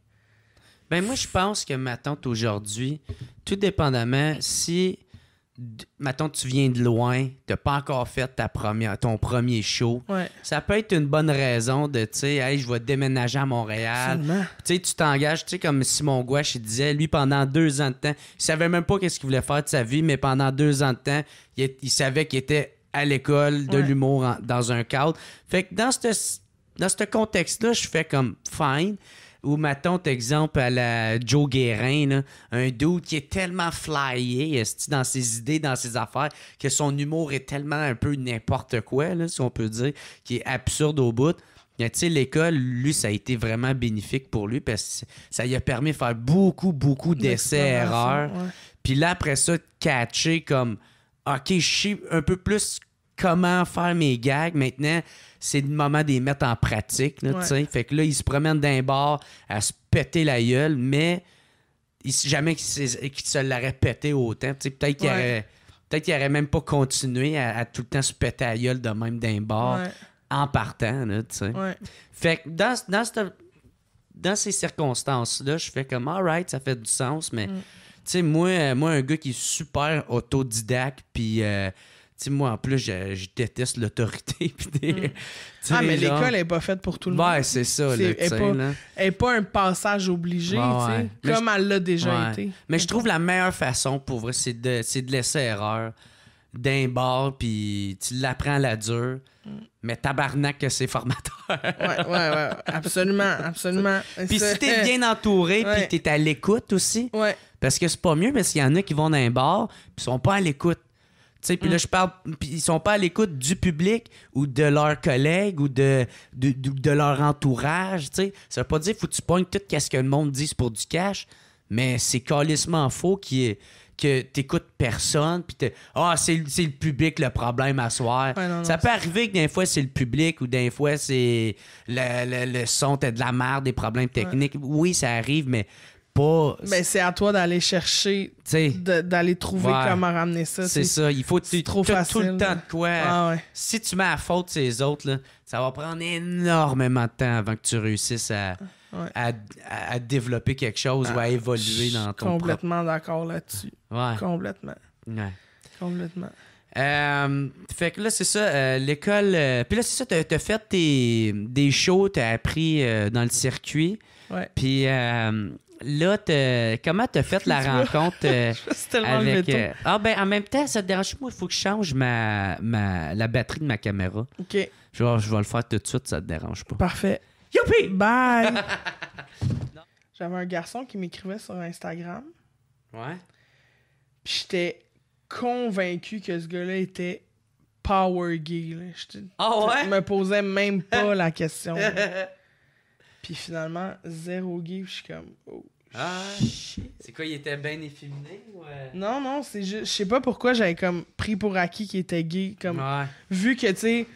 ben moi je pense que ma tante aujourd'hui, tout dépendamment si maintenant tu viens de loin, t'as pas encore fait ta première, ton premier show, ça peut être une bonne raison de, tu sais, je vais déménager à Montréal. Tu tu t'engages, tu sais, comme Simon Gouache, disait, lui, pendant deux ans de temps, il savait même pas qu'est-ce qu'il voulait faire de sa vie, mais pendant deux ans de temps, il, savait qu'il était à l'école de l'humour dans un cadre. Fait que dans ce contexte-là, je fais comme fine ou mettons, exemple, à la Joe Guérin, un dude qui est tellement flyé dans ses idées, dans ses affaires, que son humour est tellement un peu n'importe quoi, si on peut dire, qui est absurde au bout. Tu sais, l'école, lui, ça a été vraiment bénéfique pour lui parce que ça lui a permis de faire beaucoup, beaucoup d'essais-erreurs. Puis là, après ça, de catcher comme, OK, je sais un peu plus comment faire mes gags. Maintenant, c'est le moment de les mettre en pratique. tu Fait que là, ils se promènent d'un bord à se péter la gueule, mais jamais qu'ils se l'auraient pété autant. Peut-être qu'ils peut aurait même pas continué à, tout le temps se péter la gueule de même d'un bar en partant. Fait que dans, cette, dans ces circonstances-là, je fais comme, alright, ça fait du sens, mais. Mm. Tu sais, moi, un gars qui est super autodidacte, puis euh, moi, en plus, je, déteste l'autorité. Hmm. Ah, mais l'école n'est pas faite pour tout le monde. Ouais, c'est ça. elle n'est pas, un passage obligé, comme elle l'a déjà été. Mais je trouve la meilleure façon, pour vrai, c'est de, laisser erreur d'un bar, puis tu l'apprends à la dure. Hmm. Mais tabarnak que c'est formateur. ouais, ouais, ouais. Absolument, absolument. puis si t'es bien entouré, puis t'es à l'écoute aussi. Ouais. Parce que c'est pas mieux, mais s'il y en a qui vont dans un bar, puis sont pas à l'écoute puis mm. là, je parle, ils sont pas à l'écoute du public ou de leurs collègues ou de, de, leur entourage, tu sais. Ça veut pas dire faut que tu pognes tout ce que le monde dit pour du cash, mais c'est calissement faux qui est que t'écoutes personne, ah, c'est le public le problème à soir. ça peut arriver que d'un fois c'est le public ou d'un fois c'est le, le, son, de la merde, des problèmes techniques. Oui, ça arrive, mais mais ben, c'est à toi d'aller chercher, d'aller trouver comment ramener ça. C'est ça. Il faut tu trop tout le temps de quoi. Ah, si tu mets à faute ces autres, ça va prendre énormément de temps avant que tu réussisses à, ah, développer quelque chose ou à ah, évoluer dans ton. Complètement d'accord là-dessus. Complètement. Complètement. Euh, fait que là, c'est ça, euh, l'école. Euh, puis là, c'est ça, t'as, as fait tes, des shows, t'as appris dans le circuit. Puis là, comment t'as fait la rencontre euh, tellement avec... Euh, ah ben, en même temps, ça te dérange pas. il faut que je change ma, la batterie de ma caméra. OK. Genre, je vais le faire tout de suite, ça te dérange pas. Parfait. Youpi! Bye! J'avais un garçon qui m'écrivait sur Instagram. Ouais. Puis j'étais convaincu que ce gars-là était power geek ah, Je ouais? me posais même pas la question. Puis finalement, zéro gay, je suis comme, oh ah, c'est quoi, il était bien efféminé ou... Euh? Non, non, c'est juste, je sais pas pourquoi j'avais comme pris pour acquis qu'il était gay, comme, vu que, tu sais,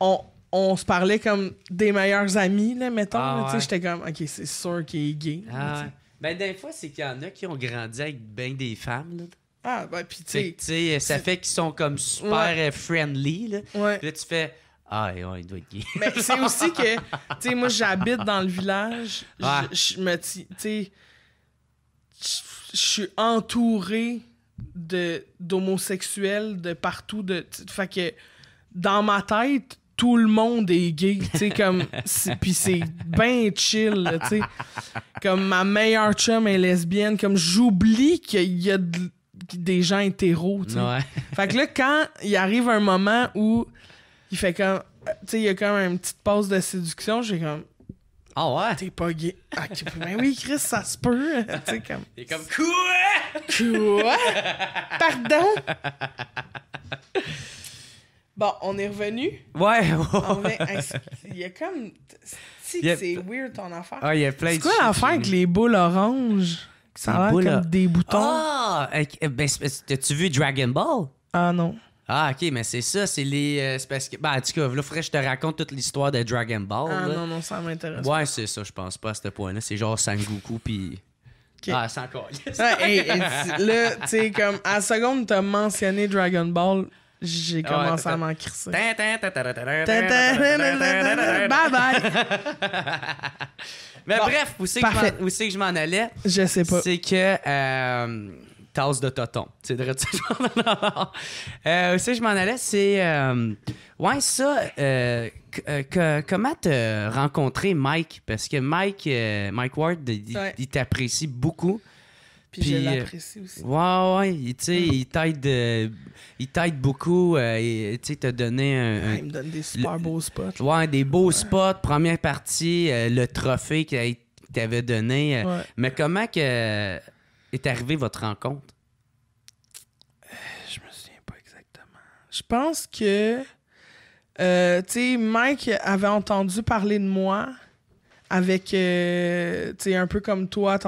on, on se parlait comme des meilleurs amis, là, mettons, ah, tu sais, j'étais comme, ok, c'est sûr qu'il est gay. Ah, ben, des fois, c'est qu'il y en a qui ont grandi avec bien des femmes, là. Ah, ben, puis tu sais. Ça fait qu'ils sont comme super friendly, là. Pis là, tu fais ah, il doit être gay. Mais c'est aussi que, tu sais, moi, j'habite dans le village. Je suis entouré d'homosexuels de partout. De, fait que, dans ma tête, tout le monde est gay, tu comme... Puis c'est bien chill, tu sais. Comme ma meilleure chum est lesbienne, comme j'oublie qu'il y a des gens hétéros, tu sais. Fait que là, quand il arrive un moment où il fait comme. Tu sais, il y a comme une petite pause de séduction. J'ai comme. Ah ouais? T'es pas gay. Ah, ben oui, Chris, ça se peut. Hein. tu sais, comme. Quoi? Quoi? Pardon? Bon, on est revenu. Ouais. Il y a comme. C'est weird ton affaire. Ah, il y a C'est quoi l'affaire avec les boules oranges? qui a l'air comme des boutons. Ah! Eh ben, T'as-tu vu Dragon Ball? Ah non. Ah, ok, mais c'est ça, c'est les. c'est parce que. Ben, en tout cas, là, faudrait que je te raconte toute l'histoire de Dragon Ball. Ah non, non, ça m'intéresse. Ouais, c'est ça, je pense pas à ce point-là. C'est genre Sangoku, puis. Ah, c'est encore. là, tu sais, comme à la seconde, t'as mentionné Dragon Ball, j'ai commencé à m'en crisser. Bye bye! Mais bref, où c'est que je m'en- que je m'en allais? Je sais pas. C'est que. euh, tasse de toton. C'est de Aussi, euh, je m'en allais, c'est. Euh, ouais, ça. Euh, comment te rencontrer Mike? Parce que Mike, Mike Ward, il, t'apprécie beaucoup. Puis, je l'apprécie aussi. Ouais, ouais. il t'aide. il t'aide beaucoup. tu sais, t'a donné un. Ah, il me donne des super beaux spots. Ouais, des beaux spots. Première partie, le trophée qu'il t'avait donné. Mais comment que est arrivée votre rencontre? Je me souviens pas exactement. Je pense que, euh, tu Mike avait entendu parler de moi avec, euh, tu sais, un peu comme toi,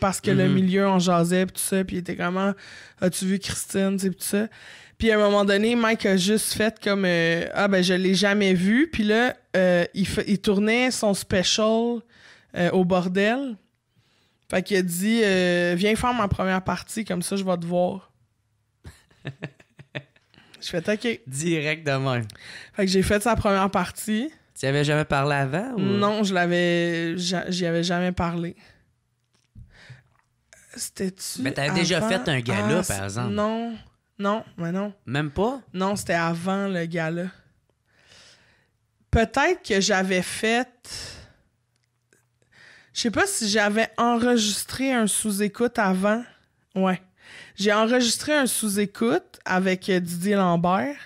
parce que le mhm. milieu en jasait, pis tout ça, puis il était vraiment, ah, as-tu vu Christine, Puis à un moment donné, Mike a juste fait comme euh, ah ben je l'ai jamais vu. Puis là, il, il, tournait son special au bordel. Fait qu'il a dit euh, Viens faire ma première partie, comme ça je vais te voir. je fais Ok. » Direct de Fait que j'ai fait sa première partie. Tu avais jamais parlé avant ou... Non, je l'avais. J'y avais jamais parlé. C'était-tu. Mais t'avais déjà fait un gala, ah, par exemple. Non. Non, mais non. Même pas? Non, c'était avant le gala. Peut-être que j'avais fait. Je sais pas si j'avais enregistré un sous-écoute avant. Ouais. J'ai enregistré un sous-écoute avec euh, Didier Lambert.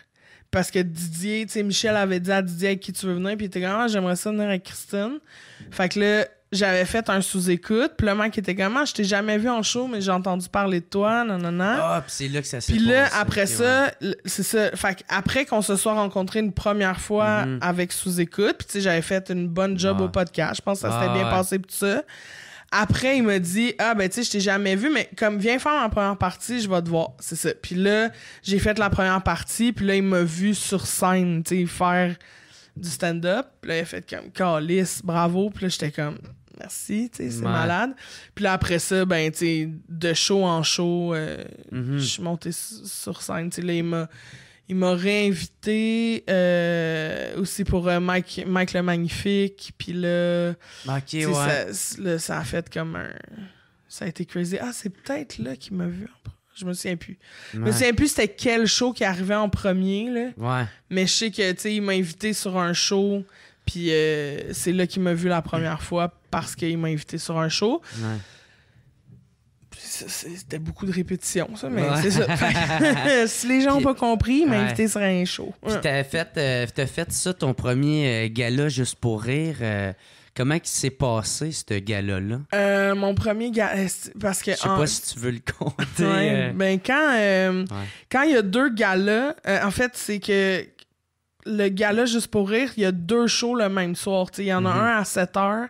Parce que Didier, tu sais, Michel avait dit à Didier avec qui tu veux venir, puis il était ah, j'aimerais ça venir avec Christine. Fait que là, j'avais fait un sous-écoute. Puis le mec était comme, ah, je t'ai jamais vu en show, mais j'ai entendu parler de toi, non, non, Ah, puis c'est là que ça s'est Puis là, après ça, c'est ça. Fait après qu'on se soit rencontrés une première fois mhm. avec sous-écoute, puis tu sais, j'avais fait une bonne job au podcast. Je pense que ça s'était bien passé, tout ça. Après, il m'a dit Ah, ben, tu sais, je t'ai jamais vu, mais comme viens faire ma première partie, je vais te voir. C'est ça. Puis là, j'ai fait la première partie, puis là, il m'a vu sur scène, tu sais, faire du stand-up. Puis là, il a fait comme Calice, bravo. Puis là, j'étais comme merci, c'est malade. Puis là, après ça, ben, de show en show, euh, mm-hmm. je suis monté sur scène, il m'a. réinvité euh, aussi pour euh, Mike, le Magnifique. Puis là, ça, a fait comme un... Ça a été crazy. Ah, c'est peut-être là qu'il m'a vu je me souviens plus. mais Je me souviens plus c'était quel show qui arrivait en premier. Mais je sais que, il m'a invité sur un show. Puis euh, c'est là qu'il m'a vu la première fois parce qu'il m'a invité sur un show. C'était beaucoup de répétitions, ça, mais c'est ça. si les gens n'ont pas compris, m'a invité sur un show. Puis t'as fait, euh, fait ça, ton premier euh, gala juste pour rire. Comment qui s'est passé, ce gala-là? mon premier gala. Parce que. Je sais pas si tu veux le compter. Ben, quand, quand il y a deux galas, en fait, c'est que le gala Juste pour rire, il y a deux shows le même soir. Il y en a mhm. un à 7 h,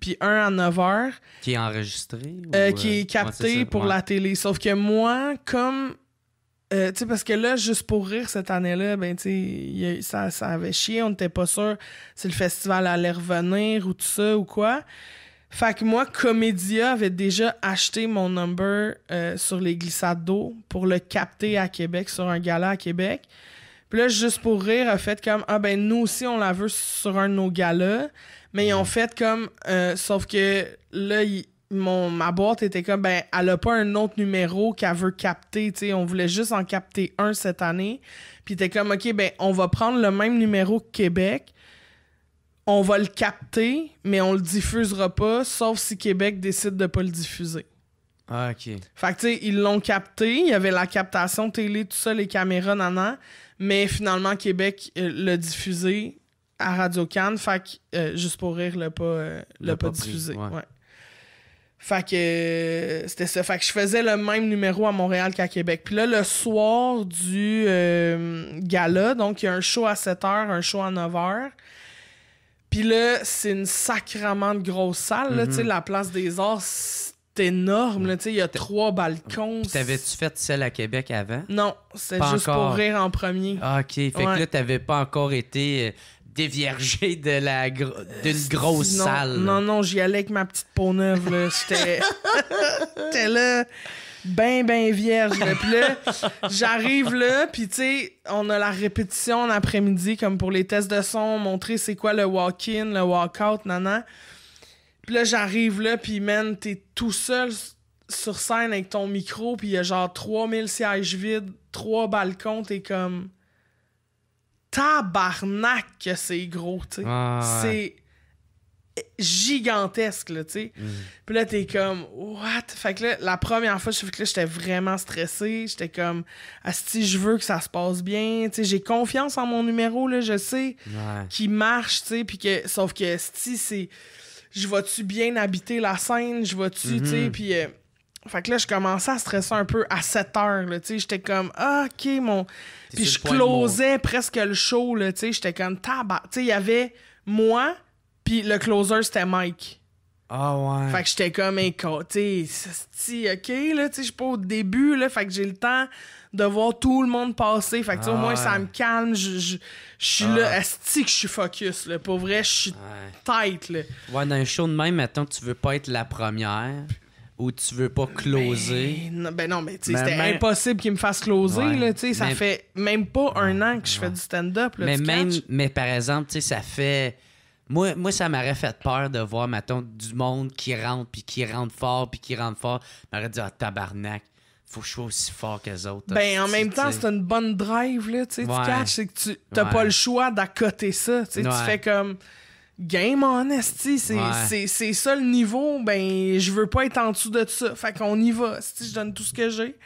puis un à 9 h. Qui est enregistré euh, Qui est euh, capté pour la télé. Sauf que moi, comme. Euh, parce que là, juste pour rire, cette année-là, ben, ça, ça avait chié, on n'était pas sûr si le festival allait revenir ou tout ça ou quoi. Fait que moi, Comédia avait déjà acheté mon number sur les glissades d'eau pour le capter à Québec, sur un gala à Québec. Puis là, juste pour rire, a fait comme Ah ben nous aussi, on la veut sur un de nos galas. Mais ils ont fait comme euh, Sauf que là, mon, ma boîte était comme Ben, elle a pas un autre numéro qu'elle veut capter. sais on voulait juste en capter un cette année. Puis était comme Ok, ben, on va prendre le même numéro que Québec. On va le capter, mais on le diffusera pas, sauf si Québec décide de pas le diffuser. Ah, ok. Fait que, tu sais, ils l'ont capté. Il y avait la captation télé, tout ça, les caméras, nanan. Mais finalement, Québec euh, l'a diffusé à Radio Cannes. Euh, juste pour rire, l'a pas, euh, l'a pas, diffusé. c'était ça. Fait que je faisais le même numéro à Montréal qu'à Québec. Puis là, le soir du gala, donc il y a un show à 7h, un show à 9h. Puis là, c'est une sacrament de grosse salle. Mm-hmm. La place des arts, énorme. Là, il y a trois balcons. T'avais-tu fait celle à Québec avant? Non, c'est juste pour rire en premier. Ah, OK, fait que là, t'avais pas encore été euh, déviergé de la d'une grosse salle. Non, non, j'y allais avec ma petite peau neuve. Là. J'étais... là, ben, ben vierge. Puis j'arrive là, puis tu on a la répétition en après-midi, comme pour les tests de son, montrer c'est quoi le walk-in, le walk-out, nanan. Puis là, j'arrive là, puis man, t'es tout seul sur scène avec ton micro, puis il y a genre 3000 sièges vides, trois balcons, t'es comme. Tabarnak que c'est gros, tu ah, C'est gigantesque, là, tu sais. Mm. Puis là, t'es comme, what? Fait que là, la première fois, je que là, j'étais vraiment stressé. J'étais comme, si je veux que ça se passe bien, tu j'ai confiance en mon numéro, là, je sais, qui marche, tu puis que, sauf que, si c'est je vais-tu bien habiter la scène, je vais-tu, tu sais, mhm. euh, fait que là, je commençais à stresser un peu à 7 heures. Là, j'étais comme, ah, OK, mon. Puis je closais presque le show. Là, j'étais comme, tabac. Il y avait moi, puis le closer, c'était Mike. Ah ouais. Fait que j'étais comme, OK, là, tu sais, je suis pas au début. Là, fait que j'ai le temps de voir tout le monde passer. Fait que, tu au moins, ah. ça me calme. Je, suis là, ah. que je suis focus, là. Pour vrai, je suis tight, Ouais, dans un show de même, maintenant, tu veux pas être la première ou tu veux pas closer. Ben non, ben mais tu ben, c'était ben- impossible qu'il me fasse closer, tu sais. Ça fait même pas un an que je fais du stand-up, Mais même, mais par exemple, tu sais, ça fait. Moi, moi, ça m'aurait fait peur de voir, mettons, du monde qui rentre, puis qui rentre fort, puis qui rentre fort. m'aurait dit, ah, tabarnak faut que je sois aussi fort qu'elles autres. Ben, en même temps, c'est une bonne drive, là. Tu sais, tu catches, c'est que tu t'as pas le choix d'accoter ça. Tu, sais, fais comme game honesty, c'est ça le niveau. Ben, je veux pas être en dessous de ça. Fait qu'on y va. Si je donne tout ce que j'ai.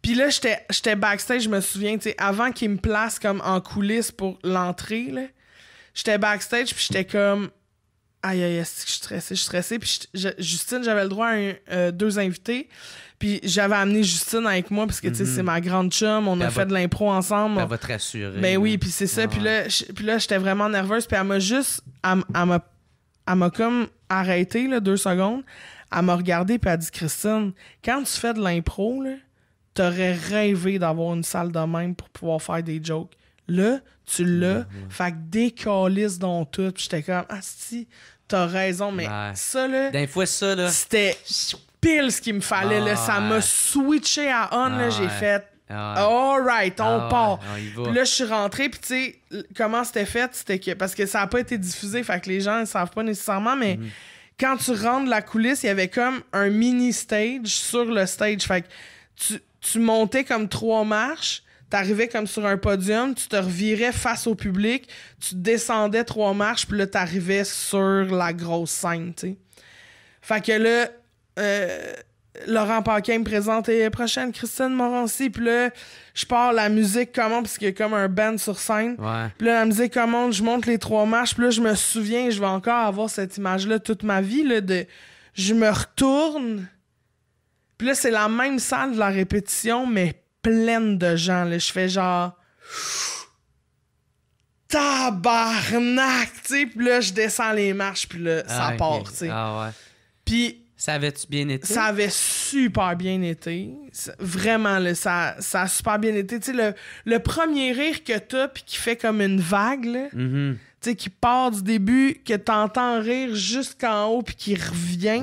Puis là, j'étais backstage, je me souviens, tu sais, avant qu'ils me placent comme en coulisses pour l'entrée, là, j'étais backstage, puis j'étais comme. Aïe, aïe, aïe, je suis stressé, je stressé. Puis Justine, j'avais le droit à euh, deux invités. Puis j'avais amené Justine avec moi parce que, tu c'est mhm. ma grande chum. On a fait de l'impro ensemble. elle va te rassurer. Ben oui, puis c'est ça. Puis là, là j'étais vraiment nerveuse. Puis elle m'a juste. Elle, m'a comme arrêté, là, deux secondes. Elle m'a regardé, puis elle a dit Christine, quand tu fais de l'impro, t'aurais rêvé d'avoir une salle de même pour pouvoir faire des jokes. Là, tu l'as. Mhm. Fait que dans tout. Puis j'étais comme, ah si, t'as raison, mais ça, là. fois, C'était pile ce qu'il me fallait, Ça m'a switché à on, là. J'ai fait. All right, on ah part. Puis là, je suis rentré, puis tu sais, comment c'était fait, c'était que. Parce que ça n'a pas été diffusé, fait que les gens ne savent pas nécessairement, mais. Mhm. Quand tu rentres la coulisse, il y avait comme un mini stage sur le stage. Fait que tu, tu montais comme trois marches, t'arrivais comme sur un podium, tu te revirais face au public, tu descendais trois marches, puis là, t'arrivais sur la grosse scène, tu Fait que là, euh, Laurent Paquin me présente et eh, prochaine Christine Morancy, puis là, je pars la musique comment, parce qu'il y a comme un band sur scène. Puis là, la musique commande, je monte les trois marches, puis là, je me souviens, je vais encore avoir cette image-là toute ma vie, là, de je me retourne. Puis là, c'est la même salle de la répétition, mais pleine de gens. Là. Je fais genre tabarnak, tu puis là je descends les marches puis là ça ah, part, Ah ouais. Puis ça avait-tu bien été Ça avait super bien été. Vraiment là, ça ça a super bien été, tu le, premier rire que t'as puis qui fait comme une vague là. Mm-hmm sais, qui part du début, que t'entends rire jusqu'en haut, puis qui revient.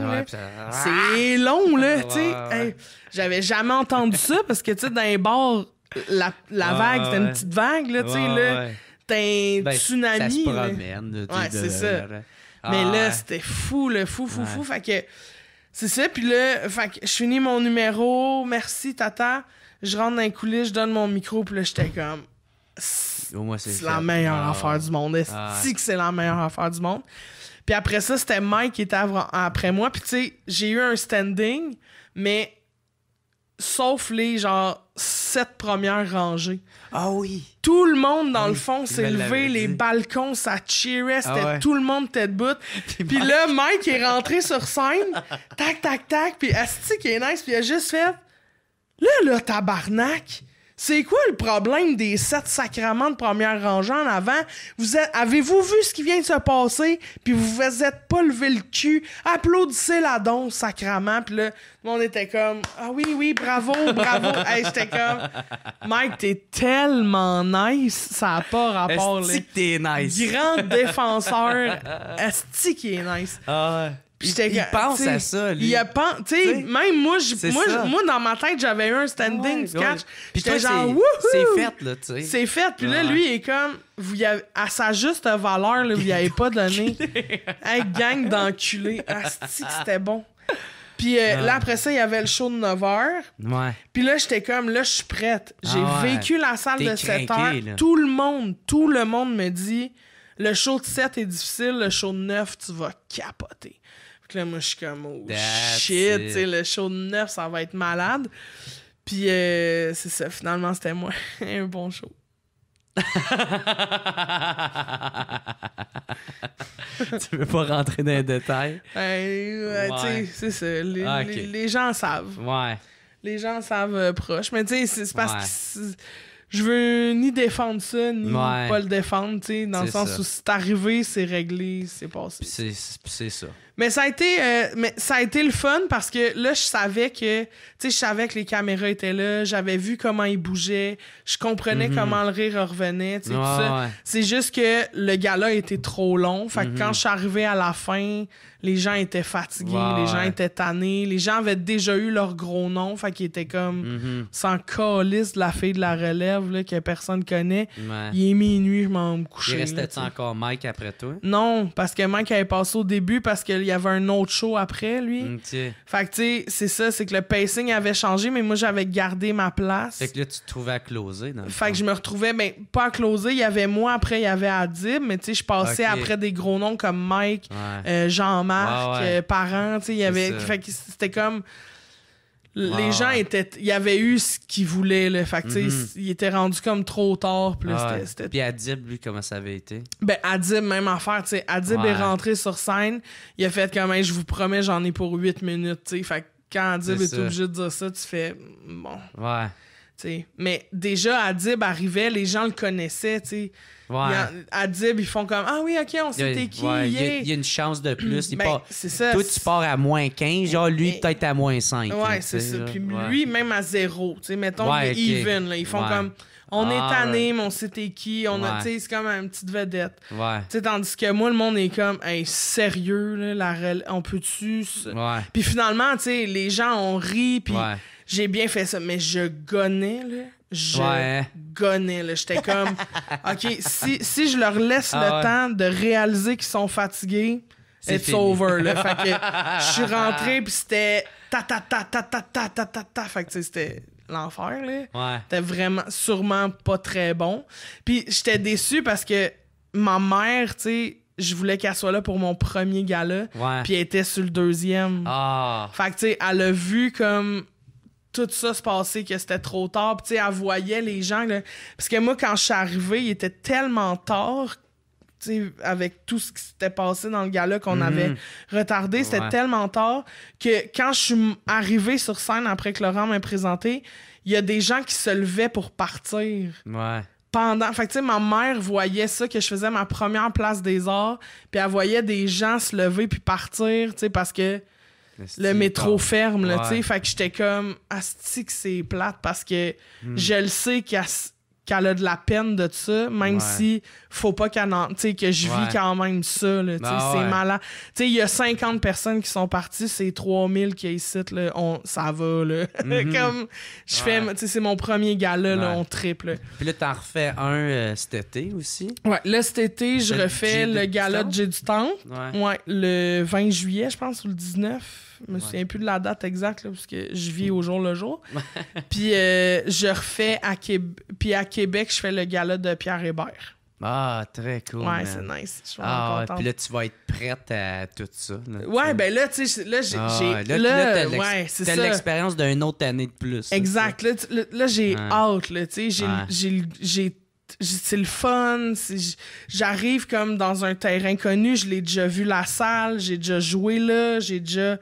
C'est long, là. tu sais. J'avais jamais entendu ça parce que, tu sais, dans les bars, la, vague, c'était une petite vague, là, tu sais. T'as un tsunami. Ça Ouais, c'est ça. Mais là, ah, c'était fou, le fou, fou, fou. Fait que c'est ça. Puis là, je finis mon numéro. Merci, tata. Je rentre dans les coulisses, je donne mon micro. Puis là, j'étais comme c'est la meilleure ah. affaire du monde. Est-ce ah. que c'est la meilleure affaire du monde? Puis après ça, c'était Mike qui était après moi. Puis tu sais, j'ai eu un standing, mais sauf les genre sept premières rangées. Ah oui. Tout le monde dans ah le fond s'est levé, les balcons ça cheerait, tout le monde tête debout. Puis, là Mike est rentré sur scène, tac tac tac, puis Asti qui est nice, puis il a juste fait là là tabarnak. C'est quoi le problème des sept sacrements de première rangée en avant? Vous avez-vous vu ce qui vient de se passer? Puis vous vous êtes pas levé le cul. Applaudissez la don, sacrement. Puis là, tout le monde était comme, ah oui, oui, bravo, bravo. Eh j'étais comme, Mike, t'es tellement nice. Ça n'a pas rapport. Esti que t'es nice. Grand défenseur. Esti qui est nice. Ah ouais il pense à ça, lui. Il a Tu même moi, moi, moi, dans ma tête, j'avais eu un standing Puis genre, C'est fait, là, C'est fait. Puis là, lui, il est comme, vous à sa juste valeur, là, vous y avez pas donné. hey, gang d'enculés. Asti, c'était bon. Puis euh, là, après ça, il y avait le show de 9 h. Ouais. Puis là, j'étais comme, là, je suis prête. J'ai ah vécu la salle de 7 h. Tout le monde, tout le monde me dit, le show de 7 est difficile, le show de 9, tu vas capoter. Puis là, moi, je suis comme, oh shit, le show de neuf, ça va être malade. Puis euh, c'est ça, finalement, c'était moi. Un bon show. tu veux pas rentrer dans les détails? tu sais, c'est ça. Les, gens ah, savent. Les gens savent euh, proche. Mais tu sais, c'est parce que je veux ni défendre ça, ni pas le défendre, tu sais, dans le sens où c'est arrivé, c'est réglé, c'est passé. C'est ça. Mais ça a été, euh, mais ça a été le fun parce que là, je savais que, tu sais, je savais que les caméras étaient là, j'avais vu comment ils bougeaient, je comprenais mhm. comment le rire revenait, tu C'est juste que le gala était trop long. Fait quand mhm. je suis arrivé à la fin, les gens étaient fatigués, les gens étaient tannés, les gens avaient déjà eu leur gros nom, fait qu'ils était comme mhm. sans calice de la fille de la relève, là, que personne connaît. Il est minuit, je m'en couchais. Il restait encore Mike après toi? Non, parce que Mike avait passé au début parce que il y avait un autre show après, lui. Fait que, tu sais, c'est ça, c'est que le pacing avait changé, mais moi, j'avais gardé ma place. Fait que là, tu te trouvais à closer. fait que je me retrouvais, mais ben, pas à closer. Il y avait moi, après, il y avait Adib, mais tu sais, je passais après des gros noms comme Mike, euh, Jean-Marc, euh, Parent, il y avait. Fait que c'était comme les gens étaient. Il y avait eu ce qu'ils voulaient, le, Fait que, mhm. il était rendu comme trop tard. Puis, ah, c'était, puis Adib, lui, comment ça avait été? Ben, Adib, même affaire, tu sais. Adib est rentré sur scène. Il a fait comme, je vous promets, j'en ai pour huit minutes, tu sais. Fait quand Adib est, obligé de dire ça, tu fais, bon. Ouais. sais, Mais déjà, Adib arrivait, les gens le connaissaient, tu sais. À Dib, ils font comme Ah oui, ok, on sait qui. il, y a, une chance de plus. Il ben, part, toi, tu pars à moins 15, genre lui, peut-être à moins 5. Ouais, c'est ça. Puis lui, même à zéro. Tu sais, mettons, even. ils font comme On est ah, tanné, on sait qui. On a, c'est comme une petite vedette. tandis que moi, le monde est comme sérieux, là, on peut-tu. Puis finalement, les gens ont ri. Puis j'ai bien fait ça, mais je gonnais, je ouais. là. J'étais comme, OK, si, si, je leur laisse ah le temps de réaliser qu'ils sont fatigués, it's over. Là. Fait que je suis rentré, puis c'était ta ta ta ta ta ta ta ta ta. Fait que c'était l'enfer. là. Ouais. C'était vraiment, sûrement pas très bon. Puis j'étais déçu parce que ma mère, tu sais, je voulais qu'elle soit là pour mon premier gala. Puis elle était sur le deuxième. Ah. Fait que, tu sais, elle a vu comme tout ça se passait, que c'était trop tard. Puis, tu sais, elle voyait les gens. Parce que moi, quand je suis arrivée, il était tellement tard tu sais, avec tout ce qui s'était passé dans le gala qu'on mhm. avait retardé, c'était tellement tard que quand je suis arrivé sur scène après que Laurent m'ait présenté, il y a des gens qui se levaient pour partir. Ouais. Pendant. Fait que, ma mère voyait ça, que je faisais ma première place des arts, puis elle voyait des gens se lever puis partir, tu sais, parce que le métro ferme, là, Fait que j'étais comme, asti que c'est plate parce que hmm. je le sais qu'elle a de la peine de ça, même si faut pas qu'elle en, tu que je vis quand même ça, là, tu bah c'est malin. Tu il y a 50 personnes qui sont parties, c'est 3000 qui ici, là, on, ça va, là. Mhm. Comme, je fais, tu c'est mon premier gala, là, on triple. Puis là, t'en refais un euh, cet été aussi. Ouais, là, cet été, je refais le gala de J'ai du temps. Ouais. le 20 juillet, je pense, ou le 19 je me souviens plus de la date exacte, parce que je vis au jour le jour. puis euh, je refais à Québec. Puis à Québec, je fais le gala de Pierre Hébert. Ah, très cool. Ouais, c'est nice. Je suis ah, Puis là, tu vas être prête à tout ça. ouais, ben là, tu sais, là, j'ai. Ah, là, tu l'expérience d'une autre année de plus. Exact. Là, là, j'ai out, hâte, là, tu sais. J'ai c'est le fun. J'arrive comme dans un terrain connu. Je l'ai déjà vu la salle. J'ai déjà joué là. J'ai déjà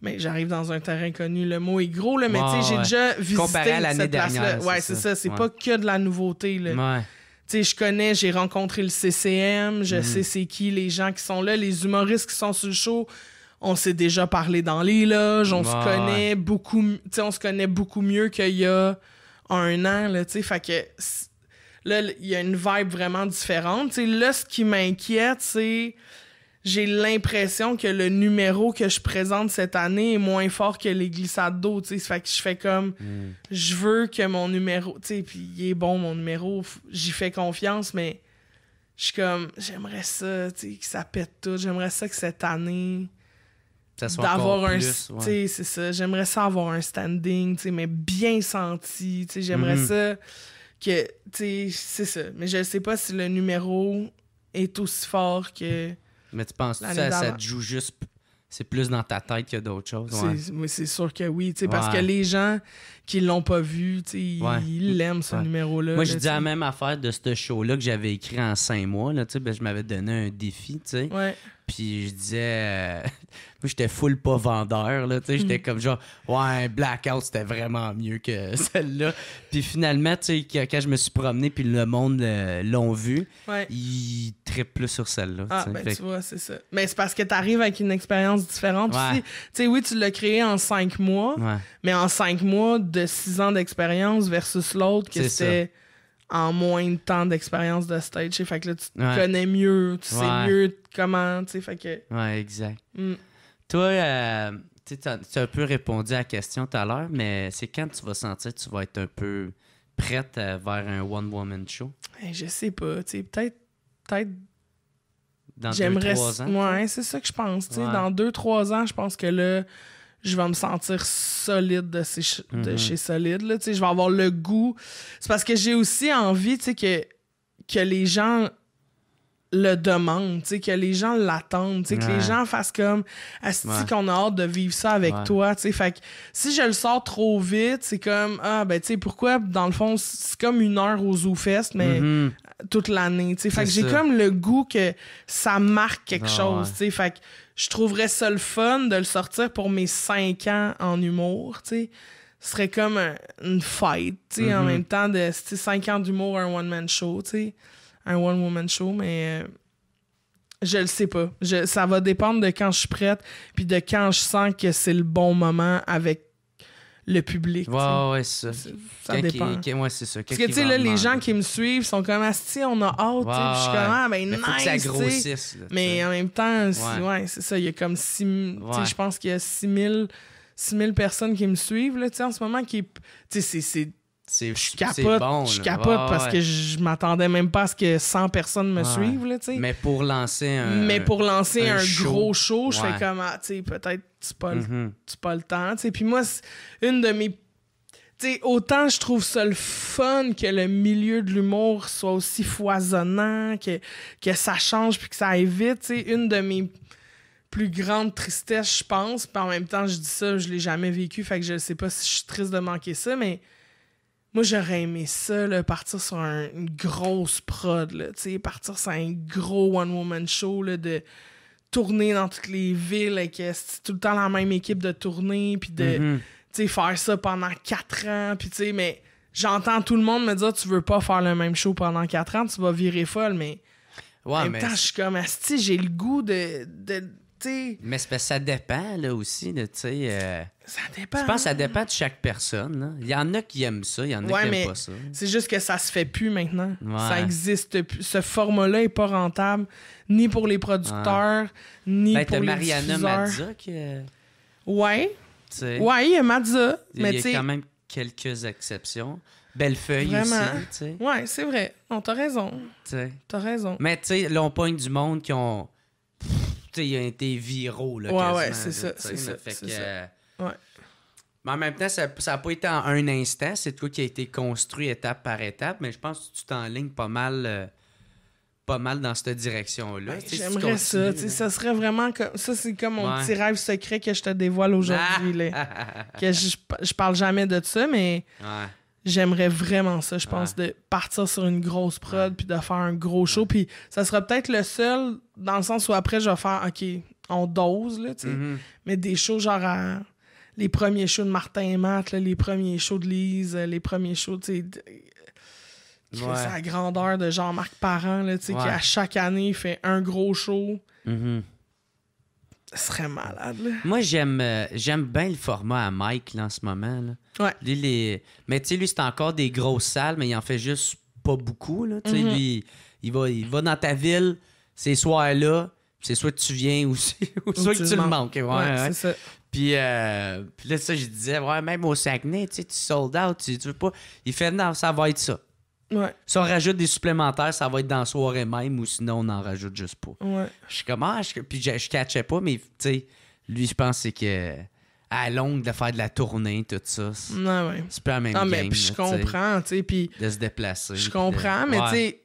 mais j'arrive dans un terrain connu. Le mot est gros, là, mais j'ai déjà visité cette place-là. Ouais, c'est ça. C'est pas que de la nouveauté. Là. Ouais. je connais, j'ai rencontré le CCM, je mhm. sais c'est qui les gens qui sont là, les humoristes qui sont sur le show. On s'est déjà parlé dans les loges, on se connaît beaucoup, on se connaît beaucoup mieux qu'il y a un an, là, tu Fait que là, il y a une vibe vraiment différente. là, ce qui m'inquiète, c'est j'ai l'impression que le numéro que je présente cette année est moins fort que les glissades d'eau. Tu sais, fait que je fais comme, hmm. je veux que mon numéro, tu sais, puis il est bon mon numéro, j'y fais confiance, mais je suis comme, j'aimerais ça, tu que ça pète tout. J'aimerais ça que cette année, d'avoir un, c'est ça. J'aimerais ça avoir un standing, mais bien senti. j'aimerais hmm. ça que, tu c'est ça. Mais je sais pas si le numéro est aussi fort que. Mais tu penses que ça, te joue juste. C'est plus dans ta tête que d'autres choses. Ouais. C'est sûr que oui. Parce que les gens qui l'ont pas vu, ils l'aiment, ce numéro-là. Moi, je dis la même affaire de ce show-là que j'avais écrit en cinq mois. Là, ben, je m'avais donné un défi. Oui puis je disais euh, moi j'étais full pas vendeur là tu j'étais mm. comme genre ouais blackout c'était vraiment mieux que celle-là puis finalement quand je me suis promené puis le monde euh, l'a vu il ils plus sur celle-là ah ben tu vois c'est ça mais c'est parce que tu arrives avec une expérience différente tu sais oui tu l'as créé en cinq mois mais en cinq mois de six ans d'expérience versus l'autre que c'était en moins de temps d'expérience de stage. Fait que là, tu connais mieux, tu sais mieux comment, tu sais. Fait que... Ouais, exact. Mm. Toi, euh, tu as, un peu répondu à la question tout à l'heure, mais c'est quand tu vas sentir que tu vas être un peu prête euh, vers un one-woman show? Ben, je sais pas, tu sais. Peut-être... Peut-être... Dans deux, trois ans? Ouais, c'est ça que je pense, tu sais. Dans deux, trois ans, je pense que là je vais me sentir solide de, mm-hmm. chez solide là, je vais avoir le goût. C'est parce que j'ai aussi envie, que que les gens le sais que les gens l'attendent, sais que les gens fassent comme Asti qu'on a hâte de vivre ça avec toi. Fait que si je le sors trop vite, c'est comme Ah ben tu sais pourquoi dans le fond c'est comme une heure au Zoo mais mm-hmm. toute l'année. Fait que j'ai comme le goût que ça marque quelque ah, chose. sais, Fait que je trouverais ça le fun de le sortir pour mes cinq ans en humour. Ce serait comme une fête, tu sais, en mm-hmm. même temps de 5 ans d'humour, un one-man show, tu sais un one-woman show, mais euh, je le sais pas. Je, ça va dépendre de quand je suis prête, puis de quand je sens que c'est le bon moment avec le public. Wow, ouais, c'est ça. Ça dépend. ouais, c'est ça. Parce que, tu sais, là, les gens qui me suivent sont comme, ah, si, on a hâte, wow, je suis comme, ah, ben, mais nice, mais en même temps, ouais, c'est ça. Il y a comme Tu sais, je pense qu'il y a 6000 personnes qui me suivent, là, tu sais, en ce moment, qui. Tu sais, c'est c'est, je capote, je capote parce que je m'attendais même pas à ce que 100 personnes me suivent. mais pour lancer un. Mais pour lancer un, gros show, je fais comme, ah, tu sais, peut-être tu pas, mm-hmm. pas le temps. sais Puis moi, une de mes. autant je trouve ça le fun que le milieu de l'humour soit aussi foisonnant, que, que ça change puis que ça évite vite. Une de mes plus grandes tristesses, je pense. Puis en même temps, je dis ça, je l'ai jamais vécu, fait que je sais pas si je suis triste de manquer ça, mais moi, j'aurais aimé ça, partir sur une grosse prod, là, partir sur un gros one-woman show de tourner dans toutes les villes et avec euh, tout le temps la même équipe de tourner, puis de mm-hmm. faire ça pendant quatre ans, puis mais j'entends tout le monde me dire tu veux pas faire le même show pendant quatre ans, tu vas virer folle, mais ouais, en même temps, je suis comme asti, j'ai le goût de. mais ça dépend là aussi de tu euh, ça Je pense que ça dépend de chaque personne. Il y en a qui aiment ça, il y en a qui n'aiment pas ça. C'est juste que ça se fait plus maintenant. Ça existe plus. Ce format-là n'est pas rentable, ni pour les producteurs, ni ben, pour les Mariana diffuseurs. Mazza qui. Euh, ouais, ouais, il y a Madza, Il y mais y a quand même quelques exceptions. Bellefeuille Vraiment. aussi, ouais, c'est vrai. Non, t'as raison, t'as raison. Mais tu sais, là, pogne du monde qui ont. Tu sais, ils été viraux, là. Ouais, ouais, c'est ça, c'est ça, Fait que. Euh, Ouais. Mais en même temps, ça n'a pas été en un instant. C'est tout qui a été construit étape par étape, mais je pense que tu t'enlignes pas mal. Euh, pas mal dans cette direction-là. Ben, j'aimerais ça. Ça serait vraiment comme. Ça, c'est comme mon petit rêve secret que je te dévoile aujourd'hui. que je, je, parle jamais de ça, mais j'aimerais vraiment ça, je pense, de partir sur une grosse prod puis de faire un gros show. Puis ça sera peut-être le seul dans le sens où après, je vais faire OK, on dose, là, mm-hmm. Mais des shows genre à les premiers shows de Martin et Matt, les premiers shows de Lise, euh, les premiers shows, tu sais. C'est la grandeur de Jean-Marc Parent, là, qui à chaque année fait un gros show. Ce mm-hmm. serait malade, Moi, j'aime euh, j'aime bien le format à Mike, en ce moment, les... Mais, tu sais, lui, c'est encore des grosses salles, mais il en fait juste pas beaucoup, là. Mm-hmm. il va, il dans ta ville ces soirs-là, c'est soit que tu viens ou, soit que tu, le manques. Euh, puis, là, ça, je disais, ouais, même au Saguenay, tu sais, tu sold out, tu, veux pas. Il fait, non, ça va être ça. Ouais. Si on rajoute des supplémentaires, ça va être dans la soirée même ou sinon on en rajoute juste pas. Je suis comme, ah, je, puis je, je catchais pas, mais tu lui, je pense c'est que à longue de faire de la tournée, tout ça. C'est ouais, pas la même non, mais je comprends, tu sais. Puis de se déplacer. Je comprends, mais tu sais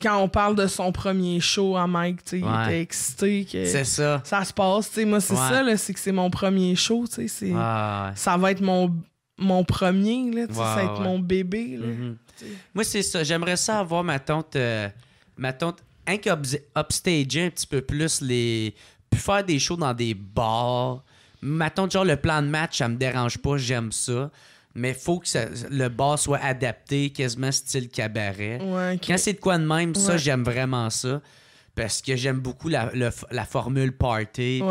quand on parle de son premier show à Mike, t'es excité que ça. ça se passe. T'sais, moi, c'est ça, c'est que c'est mon premier show. c'est, Ça va être mon, mon premier, là, ça va être mon bébé. Là, mm-hmm. Moi, c'est ça. J'aimerais ça avoir ma tante, euh, ma tante un un petit peu plus les. Puis faire des shows dans des bars. Ma tante, genre, le plan de match, ça me dérange pas, j'aime ça mais faut que le bas soit adapté, quasiment style cabaret. Quand c'est de quoi de même, ça, j'aime vraiment ça. Parce que j'aime beaucoup la, formule party,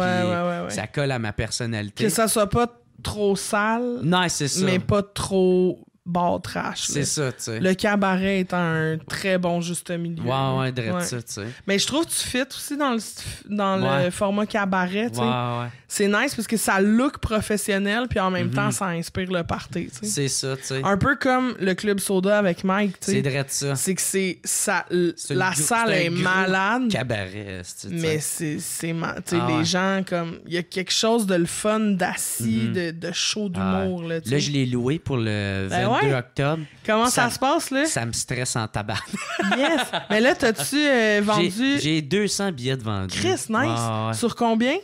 ça colle à ma personnalité. Que ça soit pas trop sale, non, c'est ça. mais pas trop bar trash. C'est ça, tu sais. Le cabaret est un très bon juste milieu. Ouais, ouais, direct ça, tu sais. Mais je trouve que tu fit aussi dans le, dans le format cabaret, tu sais. Ouais, C'est nice parce que ça look professionnel, puis en même mhm. temps, ça inspire le party, tu sais. C'est ça, tu sais. Un peu comme le Club Soda avec Mike, tu sais. C'est direct ça. C'est que c'est... Ça, la salle est, malade. cabaret, c'est ça? Mais c'est... Tu sais, ah, les gens, comme... Il y a quelque chose de le fun, d'assis, mhm. de, de, chaud ah, d'humour, là, Là, je l'ai loué pour le... Ben 2 ah octobre. Comment ça, se passe, là? Ça me stresse en tabac. yes! Mais là, t'as-tu euh, vendu... J'ai 200 billets de vendus. Chris, nice! Ah Sur combien?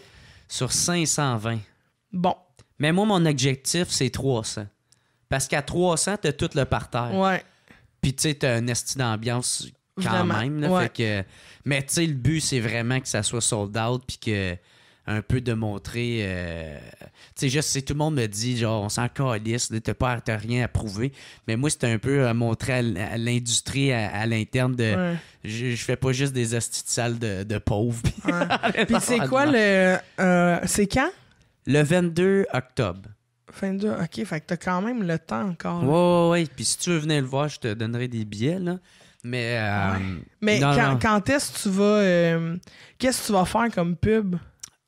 Sur 520. Bon. Mais moi, mon objectif, c'est 300. Parce qu'à 300, t'as tout le parterre. Ouais. Puis, tu sais, t'as un esti d'ambiance quand même. fait que, mais, tu sais, le but, c'est vraiment que ça soit sold out puis que un peu de montrer. Euh, tu sais, juste si tout le monde me dit, genre, on s'en calisse, t'as pas rien à prouver. Mais moi, c'était un peu euh, à montrer à, l'industrie, à, l'interne de. Je, fais pas juste des astuces sales de, de pauvres. Puis c'est quoi le. Euh, c'est quand? Le 22 octobre. 22, ok, fait que t'as quand même le temps encore. Oui, Ouais, ouais, Puis si tu veux venir le voir, je te donnerai des billets, là. Mais. Mais quand, quand est-ce que tu vas. Qu'est-ce que tu vas faire comme pub?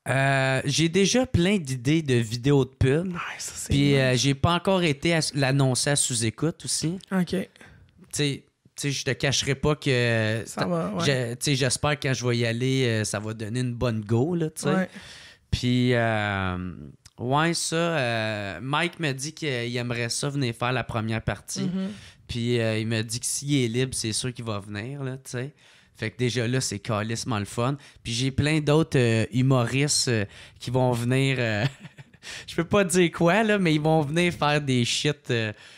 Euh, j'ai déjà plein d'idées de vidéos de pub. Ah, puis euh, j'ai pas encore été l'annoncer à sous-écoute aussi. OK. Tu sais, je te cacherai pas que. Ça va, J'espère que quand je vais y aller, euh, ça va donner une bonne go, là, tu sais. Puis, ouais, ça. Mike m'a dit qu'il aimerait ça venir faire la première partie. Mm-hmm. Puis il me dit que s'il est libre, c'est sûr qu'il va venir, là, tu sais. Fait que déjà là, c'est calissement le fun. Puis j'ai plein d'autres euh, humoristes euh, qui vont venir. Euh, je peux pas dire quoi, là, mais ils vont venir faire des shit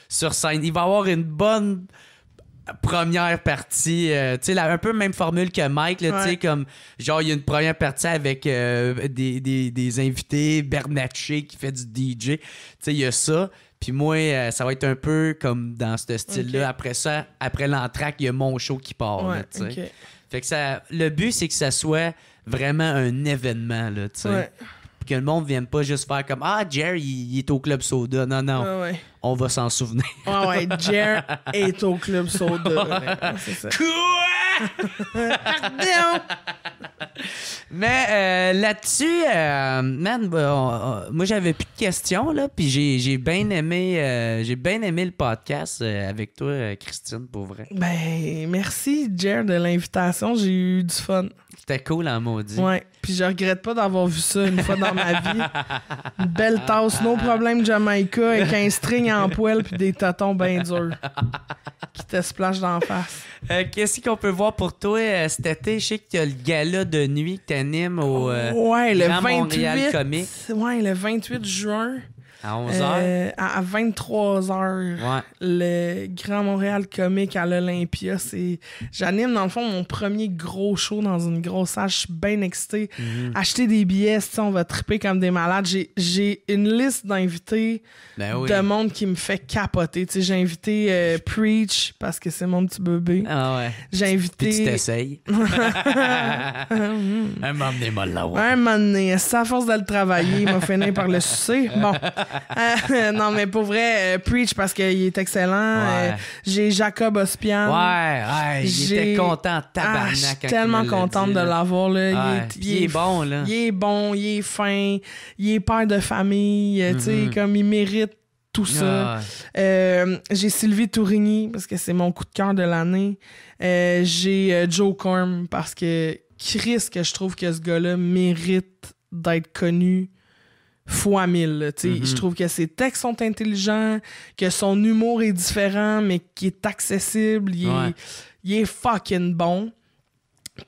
sur scène. Il va y avoir une bonne première partie, tu sais, un peu même formule que Mike, tu sais, comme, genre, il y a une première partie avec des, invités, Bernatchez qui fait du DJ, tu sais, il y a ça. Puis moi, ça va être un peu comme dans ce style-là. Après ça, après l'entraque, il y a mon show qui part, tu fait que ça, le but, c'est que ça soit vraiment un événement, là, tu sais. Que le monde vienne pas juste faire comme Ah, Jerry il, est au Club Soda. Non, non. On va s'en souvenir. Ah ouais, Jerry est au Club Soda. Ouais, mais euh, là-dessus, euh, man, bah, moi j'avais plus de questions là, puis j'ai, bien aimé, euh, j'ai bien aimé le podcast avec toi, Christine, pour vrai. Ben merci, Jer, de l'invitation. J'ai eu du fun. C'était cool en maudit. Ouais. Puis je regrette pas d'avoir vu ça une fois dans ma vie. Une belle tasse, No problème Jamaica, avec un string en poêle puis des tatons bien durs qui te splashent d'en face. Euh, qu'est-ce qu'on peut voir pour toi euh, cet été? Je sais que tu as le gala de nuit que t'animes au euh, ouais, le 28, Ouais, le 28 juin. À 11 euh, h à 23 h le Grand Montréal Comique à l'Olympia. C'est... J'anime, dans le fond, mon premier gros show dans une grosse salle. Je suis bien excitée. Mhm. Acheter des billets, on va triper comme des malades. J'ai, une liste d'invités ben de monde qui me fait capoter. j'ai invité euh, Preach parce que c'est mon petit bébé. Ah ouais. J'ai invité. tu t'essayes. Un moment donné, là, ouais. Un moment donné, ça, force d'aller travailler, il m'a fini par le sucer. Bon. Euh, non, mais pour vrai, euh, Preach, parce qu'il est excellent. Euh, j'ai Jacob Ospian. Ouais, ouais, j'étais content, tabarnak. Ah, tellement contente de l'avoir, là. Il, est, bon, là. Il est bon, il est fin, il est père de famille, tu sais, mm-hmm. comme il mérite tout ça. j'ai Sylvie Tourigny, parce que c'est mon coup de cœur de l'année. j'ai Joe Corm, parce que Chris, que je trouve que ce gars-là mérite d'être connu fois mille. Mm-hmm. Je trouve que ses textes sont intelligents, que son humour est différent, mais qui est accessible. Il, est, fucking bon.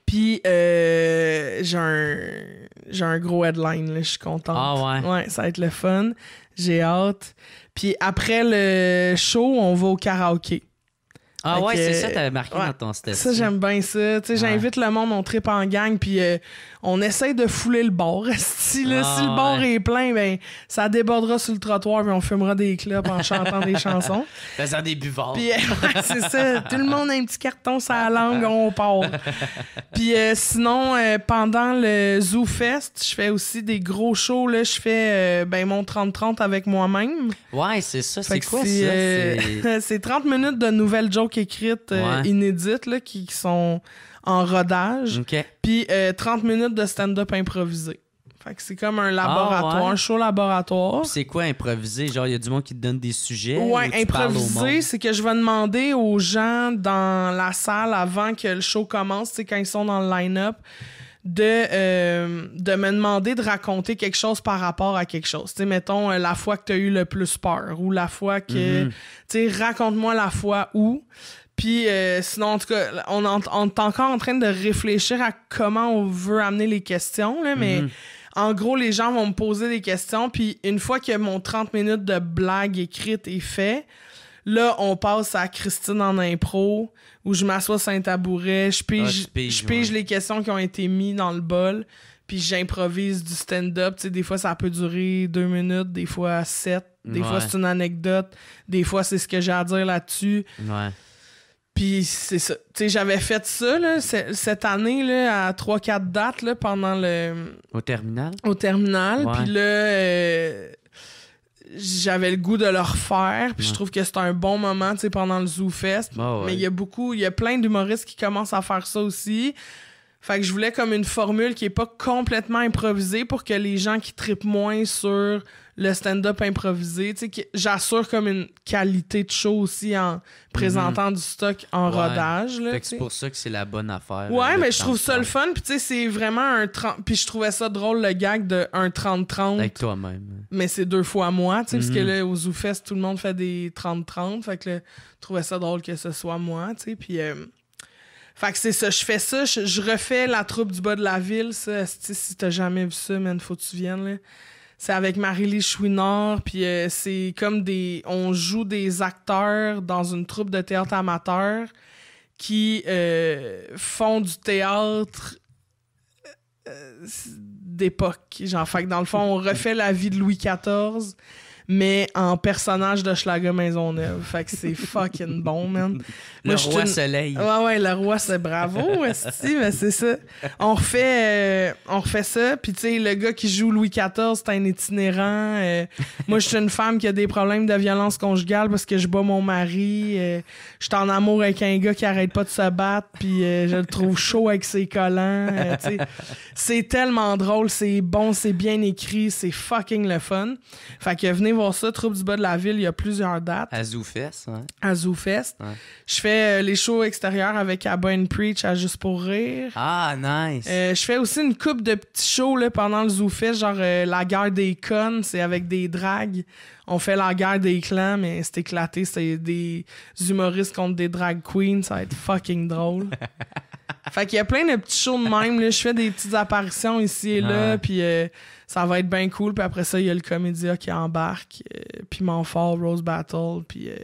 Puis, euh, j'ai un, un gros headline, je suis content. Ah ouais. ouais. ça va être le fun. J'ai hâte. Puis après le show, on va au karaoké. Ah ouais, c'est ça, t'avais marqué dans ton style. Ça, j'aime hein. bien ça. Tu j'invite le monde, on trip en gang, puis euh, on essaie de fouler le bord. Ah, si, le bord est plein, ben, ça débordera sur le trottoir, et on fumera des clubs en chantant des chansons. Faisant des buvards. c'est ça. Tout le monde a un petit carton sa langue, on part. Puis euh, sinon, euh, pendant le Zoo Fest, je fais aussi des gros shows. je fais euh, ben, mon 30-30 avec moi-même. Ouais, c'est ça. C'est quoi ça? c'est 30 minutes de nouvelles jokes écrites inédites là, qui sont en rodage. Puis 30 euh, minutes de stand-up improvisé. Fait que c'est comme un laboratoire, ah, un show laboratoire. c'est quoi improviser? Genre, il y a du monde qui te donne des sujets. Ouais, improviser, c'est que je vais demander aux gens dans la salle avant que le show commence, c'est quand ils sont dans le line-up de, euh, de me demander de raconter quelque chose par rapport à quelque chose. sais mettons, euh, la fois que tu as eu le plus peur ou la fois que... Mhm. raconte-moi la fois où. Puis euh, sinon, en tout cas, on, est encore en train de réfléchir à comment on veut amener les questions, mais mhm. en gros, les gens vont me poser des questions. Puis une fois que mon 30 minutes de blague écrite est fait, Là, on passe à Christine en impro, où je m'assois sur un tabouret, je pige, ah, les questions qui ont été mises dans le bol, puis j'improvise du stand-up. des fois, ça peut durer deux minutes, des fois sept, des fois, c'est une anecdote, des fois, c'est ce que j'ai à dire là-dessus. Ouais. Puis c'est ça. Tu sais, j'avais fait ça là, cette année là, à trois, quatre dates là, pendant le. Au terminal. Au terminal. Puis là, euh, j'avais le goût de le refaire. Puis je trouve que c'est un bon moment, tu sais, pendant le Zoo Fest. Bah Mais il y a beaucoup, il y a plein d'humoristes qui commencent à faire ça aussi. Fait que je voulais comme une formule qui est pas complètement improvisée pour que les gens qui tripent moins sur le stand-up improvisé, tu sais, j'assure comme une qualité de show aussi en présentant mhm. du stock en Fait rodage. c'est pour ça que c'est la bonne affaire. Ouais, mais je trouve ça le fun. Puis tu sais, c'est vraiment un... 30... Puis je trouvais ça drôle, le gag de un 30-30. Avec toi-même. Mais c'est deux fois moi, tu sais, parce que mhm. là, aux ZooFest, tout le monde fait des 30-30. Fait que je trouvais ça drôle que ce soit moi, tu sais. Puis... Euh, fait que c'est ça, je fais ça, je, refais la troupe du bas de la ville, ça. Si t'as jamais vu ça, il faut que tu viennes, là. C'est avec marie lise Chouinard, puis euh, c'est comme des... On joue des acteurs dans une troupe de théâtre amateur qui euh, font du théâtre euh, d'époque. Genre, fait que dans le fond, on refait la vie de Louis XIV mais en personnage de Schlager Maisonneuve. Fait que c'est fucking bon, man. Le roi soleil. Ouais, ouais, le roi, c'est bravo, aussi, mais c'est ça. On refait, euh, on refait ça. Puis, tu sais, le gars qui joue Louis XIV, c'est un itinérant. Euh. moi, je suis une femme qui a des problèmes de violence conjugale parce que je bats mon mari. Euh. je suis en amour avec un gars qui arrête pas de se battre, puis je le trouve chaud avec ses collants. c'est tellement drôle, c'est bon, c'est bien écrit, c'est fucking le fun. Fait que venez voir ça, Troupe du bas de la ville, il y a plusieurs dates. À ZooFest, À ZooFest. Je fais euh, les shows extérieurs avec Abba and Preach à Juste pour rire. Ah, nice. Euh, je fais aussi une coupe de petits shows là, pendant le ZooFest, genre euh, La guerre des cons, c'est avec des drags. On fait la guerre des clans, mais c'est éclaté. C'est des humoristes contre des drag queens. Ça va être fucking drôle. fait qu'il y a plein de petits shows de même. Je fais des petites apparitions ici et là. Puis ça va être bien cool. Puis après ça, il y a le comédia qui embarque, euh, puis fort Rose Battle, puis. Euh,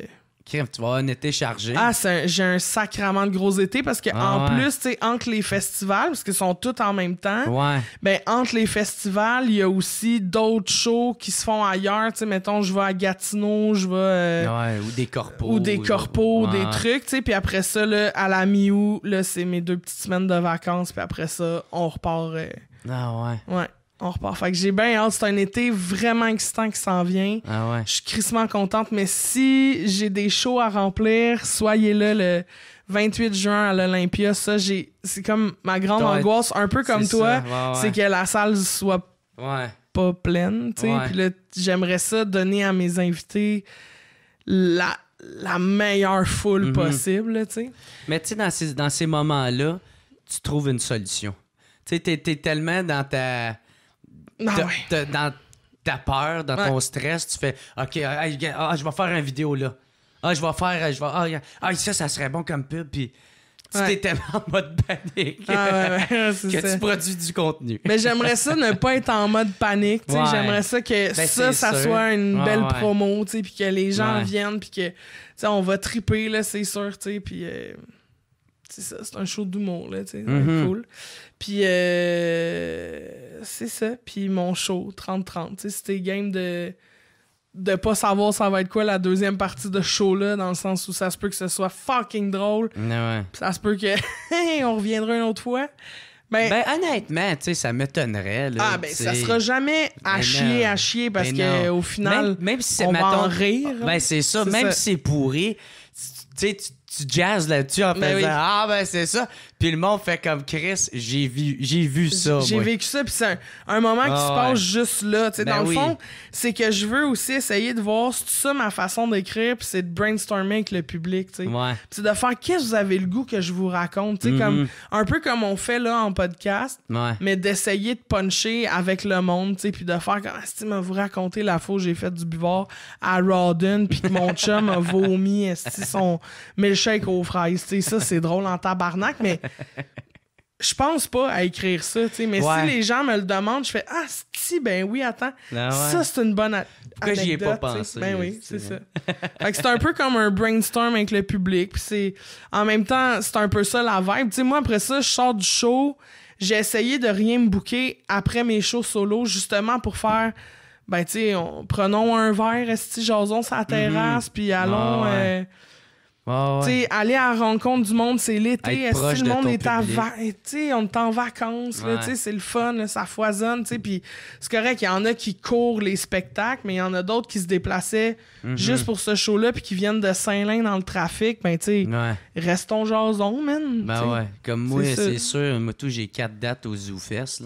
tu vas un été chargé. Ah, j'ai un sacrament de gros été parce que ah en plus, tu sais, entre les festivals, parce qu'ils sont tous en même temps, ouais. ben entre les festivals, il y a aussi d'autres shows qui se font ailleurs. Tu sais, mettons, je vais à Gatineau, je vais. Euh, ouais, ou des corpos. Ou des corpos, des trucs, tu sais. Puis après ça, à la mi-août, c'est mes deux petites semaines de vacances. Puis après ça, on repart. Ah ouais. Ouais on repart. Fait que j'ai bien hâte. C'est un été vraiment excitant qui s'en vient. Ah Je suis crissement contente, mais si j'ai des shows à remplir, soyez là le 28 juin à l'Olympia. Ça, j'ai, c'est comme ma grande angoisse, un peu comme toi, c'est que la salle soit pas pleine, tu Puis là, j'aimerais ça donner à mes invités la, meilleure foule mm-hmm. possible, tu Mais tu sais, dans ces, moments-là, tu trouves une solution. Tu sais, t'es, tellement dans ta ah dans ta peur, dans ton stress, tu fais OK, ah, ah, je vais faire une vidéo là. Ah, je vais faire, je vais, ça, ça serait bon comme pub. Puis tu ouais. en mode panique que tu produis du contenu. Mais j'aimerais ça ne pas être en mode panique. J'aimerais ça que ben, ça, ça soit une belle promo, puis que les gens viennent, puis que on va triper, c'est sûr. Puis, euh, c'est ça, c'est un show d'humour, là, tu sais, mm-hmm. cool. Puis, euh, c'est ça. Puis mon show, 30-30, tu sais, c'était game de de pas savoir ça va être quoi la deuxième partie de show-là, dans le sens où ça se peut que ce soit fucking drôle. Ça se peut que on reviendra une autre fois. Ben, ben, honnêtement, tu sais, ça m'étonnerait. Là, ah ben ça sera jamais à ben, chier, à chier, parce ben, que au final, même, si c'est, on rire. Ben c'est ça, même si c'est pourri, tu tu jazz là-dessus en fait. Ah, ben c'est ça. Puis le monde fait comme Chris, j'ai vu, j'ai vu ça. J'ai vécu ça, puis c'est un, moment qui ah, se passe juste là. Ben dans le fond, c'est que je veux aussi essayer de voir c'est ça ma façon d'écrire, puis c'est de brainstormer avec le public. Ouais. C'est de faire qu'est-ce que vous avez le goût que je vous raconte. tu sais comme, mm-hmm. un peu comme on fait là en podcast, mais d'essayer de puncher avec le monde, puis de faire comme ah, si vous raconter la fois j'ai fait du buvard à Rawdon, puis que mon chum a vomi son milkshake aux fraises. sais ça, c'est drôle en tabarnak, mais je pense pas à écrire ça, tu sais. Mais si les gens me le demandent, je fais Ah, si, ben oui, attends. Ah ça, c'est une bonne. Pourquoi j'y ai pas pensé? Ben oui, c'est ça. fait que c'est un peu comme un brainstorm avec le public. Puis c'est. En même temps, c'est un peu ça la vibe. Tu sais, moi, après ça, je sors du show. J'ai essayé de rien me bouquer après mes shows solo, justement pour faire. Ben, tu sais, prenons un verre, esti jason sa mhm. terrasse, puis allons. Ah euh, Oh, aller à la rencontre du monde, c'est l'été. Est-ce que le monde est en vacances? On est en vacances, c'est le fun, ça foisonne. Puis c'est correct, il y en a qui courent les spectacles, mais il y en a d'autres qui se déplaçaient mhm. juste pour ce show-là, puis qui viennent de Saint-Lin dans le trafic. Ben, tu sais restons jason, man. Ben ouais, comme moi, c'est sûr. Moi, tout, j'ai quatre dates aux ZooFest.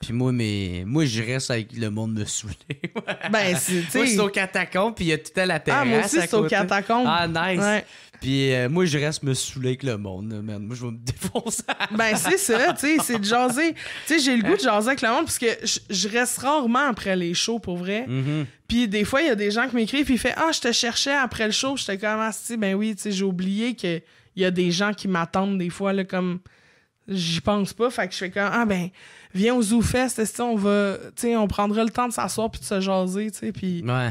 Puis moi, mais, moi, je reste avec le monde me saouler. ben, c'est. Moi, c'est au catacombe, puis il y a tout à la terrasse. Ah, moi aussi, c'est au catacombe. Ah, nice. Puis euh, moi, je reste me saouler avec le monde, Moi, je vais me défoncer. ben, c'est ça, tu sais, c'est de jaser. Tu sais, j'ai le goût de jaser avec le monde parce que je reste rarement après les shows, pour vrai. Mm-hmm. Puis des fois, il y a des gens qui m'écrivent, puis ils font Ah, je te cherchais après le show. J'étais comme assez, ah, ben oui, tu sais, j'ai oublié qu'il y a des gens qui m'attendent des fois, là, comme j'y pense pas. Fait que je fais comme Ah, ben, viens au ZooFest, on va, tu sais, on prendra le temps de s'asseoir puis de se jaser, tu sais. Puis. Ouais.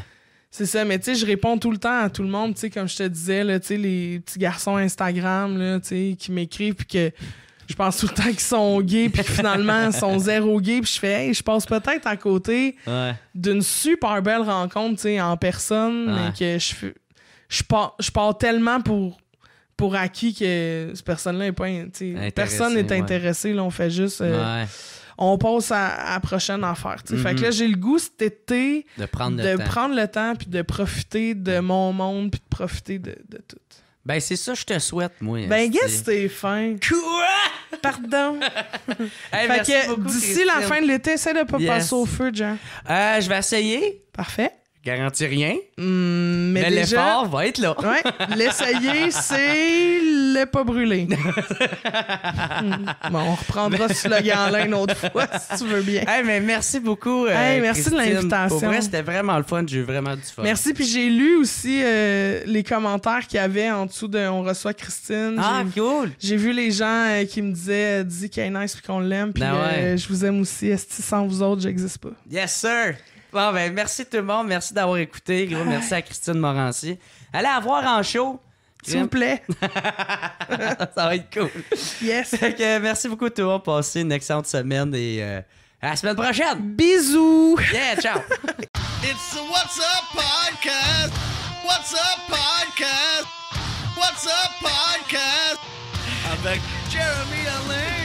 C'est ça, mais tu sais, je réponds tout le temps à tout le monde, tu comme je te disais, tu les petits garçons Instagram, tu qui m'écrivent, puis que je pense tout le temps qu'ils sont gays, puis finalement, ils sont zéro gays, puis je fais, hey, je passe peut-être à côté d'une super belle rencontre, tu en personne, mais que je, je, pars, je tellement pour, pour acquis que cette personne-là est pas, personne n'est intéressé. » on fait juste. Euh, on passe à, la prochaine affaire. Fait que là, mhm. j'ai le goût cet été de prendre le, temps. Prendre puis de profiter de mon monde puis de profiter de, de tout. Ben, c'est ça, que je te souhaite, moi. Ben, guess fin. Quoi? Pardon. fait que d'ici la fin de l'été, essaie de pas passer au feu, Jean. Euh, je vais essayer. Parfait garantit rien, hmm, mais, l'effort va être là. l'essayer, c'est le pas brûlé. Hmm. on reprendra ce slogan-là une autre fois, si tu veux bien. mais merci beaucoup. Euh, merci de l'invitation. c'était vraiment le fun. J'ai eu vraiment du fun. Merci. Puis j'ai lu aussi euh, les commentaires qu'il y avait en dessous de On reçoit Christine. Ah, cool. J'ai vu les gens euh, qui me disaient Dis qu'elle est nice qu'on l'aime. Ben je vous aime aussi. Esti, sans vous autres, j'existe pas. Yes, sir. Bon, ben, merci tout le monde. Merci d'avoir écouté. Gros, merci à Christine Morancy. Allez voir en show. S'il vous plaît. ça va être cool. Yes. merci beaucoup tout le monde. Passez une excellente semaine et euh, à la semaine prochaine. Bisous. Yeah, ciao. It's the What's Up Podcast. What's Up Podcast. What's Up Podcast. Avec Jeremy Alain.